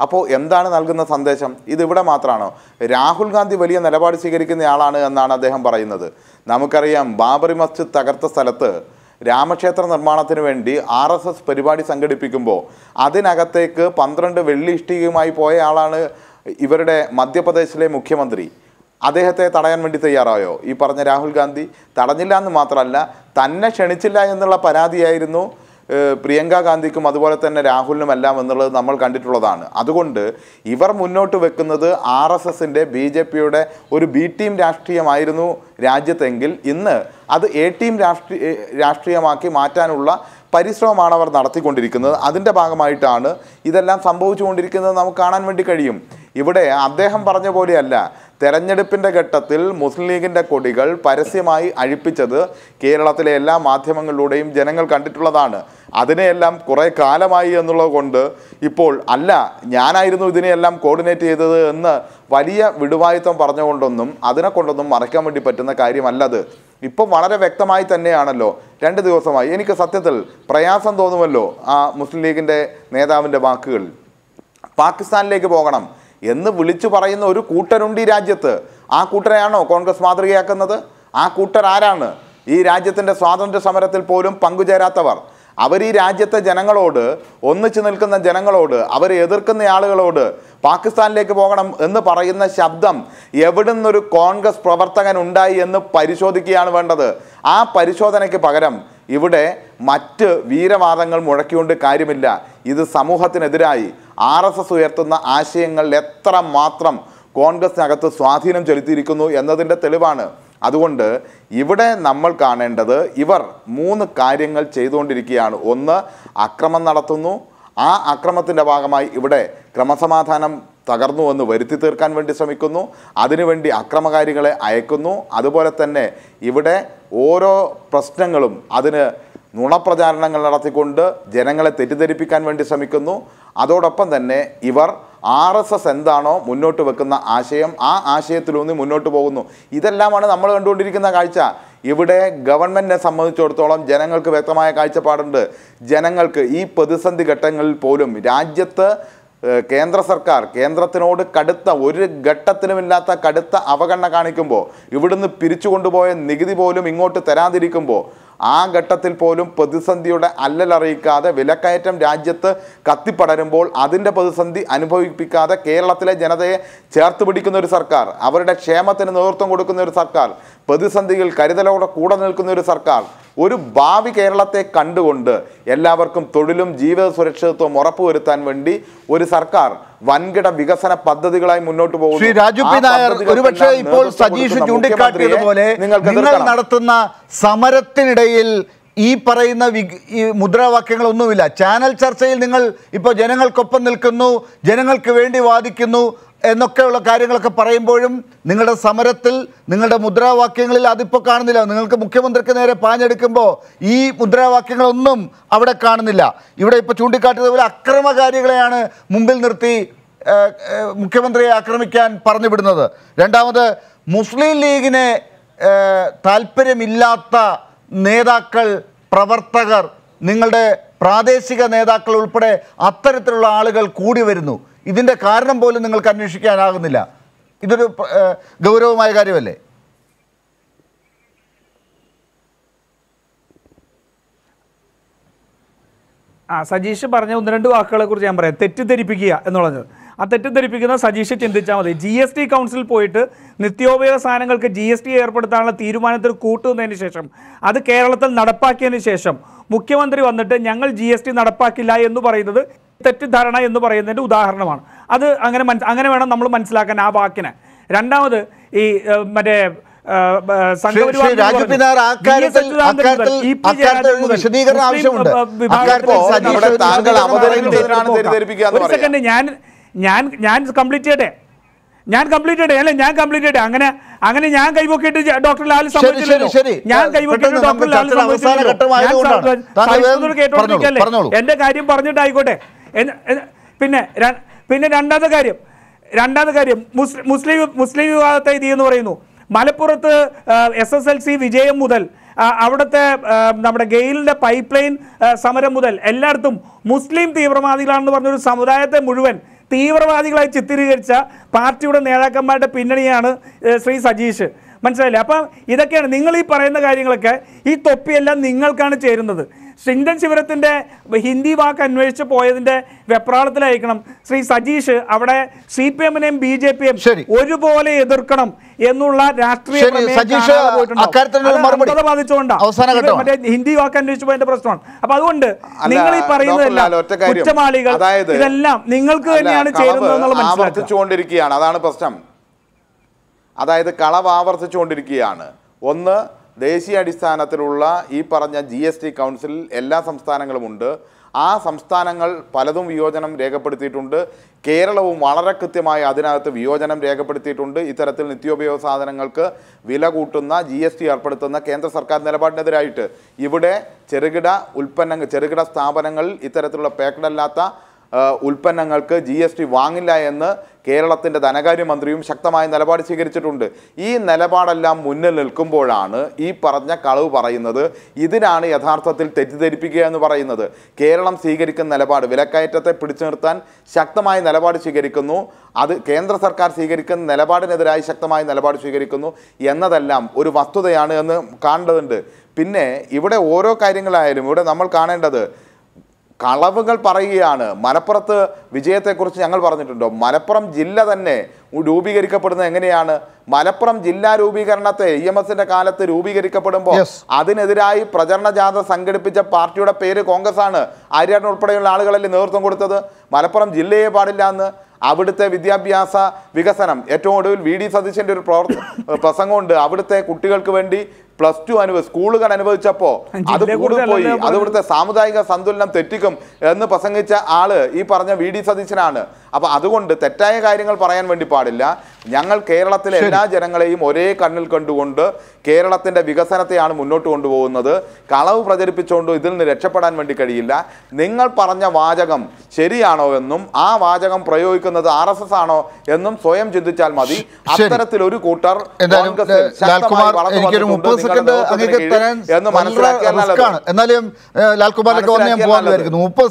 അപ്പോൾ എന്താണ് നൽകുന്ന സന്ദേശം ഇതിവിടെ മാത്രമാണോ രാഹുൽ ഗാന്ധി വലിയ നിലപാട് സ്വീകരിക്കുന്നയാളാണ് എന്നാണ് അദ്ദേഹം പറയുന്നത് നമുക്കറിയാം ബാബറി മസ്ജിദ് തകർത്ത സ്ഥലത്ത് രാമക്ഷേത്ര നിർമ്മാണത്തിന് വേണ്ടി ആർ എസ് എസ് പരിപാടി സംഘടിപ്പിക്കുമ്പോൾ അതിനകത്തേക്ക് പന്ത്രണ്ട് വെള്ളി ഇഷ്ടികയുമായി പോയ ആളാണ് ഇവരുടെ മധ്യപ്രദേശിലെ മുഖ്യമന്ത്രി അദ്ദേഹത്തെ തടയാൻ വേണ്ടി തയ്യാറായോ ഈ പറഞ്ഞ രാഹുൽ ഗാന്ധി തടഞ്ഞില്ല എന്ന് മാത്രമല്ല തന്നെ ക്ഷണിച്ചില്ല എന്നുള്ള പരാതിയായിരുന്നു പ്രിയങ്ക ഗാന്ധിക്കും അതുപോലെ തന്നെ രാഹുലിനും എല്ലാം എന്നുള്ളത് നമ്മൾ കണ്ടിട്ടുള്ളതാണ് അതുകൊണ്ട് ഇവർ മുന്നോട്ട് വെക്കുന്നത് ആർ എസ് എസിൻ്റെ ബി ജെ പിയുടെ ഒരു ബി ടീം രാഷ്ട്രീയമായിരുന്നു രാജ്യത്തെങ്കിൽ ഇന്ന് അത് എ ടീം രാഷ്ട്രീയ രാഷ്ട്രീയമാക്കി മാറ്റാനുള്ള പരിശ്രമമാണ് അവർ നടത്തിക്കൊണ്ടിരിക്കുന്നത് അതിൻ്റെ ഭാഗമായിട്ടാണ് ഇതെല്ലാം സംഭവിച്ചുകൊണ്ടിരിക്കുന്നത് നമുക്ക് കാണാൻ വേണ്ടി കഴിയും ഇവിടെ അദ്ദേഹം പറഞ്ഞ പോലെയല്ല തെരഞ്ഞെടുപ്പിൻ്റെ ഘട്ടത്തിൽ മുസ്ലിം ലീഗിൻ്റെ കൊടികൾ പരസ്യമായി അഴിപ്പിച്ചത് കേരളത്തിലെ എല്ലാ മാധ്യമങ്ങളിലൂടെയും ജനങ്ങൾ കണ്ടിട്ടുള്ളതാണ് അതിനെയെല്ലാം കുറേ കാലമായി എന്നുള്ളത് കൊണ്ട് ഇപ്പോൾ അല്ല ഞാനായിരുന്നു ഇതിനെയെല്ലാം കോർഡിനേറ്റ് ചെയ്തത് എന്ന് വലിയ വിടുവായുത്വം പറഞ്ഞുകൊണ്ടൊന്നും അതിനെക്കൊണ്ടൊന്നും മറയ്ക്കാൻ വേണ്ടി പറ്റുന്ന കാര്യമല്ലത് ഇപ്പം വളരെ വ്യക്തമായി തന്നെയാണല്ലോ രണ്ട് ദിവസമായി എനിക്ക് സത്യത്തിൽ പ്രയാസം തോന്നുമല്ലോ ആ മുസ്ലിം ലീഗിൻ്റെ നേതാവിൻ്റെ വാക്കുകൾ പാകിസ്ഥാനിലേക്ക് പോകണം എന്ന് വിളിച്ചു പറയുന്ന ഒരു കൂട്ടരുണ്ട് ഈ രാജ്യത്ത് ആ കൂട്ടരെയാണോ കോൺഗ്രസ് മാതൃകയാക്കുന്നത് ആ കൂട്ടർ ആരാണ് ഈ രാജ്യത്തിൻ്റെ സ്വാതന്ത്ര്യ സമരത്തിൽ പോലും പങ്കുചേരാത്തവർ അവർ ഈ രാജ്യത്തെ ജനങ്ങളോട് ഒന്നിച്ചു നിൽക്കുന്ന ജനങ്ങളോട് അവർ എതിർക്കുന്ന ആളുകളോട് പാകിസ്ഥാനിലേക്ക് പോകണം എന്ന് പറയുന്ന ശബ്ദം എവിടെ നിന്നൊരു കോൺഗ്രസ് പ്രവർത്തകൻ ഉണ്ടായി എന്ന് പരിശോധിക്കുകയാണ് വേണ്ടത് ആ പരിശോധനയ്ക്ക് പകരം ഇവിടെ മറ്റ് വീരവാദങ്ങൾ മുഴക്കിക്കൊണ്ട് കാര്യമില്ല ഇത് സമൂഹത്തിനെതിരായി ആർ എസ് എസ് ഉയർത്തുന്ന ആശയങ്ങളിൽ എത്ര മാത്രം കോൺഗ്രസിനകത്ത് സ്വാധീനം ചെലുത്തിയിരിക്കുന്നു എന്നതിൻ്റെ തെളിവാണ് അതുകൊണ്ട് ഇവിടെ നമ്മൾ കാണേണ്ടത് ഇവർ മൂന്ന് കാര്യങ്ങൾ ചെയ്തുകൊണ്ടിരിക്കുകയാണ് ഒന്ന് അക്രമം നടത്തുന്നു ആ അക്രമത്തിൻ്റെ ഭാഗമായി ഇവിടെ ക്രമസമാധാനം തകർന്നു എന്ന് വരുത്തി തീർക്കാൻ വേണ്ടി ശ്രമിക്കുന്നു അതിനുവേണ്ടി അക്രമകാരികളെ അയക്കുന്നു അതുപോലെ തന്നെ ഇവിടെ ഓരോ പ്രശ്നങ്ങളും അതിന് നുണപ്രചാരണങ്ങൾ നടത്തിക്കൊണ്ട് ജനങ്ങളെ തെറ്റിദ്ധരിപ്പിക്കാൻ വേണ്ടി ശ്രമിക്കുന്നു അതോടൊപ്പം തന്നെ ഇവർ ആർ എസ് എസ് എന്താണോ മുന്നോട്ട് വെക്കുന്ന ആശയം ആ ആശയത്തിലൂന്നി മുന്നോട്ട് പോകുന്നു ഇതെല്ലാമാണ് നമ്മൾ കണ്ടുകൊണ്ടിരിക്കുന്ന കാഴ്ച ഇവിടെ ഗവൺമെൻറ്റിനെ സംബന്ധിച്ചിടത്തോളം ജനങ്ങൾക്ക് വ്യക്തമായ കാഴ്ചപ്പാടുണ്ട് ജനങ്ങൾക്ക് ഈ പ്രതിസന്ധി ഘട്ടങ്ങളിൽ പോലും രാജ്യത്ത് കേന്ദ്ര സർക്കാർ കേന്ദ്രത്തിനോട് കടുത്ത ഒരു ഘട്ടത്തിനുമില്ലാത്ത കടുത്ത അവഗണന കാണിക്കുമ്പോൾ ഇവിടുന്ന് പിരിച്ചു കൊണ്ടുപോയ നികുതി പോലും ഇങ്ങോട്ട് തരാതിരിക്കുമ്പോൾ ആ ഘട്ടത്തിൽ പോലും പ്രതിസന്ധിയുടെ അല്ലലറിയിക്കാതെ വിലക്കയറ്റം രാജ്യത്ത് കത്തിപ്പടരുമ്പോൾ അതിൻ്റെ പ്രതിസന്ധി അനുഭവിപ്പിക്കാതെ കേരളത്തിലെ ജനതയെ ചേർത്ത് പിടിക്കുന്ന ഒരു സർക്കാർ അവരുടെ ക്ഷേമത്തിന് നേതൃത്വം കൊടുക്കുന്ന ഒരു സർക്കാർ പ്രതിസന്ധിയിൽ കരുതലോടെ കൂടെ നിൽക്കുന്ന ഒരു സർക്കാർ ഒരു ഭാവി കേരളത്തെ കണ്ടുകൊണ്ട് എല്ലാവർക്കും തൊഴിലും ജീവിത സുരക്ഷിതത്വം ഉറപ്പുവരുത്താൻ വേണ്ടി ഒരു സർക്കാർ വൻകിട വികസന പദ്ധതികളായി മുന്നോട്ട് പോകും ശ്രീ രാജു പി നായർ ഒരുപക്ഷെ ഇപ്പോൾ സജീഷ് ചൂണ്ടിക്കാട്ടിയതുപോലെ നിങ്ങൾ നടത്തുന്ന സമരത്തിനിടയിൽ ഈ പറയുന്ന ഈ മുദ്രാവാക്യങ്ങളൊന്നുമില്ല ചാനൽ ചർച്ചയിൽ നിങ്ങൾ ഇപ്പോൾ ജനങ്ങൾക്കൊപ്പം നിൽക്കുന്നു ജനങ്ങൾക്ക് വേണ്ടി വാദിക്കുന്നു എന്നൊക്കെയുള്ള കാര്യങ്ങളൊക്കെ പറയുമ്പോഴും നിങ്ങളുടെ സമരത്തിൽ നിങ്ങളുടെ മുദ്രാവാക്യങ്ങളിൽ അതിപ്പോൾ കാണുന്നില്ല നിങ്ങൾക്ക് മുഖ്യമന്ത്രിക്ക് നേരെ പാഞ്ഞെടുക്കുമ്പോൾ ഈ മുദ്രാവാക്യങ്ങളൊന്നും അവിടെ കാണുന്നില്ല ഇവിടെ ഇപ്പോൾ ചൂണ്ടിക്കാട്ടിയതുപോലെ അക്രമകാരികളെയാണ് മുമ്പിൽ നിർത്തി മുഖ്യമന്ത്രിയെ ആക്രമിക്കാൻ പറഞ്ഞു വിടുന്നത് രണ്ടാമത് മുസ്ലിം ലീഗിനെ താല്പര്യമില്ലാത്ത നേതാക്കൾ പ്രവർത്തകർ നിങ്ങളുടെ പ്രാദേശിക നേതാക്കൾ ഉൾപ്പെടെ അത്തരത്തിലുള്ള ആളുകൾ കൂടി വരുന്നു ഇതിൻ്റെ കാരണം പോലും നിങ്ങൾക്ക് അന്വേഷിക്കാനാകുന്നില്ല ഇതൊരു ഗൗരവമായ കാര്യമല്ലേ ആ സജീഷ് പറഞ്ഞ ഒന്ന് രണ്ട് വാക്കുകളെ കുറിച്ച് ഞാൻ പറയാം തെറ്റിദ്ധരിപ്പിക്കുക എന്ന് പറഞ്ഞത് ആ തെറ്റിദ്ധരിപ്പിക്കുന്ന സജീഷ് ചിന്തിച്ചാൽ മതി ജി എസ് ടി കൗൺസിൽ പോയിട്ട് നിത്യോപയോഗ സാധനങ്ങൾക്ക് ജി എസ് ടി ഏർപ്പെടുത്താനുള്ള തീരുമാനത്തിൽ കൂട്ടുന്നതിന് ശേഷം അത് കേരളത്തിൽ നടപ്പാക്കിയതിന് ശേഷം മുഖ്യമന്ത്രി വന്നിട്ട് ഞങ്ങൾ ജി നടപ്പാക്കില്ല എന്ന് പറയുന്നത് തെറ്റിദ്ധാരണ എന്ന് പറയുന്നതിൻ്റെ ഉദാഹരണമാണ് അത് അങ്ങനെ മനസ് അങ്ങനെ വേണം നമ്മൾ മനസ്സിലാക്കാൻ ആ വാക്കിനെ രണ്ടാമത് ഈ മറ്റേ ഞാൻ ഞാൻ ഞാൻ കംപ്ലീറ്റ് ഞാൻ കംപ്ലീറ്റ് അല്ലെ ഞാൻ കംപ്ലീറ്റ് ചെയ്യട്ടെ അങ്ങനെ അങ്ങനെ ഞാൻ കൈവക്കിയിട്ട് ഡോക്ടർ ലാൽ സംഭവിച്ചില്ലല്ലോ ഞാൻ കൈവക്കിയിട്ട് ഡോക്ടർ ലാൽ സംഭവിച്ചില്ലല്ലോ എന്റെ കാര്യം പറഞ്ഞിട്ടായിക്കോട്ടെ പിന്നെ പിന്നെ രണ്ടാമത്തെ കാര്യം രണ്ടാമത്തെ കാര്യം മുസ്ലിം മുസ്ലിം മുസ്ലിം വിഭാഗത്തെ ഇത് എന്ന് പറയുന്നു മലപ്പുറത്ത് എസ് എസ് എൽ സി വിജയം മുതൽ അവിടുത്തെ നമ്മുടെ ഗെയിലിൻ്റെ പൈപ്പ് ലൈൻ സമരം മുതൽ എല്ലായിടത്തും മുസ്ലിം തീവ്രവാദികളാണെന്ന് പറഞ്ഞൊരു സമുദായത്തെ മുഴുവൻ തീവ്രവാദികളായി ചിത്രീകരിച്ച പാർട്ടിയുടെ നേതാക്കന്മാരുടെ പിന്നണിയാണ് ശ്രീ സജീഷ് മനസ്സിലായില്ലേ അപ്പം ഇതൊക്കെയാണ് നിങ്ങൾ ഈ പറയുന്ന കാര്യങ്ങളൊക്കെ ഈ തൊപ്പിയെല്ലാം നിങ്ങൾക്കാണ് ചേരുന്നത് ശിങ്തൻ ശിവരത്തിൻ്റെ ഹിന്ദി വാക്ക് അന്വേഷിച്ച് പോയതിൻ്റെ വെപ്രാളത്തിലായിരിക്കണം ശ്രീ സജീഷ് അവിടെ സി പി എമ്മിനെയും ബി ജെ എം ഒരുപോലെ എതിർക്കണം എന്നുള്ള രാഷ്ട്രീയ ബാധിച്ചുകൊണ്ടാണ് മറ്റേ ഹിന്ദി വാക്ക് അന്വേഷിച്ച് പോയതിന്റെ പ്രശ്നമാണ് അപ്പൊ അതുകൊണ്ട് നിങ്ങൾ ഈ പറയുന്നതെല്ലാം കുറ്റമാളികൾ ഇതെല്ലാം നിങ്ങൾക്ക് തന്നെയാണ് ചെയ്യുന്നത് അതാണ് പ്രശ്നം അതായത് കളവ് ആവർത്തിച്ചുകൊണ്ടിരിക്കുകയാണ് ഒന്ന് ദേശീയ അടിസ്ഥാനത്തിലുള്ള ഈ പറഞ്ഞ ജി എസ് ടി കൗൺസിലിൽ എല്ലാ സംസ്ഥാനങ്ങളുമുണ്ട് ആ സംസ്ഥാനങ്ങൾ പലതും വിയോജനം രേഖപ്പെടുത്തിയിട്ടുണ്ട് കേരളവും വളരെ കൃത്യമായി അതിനകത്ത് വിയോജനം രേഖപ്പെടുത്തിയിട്ടുണ്ട് ഇത്തരത്തിൽ നിത്യോപയോഗ സാധനങ്ങൾക്ക് വില കൂട്ടുന്ന ജി എസ് ടി ഏർപ്പെടുത്തുന്ന കേന്ദ്ര സർക്കാർ നിലപാടിനെതിരായിട്ട് ഇവിടെ ചെറുകിട ഉൽപ്പന്നങ്ങൾ ചെറുകിട സ്ഥാപനങ്ങളിൽ ഇത്തരത്തിലുള്ള പേക്കഡല്ലാത്ത ഉൽപ്പന്നങ്ങൾക്ക് ജി എസ് ടി വാങ്ങില്ല എന്ന് കേരളത്തിൻ്റെ ധനകാര്യമന്ത്രിയും ശക്തമായ നിലപാട് സ്വീകരിച്ചിട്ടുണ്ട് ഈ നിലപാടെല്ലാം മുന്നിൽ നിൽക്കുമ്പോഴാണ് ഈ പറഞ്ഞ കളവ് പറയുന്നത് ഇതിനാണ് യഥാർത്ഥത്തിൽ തെറ്റിദ്ധരിപ്പിക്കുക എന്ന് പറയുന്നത് കേരളം സ്വീകരിക്കുന്ന നിലപാട് വിലക്കയറ്റത്തെ പിടിച്ചു നിർത്താൻ ശക്തമായ നിലപാട് സ്വീകരിക്കുന്നു അത് കേന്ദ്ര സർക്കാർ സ്വീകരിക്കുന്ന നിലപാടിനെതിരായി ശക്തമായ നിലപാട് സ്വീകരിക്കുന്നു എന്നതെല്ലാം ഒരു വസ്തുതയാണ് എന്ന് കാണേണ്ടതുണ്ട് പിന്നെ ഇവിടെ ഓരോ കാര്യങ്ങളായാലും ഇവിടെ നമ്മൾ കാണേണ്ടത് കളവുകൾ പറയുകയാണ് മലപ്പുറത്ത് വിജയത്തെക്കുറിച്ച് ഞങ്ങൾ പറഞ്ഞിട്ടുണ്ടോ മലപ്പുറം ജില്ല തന്നെ രൂപീകരിക്കപ്പെടുന്നത് എങ്ങനെയാണ് മലപ്പുറം ജില്ലാ രൂപീകരണത്തെ ഇ എം എസിന്റെ കാലത്ത് രൂപീകരിക്കപ്പെടുമ്പോൾ അതിനെതിരായി പ്രചരണ ജാഥ സംഘടിപ്പിച്ച പാർട്ടിയുടെ പേര് കോൺഗ്രസ് ആണ് ആര്യാട്ടൻ ഉൾപ്പെടെയുള്ള ആളുകളല്ലേ നേതൃത്വം കൊടുത്തത് മലപ്പുറം ജില്ലയെ പാടില്ല എന്ന് അവിടുത്തെ വിദ്യാഭ്യാസ വികസനം ഏറ്റവും ഒടുവിൽ വി ഡി സതീശൻ്റെ ഒരു പ്രവർത്തന പ്രസംഗമുണ്ട് അവിടുത്തെ കുട്ടികൾക്ക് വേണ്ടി പ്ലസ് ടു അനുഭവം സ്കൂളുകൾ അനുഭവിച്ചപ്പോ അത് കൂടുപോയി അത് ഇവിടുത്തെ സാമുദായിക സന്തുലനം തെറ്റിക്കും എന്ന് പ്രസംഗിച്ച ആള് ഈ പറഞ്ഞ വി ഡി സതീശനാണ് അപ്പോൾ അതുകൊണ്ട് തെറ്റായ കാര്യങ്ങൾ പറയാൻ വേണ്ടി പാടില്ല ഞങ്ങൾ കേരളത്തിലെ എല്ലാ ജനങ്ങളെയും ഒരേ കണ്ണിൽ കണ്ടുകൊണ്ട് കേരളത്തിന്റെ വികസനത്തെയാണ് മുന്നോട്ട് കൊണ്ടുപോകുന്നത് കളവ് പ്രചരിപ്പിച്ചുകൊണ്ട് ഇതിൽ നിന്ന് രക്ഷപ്പെടാൻ വേണ്ടി കഴിയില്ല നിങ്ങൾ പറഞ്ഞ വാചകം ശരിയാണോ എന്നും ആ വാചകം പ്രയോഗിക്കുന്നത് ആർ എസ് എസ് ആണോ എന്നും സ്വയം ചിന്തിച്ചാൽ മതി അത്തരത്തിൽ ഒരു കൂട്ടർ എന്ന്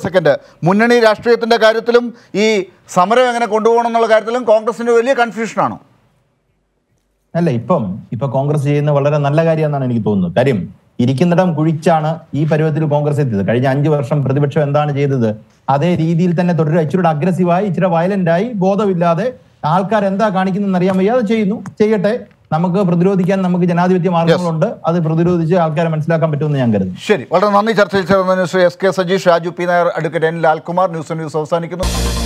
സെക്കൻഡ് മുന്നണി രാഷ്ട്രീയത്തിന്റെ കാര്യത്തിലും ഈ സമരം എങ്ങനെ കൊണ്ടുപോകണം എന്നുള്ള കാര്യത്തിലും കോൺഗ്രസിന് വലിയ കൺഫ്യൂഷനാണ് അല്ല ഇപ്പം ഇപ്പൊ കോൺഗ്രസ് ചെയ്യുന്ന വളരെ നല്ല കാര്യമെന്നാണ് എനിക്ക് തോന്നുന്നത് കാര്യം ഇരിക്കുന്നിടം കുഴിച്ചാണ് ഈ പരുവത്തിൽ കോൺഗ്രസ് എത്തിയത് കഴിഞ്ഞ അഞ്ചു വർഷം പ്രതിപക്ഷം എന്താണ് ചെയ്തത് അതേ രീതിയിൽ തന്നെ തുടരുക ഇച്ചിരി അഗ്രസീവായി ഇച്ചിരി വയലന്റായി ബോധമില്ലാതെ ആൾക്കാർ എന്താ കാണിക്കുന്നതെന്ന് അറിയാൻ വയ്യാതെ ചെയ്യുന്നു ചെയ്യട്ടെ നമുക്ക് പ്രതിരോധിക്കാൻ നമുക്ക് ജനാധിപത്യ മാർഗങ്ങളുണ്ട് അത് പ്രതിരോധിച്ച് ആൾക്കാരെ മനസ്സിലാക്കാൻ പറ്റുമെന്ന് ഞാൻ കരുതുന്നു ശരി വളരെ നന്ദി ചർച്ച ചെയ്തതിന് S K Sajeesh Raju P Nair advocate N Lalkumar news news അവസാനിക്കുന്നു